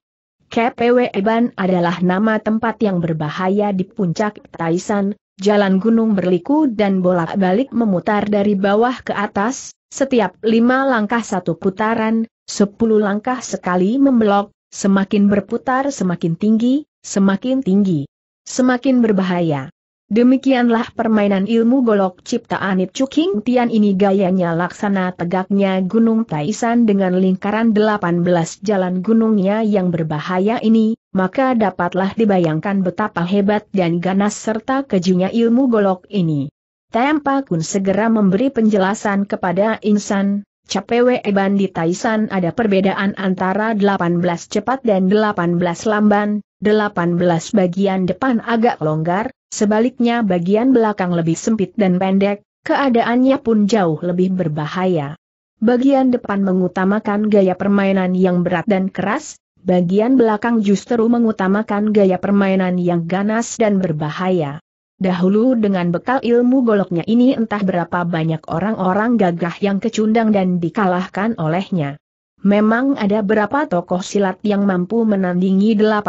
KPW Eban adalah nama tempat yang berbahaya di puncak tai san. jalan gunung berliku dan bolak-balik memutar dari bawah ke atas, setiap lima langkah satu putaran, Sepuluh langkah sekali membelok, semakin berputar semakin tinggi, semakin tinggi, semakin berbahaya. Demikianlah permainan ilmu golok ciptaan Ip Chuking Tian ini gayanya laksana tegaknya Gunung Taisan dengan lingkaran 18 jalan gunungnya yang berbahaya ini, maka dapatlah dibayangkan betapa hebat dan ganas serta kejunya ilmu golok ini. Tempa Kun segera memberi penjelasan kepada Insan, Eban di Taisan ada perbedaan antara 18 cepat dan 18 lamban, 18 bagian depan agak longgar, sebaliknya bagian belakang lebih sempit dan pendek, keadaannya pun jauh lebih berbahaya. Bagian depan mengutamakan gaya permainan yang berat dan keras, bagian belakang justru mengutamakan gaya permainan yang ganas dan berbahaya. Dahulu dengan bekal ilmu goloknya ini entah berapa banyak orang-orang gagah yang kecundang dan dikalahkan olehnya. Memang ada berapa tokoh silat yang mampu menandingi 18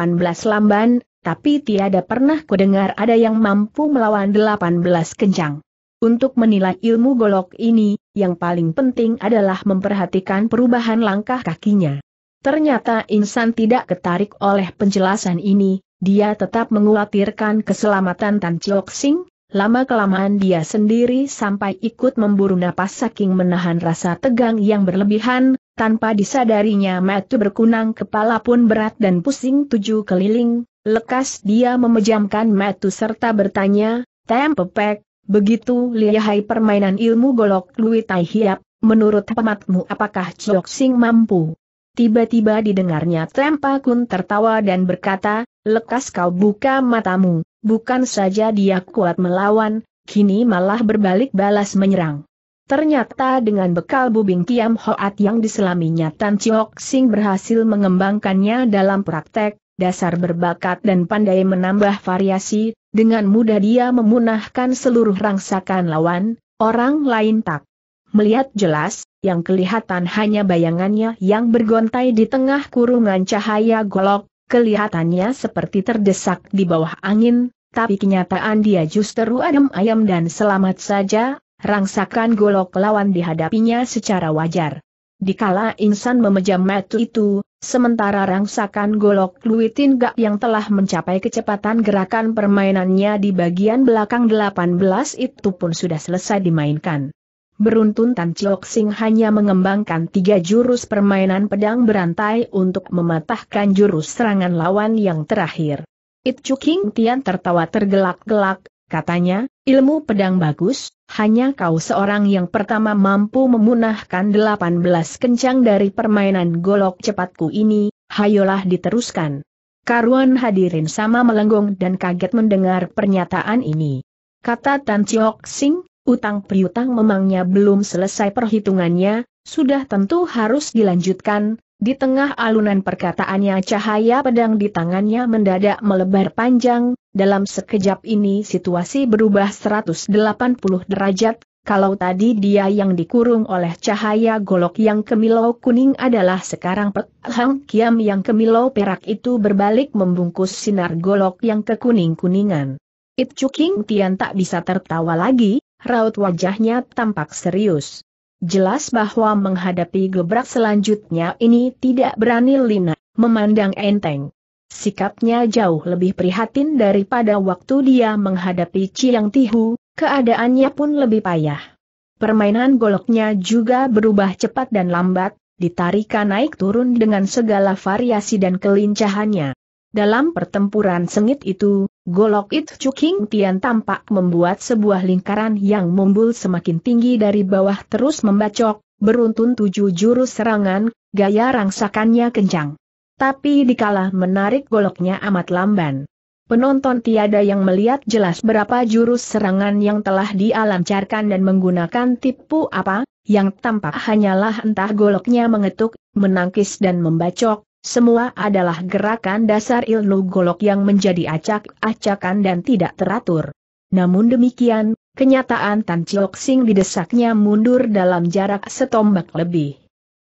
lamban, tapi tiada pernah kudengar ada yang mampu melawan 18 kencang. Untuk menilai ilmu golok ini, yang paling penting adalah memperhatikan perubahan langkah kakinya. Ternyata insan tidak ketarik oleh penjelasan ini, dia tetap mengulatirkan keselamatan Tan Chok Sing, Lama-kelamaan dia sendiri sampai ikut memburu napas saking menahan rasa tegang yang berlebihan, tanpa disadarinya Matu berkunang kepala pun berat dan pusing tujuh keliling, lekas dia memejamkan mata serta bertanya, Tempepek, begitu lihai permainan ilmu golok Lui Tai Hiap, menurut pematmu apakah Chok Sing mampu? Tiba-tiba didengarnya Tempa Kun tertawa dan berkata, lekas kau buka matamu, bukan saja dia kuat melawan, kini malah berbalik balas menyerang. Ternyata dengan bekal bubing Kiam Hoat yang diselaminya Tan Chiok Sing berhasil mengembangkannya dalam praktek, dasar berbakat dan pandai menambah variasi, dengan mudah dia memunahkan seluruh rangsakan lawan, orang lain tak Melihat jelas, yang kelihatan hanya bayangannya yang bergontai di tengah kurungan cahaya golok, kelihatannya seperti terdesak di bawah angin, tapi kenyataan dia justru adem ayam dan selamat saja, rangsakan golok lawan dihadapinya secara wajar. Dikala insan memejam metu itu, sementara rangsakan golok Luitin Gak yang telah mencapai kecepatan gerakan permainannya di bagian belakang 18 itu pun sudah selesai dimainkan. Beruntun Tan Chok Sing hanya mengembangkan tiga jurus permainan pedang berantai untuk mematahkan jurus serangan lawan yang terakhir. It Chuking Tian tertawa tergelak-gelak, katanya, ilmu pedang bagus, hanya kau seorang yang pertama mampu memunahkan 18 kencang dari permainan golok cepatku ini, hayolah diteruskan. Karuan hadirin sama melenggong dan kaget mendengar pernyataan ini. Kata Tan Chok Sing, utang priutang memangnya belum selesai perhitungannya, sudah tentu harus dilanjutkan, di tengah alunan perkataannya cahaya pedang di tangannya mendadak melebar panjang, dalam sekejap ini situasi berubah 180 derajat, kalau tadi dia yang dikurung oleh cahaya golok yang kemilau kuning adalah sekarang Pek Kiam yang kemilau perak itu berbalik membungkus sinar golok yang kekuning-kuningan. It Chuking Tian tak bisa tertawa lagi, raut wajahnya tampak serius. Jelas bahwa menghadapi gebrak selanjutnya ini tidak berani Lina, memandang enteng. Sikapnya jauh lebih prihatin daripada waktu dia menghadapi Chiang Tihu, keadaannya pun lebih payah. Permainan goloknya juga berubah cepat dan lambat, ditarikan naik turun dengan segala variasi dan kelincahannya. Dalam pertempuran sengit itu, Golok It Chuking Tian tampak membuat sebuah lingkaran yang mumbul semakin tinggi dari bawah terus membacok, beruntun tujuh jurus serangan, gaya rangsakannya kencang. Tapi dikala menarik goloknya amat lamban. Penonton tiada yang melihat jelas berapa jurus serangan yang telah dialancarkan dan menggunakan tipu apa, yang tampak hanyalah entah goloknya mengetuk, menangkis dan membacok, semua adalah gerakan dasar ilmu golok yang menjadi acak-acakan dan tidak teratur. Namun demikian, kenyataan Tan Chiok Sing didesaknya mundur dalam jarak setombak lebih.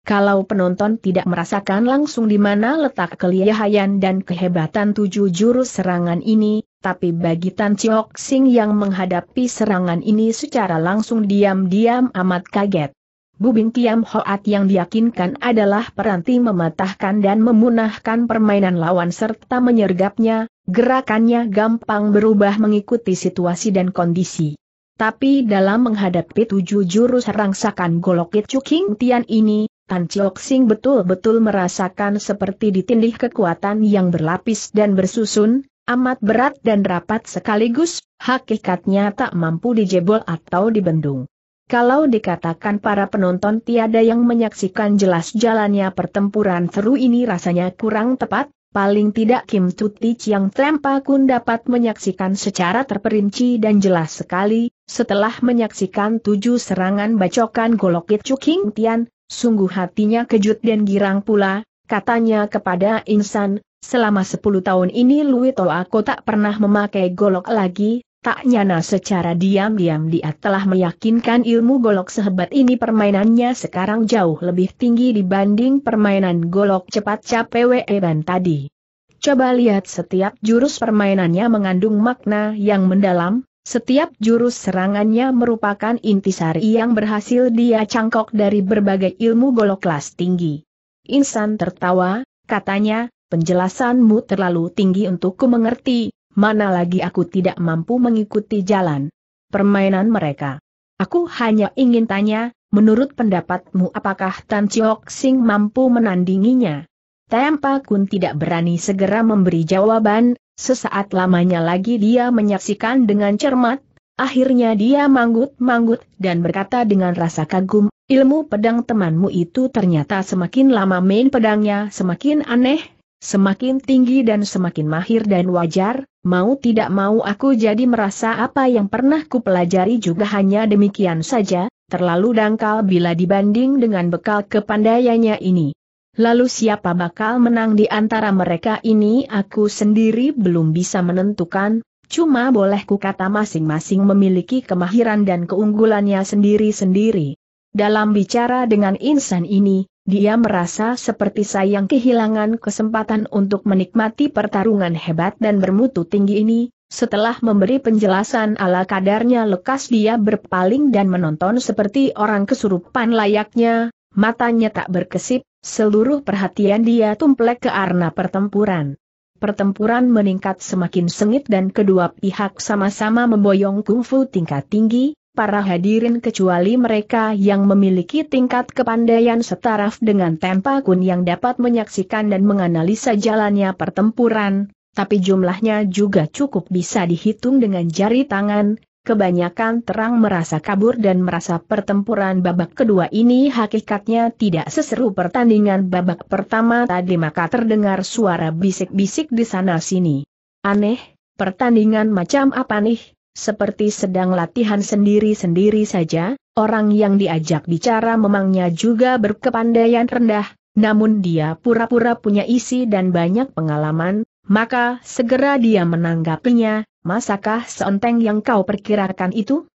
Kalau penonton tidak merasakan langsung di mana letak kelihayan dan kehebatan tujuh jurus serangan ini, tapi bagi Tan Chiok Sing yang menghadapi serangan ini secara langsung diam-diam amat kaget. Bubin Kiam Hoat yang diyakinkan adalah peranti mematahkan dan memunahkan permainan lawan serta menyergapnya, gerakannya gampang berubah mengikuti situasi dan kondisi. Tapi dalam menghadapi tujuh jurus rangsakan Golokit King Tian ini, Tan Chiok Sing betul-betul merasakan seperti ditindih kekuatan yang berlapis dan bersusun, amat berat dan rapat sekaligus, hakikatnya tak mampu dijebol atau dibendung. Kalau dikatakan para penonton tiada yang menyaksikan jelas jalannya pertempuran seru ini rasanya kurang tepat, paling tidak Kim Tuti yang Trempa Kun dapat menyaksikan secara terperinci dan jelas sekali, setelah menyaksikan tujuh serangan bacokan golokit Cuking Tian, sungguh hatinya kejut dan girang pula, katanya kepada Insan, Selama sepuluh tahun ini Lui Toa aku tak pernah memakai golok lagi, Tak nyana secara diam-diam dia telah meyakinkan ilmu golok sehebat ini permainannya sekarang jauh lebih tinggi dibanding permainan golok cepat capewe dan tadi. Coba lihat setiap jurus permainannya mengandung makna yang mendalam, setiap jurus serangannya merupakan intisari yang berhasil dia cangkok dari berbagai ilmu golok kelas tinggi. Insan tertawa, katanya, penjelasanmu terlalu tinggi untukku mengerti, mana lagi aku tidak mampu mengikuti jalan permainan mereka. Aku hanya ingin tanya, menurut pendapatmu apakah Tan Chiok Sing mampu menandinginya? Tempa Kun tidak berani segera memberi jawaban, sesaat lamanya lagi dia menyaksikan dengan cermat, akhirnya dia manggut-manggut dan berkata dengan rasa kagum, ilmu pedang temanmu itu ternyata semakin lama main pedangnya semakin aneh, Semakin tinggi dan semakin mahir dan wajar, mau tidak mau aku jadi merasa apa yang pernah ku pelajari juga hanya demikian saja, terlalu dangkal bila dibanding dengan bekal kepandaiannya ini. Lalu siapa bakal menang di antara mereka ini aku sendiri belum bisa menentukan, cuma boleh kata masing-masing memiliki kemahiran dan keunggulannya sendiri-sendiri. Dalam bicara dengan insan ini, dia merasa seperti sayang kehilangan kesempatan untuk menikmati pertarungan hebat dan bermutu tinggi ini, setelah memberi penjelasan ala kadarnya lekas dia berpaling dan menonton seperti orang kesurupan layaknya, matanya tak berkesip, seluruh perhatian dia tumplek ke arena pertempuran. Pertempuran meningkat semakin sengit dan kedua pihak sama-sama memboyong kungfu tingkat tinggi, para hadirin kecuali mereka yang memiliki tingkat kepandaian setaraf dengan Tempa Kun yang dapat menyaksikan dan menganalisa jalannya pertempuran, tapi jumlahnya juga cukup bisa dihitung dengan jari tangan, kebanyakan terang merasa kabur dan merasa pertempuran babak kedua ini hakikatnya tidak seseru pertandingan babak pertama tadi maka terdengar suara bisik-bisik di sana-sini. Aneh, pertandingan macam apa nih? Seperti sedang latihan sendiri-sendiri saja, orang yang diajak bicara memangnya juga berkepandaian rendah, namun dia pura-pura punya isi dan banyak pengalaman, maka segera dia menanggapinya, masakah seonteng yang kau perkirakan itu?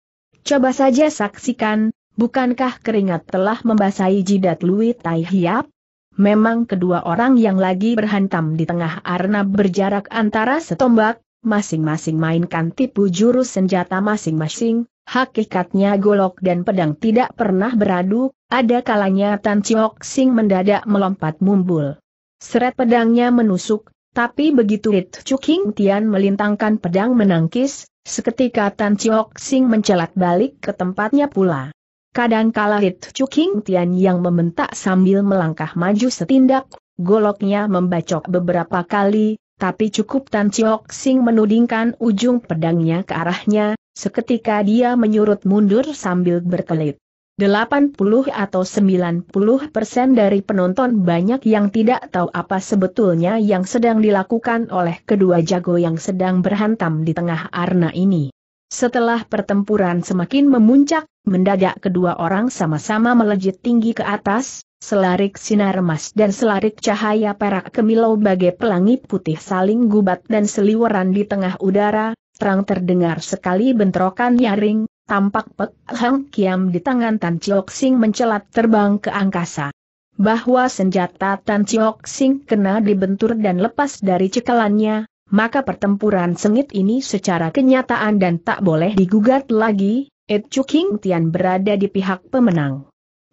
Coba saja saksikan, bukankah keringat telah membasahi jidat Lui Tai Hiap? Memang kedua orang yang lagi berhantam di tengah arna berjarak antara setombak, masing-masing mainkan tipu jurus senjata masing-masing, hakikatnya golok dan pedang tidak pernah beradu, ada kalanya Tan Chiok Sing mendadak melompat mumbul. Seret pedangnya menusuk, tapi begitu Hit It King Tian melintangkan pedang menangkis, seketika Tan Chiok Sing mencelat balik ke tempatnya pula. Kadangkala It King Tian yang membentak sambil melangkah maju setindak, goloknya membacok beberapa kali, tapi cukup Tan Chiok Sing menudingkan ujung pedangnya ke arahnya, seketika dia menyurut mundur sambil berkelit. 80 atau 90 persen dari penonton banyak yang tidak tahu apa sebetulnya yang sedang dilakukan oleh kedua jago yang sedang berhantam di tengah arna ini. Setelah pertempuran semakin memuncak, mendadak kedua orang sama-sama melejit tinggi ke atas, Selarik sinar emas dan selarik cahaya perak kemilau bagai pelangi putih saling gubat dan seliweran di tengah udara, terang terdengar sekali bentrokan nyaring, tampak Pek Hang Kiam di tangan Tan Chiok Sing mencelat terbang ke angkasa. Bahwa senjata Tan Chiok Sing kena dibentur dan lepas dari cekalannya, maka pertempuran sengit ini secara kenyataan dan tak boleh digugat lagi, Ed Chu King Tian berada di pihak pemenang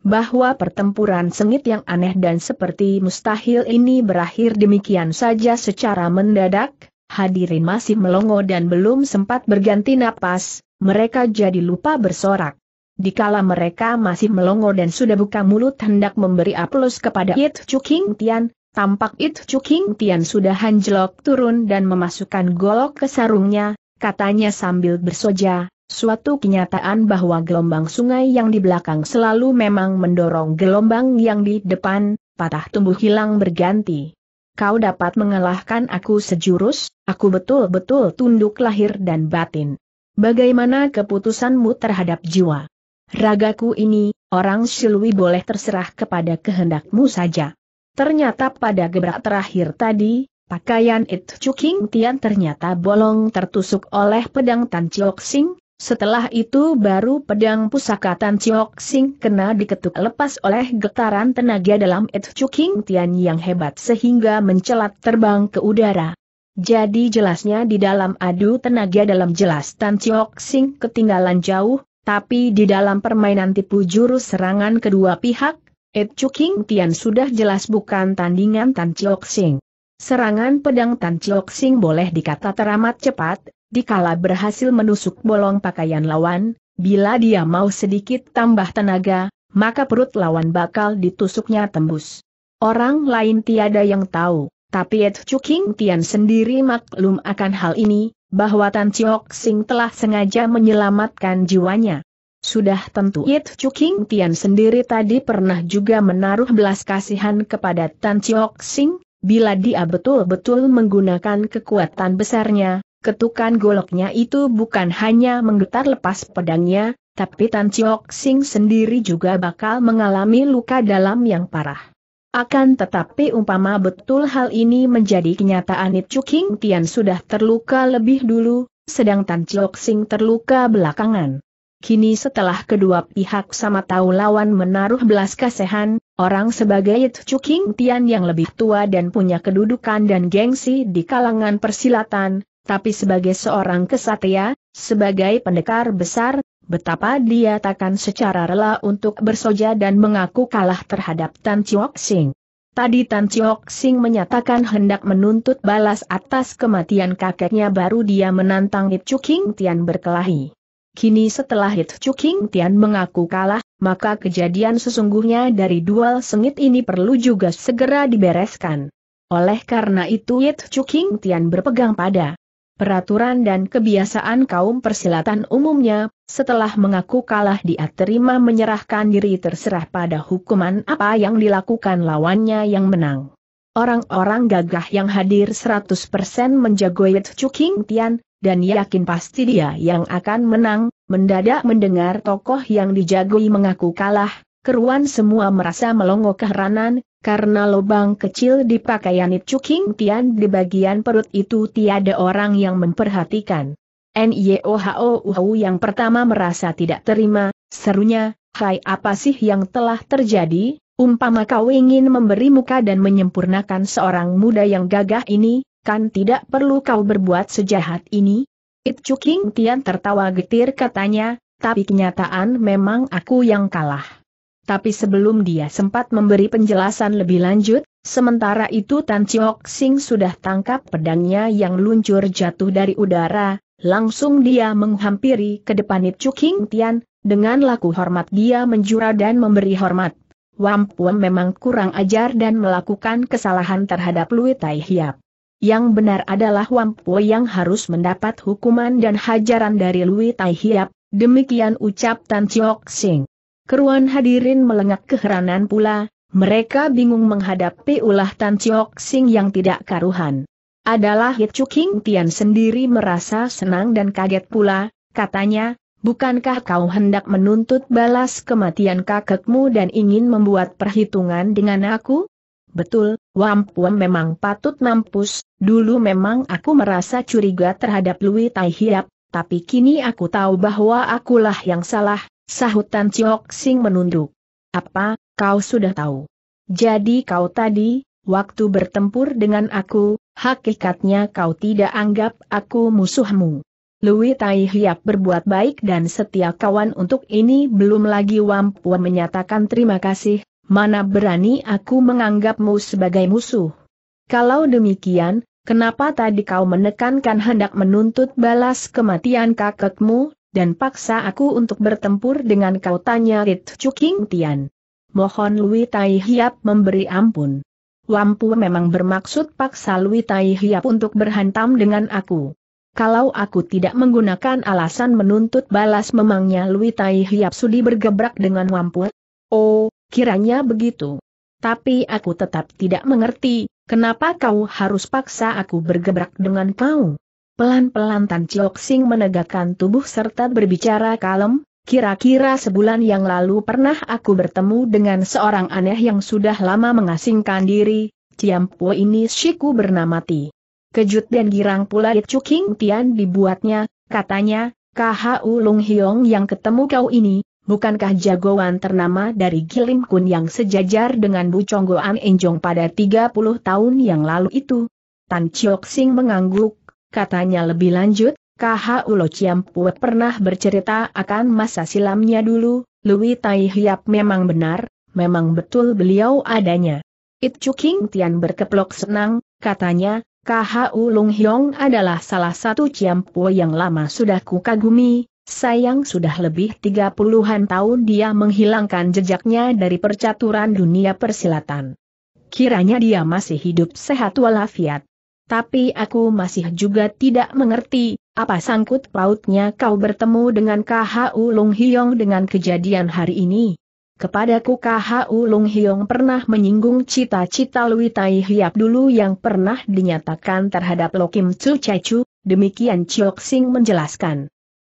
bahwa pertempuran sengit yang aneh dan seperti mustahil ini berakhir demikian saja secara mendadak, hadirin masih melongo dan belum sempat berganti napas, mereka jadi lupa bersorak. Dikala mereka masih melongo dan sudah buka mulut hendak memberi aplaus kepada It Chu King Tian, tampak It Chu King Tian sudah hanjlok turun dan memasukkan golok ke sarungnya, katanya sambil bersoja, Suatu kenyataan bahwa gelombang sungai yang di belakang selalu memang mendorong gelombang yang di depan, patah tumbuh hilang berganti. Kau dapat mengalahkan aku sejurus, aku betul-betul tunduk lahir dan batin. Bagaimana keputusanmu terhadap jiwa? Ragaku ini, orang Silwi boleh terserah kepada kehendakmu saja. Ternyata pada gebrak terakhir tadi, pakaian itu Chuking Tian ternyata bolong tertusuk oleh pedang Tan Chok Sing, setelah itu baru pedang pusaka Tan Chiok Sing kena diketuk lepas oleh getaran tenaga dalam Et Chuking Tian yang hebat sehingga mencelat terbang ke udara. Jadi jelasnya di dalam adu tenaga dalam jelas Tan Chiok Sing ketinggalan jauh, tapi di dalam permainan tipu jurus serangan kedua pihak, Et Chuking Tian sudah jelas bukan tandingan Tan Chiok Sing. Serangan pedang Tan Chiok Sing boleh dikata teramat cepat, dikala berhasil menusuk bolong pakaian lawan, bila dia mau sedikit tambah tenaga, maka perut lawan bakal ditusuknya tembus. Orang lain tiada yang tahu, tapi Ed Chuking Tian sendiri maklum akan hal ini, bahwa Tan Chiok Sing telah sengaja menyelamatkan jiwanya. Sudah tentu Chu Chuking Tian sendiri tadi pernah juga menaruh belas kasihan kepada Tan Chiok Sing, bila dia betul-betul menggunakan kekuatan besarnya, Ketukan goloknya itu bukan hanya menggetar lepas pedangnya, tapi Tan Chiok Sing sendiri juga bakal mengalami luka dalam yang parah. Akan tetapi umpama betul hal ini menjadi kenyataan It King Tian sudah terluka lebih dulu, sedang Tan Chiok Sing terluka belakangan. Kini setelah kedua pihak sama tahu lawan menaruh belas kasihan, orang sebagai It King Tian yang lebih tua dan punya kedudukan dan gengsi di kalangan persilatan, tapi sebagai seorang kesatria, sebagai pendekar besar, betapa dia takkan secara rela untuk bersoja dan mengaku kalah terhadap Tan Chiok Sing. Tadi Tan Chiok Sing menyatakan hendak menuntut balas atas kematian kakeknya baru dia menantang Hit Chuking Tian berkelahi. Kini setelah Hit Chuking Tian mengaku kalah, maka kejadian sesungguhnya dari duel sengit ini perlu juga segera dibereskan. Oleh karena itu Chu King Tian berpegang pada peraturan dan kebiasaan kaum persilatan umumnya, setelah mengaku kalah dia terima menyerahkan diri terserah pada hukuman apa yang dilakukan lawannya yang menang. Orang-orang gagah yang hadir 100% menjagoi Chu King Tian, dan yakin pasti dia yang akan menang, mendadak mendengar tokoh yang dijagoi mengaku kalah, keruan semua merasa melongo keheranan, karena lubang kecil di pakaian Chu King Tian di bagian perut itu tiada orang yang memperhatikan. Nyohouhu yang pertama merasa tidak terima, serunya, hai apa sih yang telah terjadi, umpama kau ingin memberi muka dan menyempurnakan seorang muda yang gagah ini, kan tidak perlu kau berbuat sejahat ini? It Chu Tian tertawa getir katanya, tapi kenyataan memang aku yang kalah tapi sebelum dia sempat memberi penjelasan lebih lanjut, sementara itu Tan Chiok Sing sudah tangkap pedangnya yang luncur jatuh dari udara, langsung dia menghampiri ke depan Chu King Tian, dengan laku hormat dia menjura dan memberi hormat. Wampuan memang kurang ajar dan melakukan kesalahan terhadap Lui Tai Hiap. Yang benar adalah Wampu yang harus mendapat hukuman dan hajaran dari Lui Tai Hiap, demikian ucap Tan Chiok Sing. Keruan hadirin melengak keheranan pula, mereka bingung menghadapi ulah Tan Chiok Sing yang tidak karuhan. Adalah Hit Chuking Tian sendiri merasa senang dan kaget pula, katanya, bukankah kau hendak menuntut balas kematian kakekmu dan ingin membuat perhitungan dengan aku? Betul, Wam memang patut mampus, dulu memang aku merasa curiga terhadap Lui Tai Hiap, tapi kini aku tahu bahwa akulah yang salah, Sahutan Ciok Sing menunduk. Apa, kau sudah tahu? Jadi kau tadi, waktu bertempur dengan aku, hakikatnya kau tidak anggap aku musuhmu. Lui Tai Hiap berbuat baik dan setia kawan untuk ini belum lagi Wampua menyatakan terima kasih, mana berani aku menganggapmu sebagai musuh. Kalau demikian, kenapa tadi kau menekankan hendak menuntut balas kematian kakekmu dan paksa aku untuk bertempur dengan kau tanya Rit Chuking Tian. Mohon Lui Tai Hiap memberi ampun. Wampu memang bermaksud paksa Lui Tai Hiap untuk berhantam dengan aku. Kalau aku tidak menggunakan alasan menuntut balas memangnya Lui Tai Hiap sudi bergebrak dengan Wampu. Oh, kiranya begitu. Tapi aku tetap tidak mengerti, kenapa kau harus paksa aku bergebrak dengan kau? Pelan-pelan Tan Chok Sing menegakkan tubuh serta berbicara kalem, kira-kira sebulan yang lalu pernah aku bertemu dengan seorang aneh yang sudah lama mengasingkan diri, Ciampu ini Shiku bernama Ti. Kejut dan girang pula Chu King Tian dibuatnya, katanya, KHU Lung Hiong yang ketemu kau ini, bukankah jagoan ternama dari Gilim Kun yang sejajar dengan Bu Goan Enjong pada 30 tahun yang lalu itu? Tan Chok Sing mengangguk, Katanya lebih lanjut, KH Ulo Pue pernah bercerita akan masa silamnya dulu, Lui Tai Hiap memang benar, memang betul beliau adanya. It King Tian berkeplok senang, katanya, KH Ulung Hyong adalah salah satu Pue yang lama sudah kukagumi, Sayang sudah lebih tiga puluhan tahun dia menghilangkan jejaknya dari percaturan dunia persilatan. Kiranya dia masih hidup sehat walafiat tapi aku masih juga tidak mengerti, apa sangkut pautnya kau bertemu dengan KHU Lung Hiong dengan kejadian hari ini. Kepadaku KHU Lung Hiong pernah menyinggung cita-cita Lui Tai Hiap dulu yang pernah dinyatakan terhadap Lokim Chai Chu, demikian Chiok Sing menjelaskan.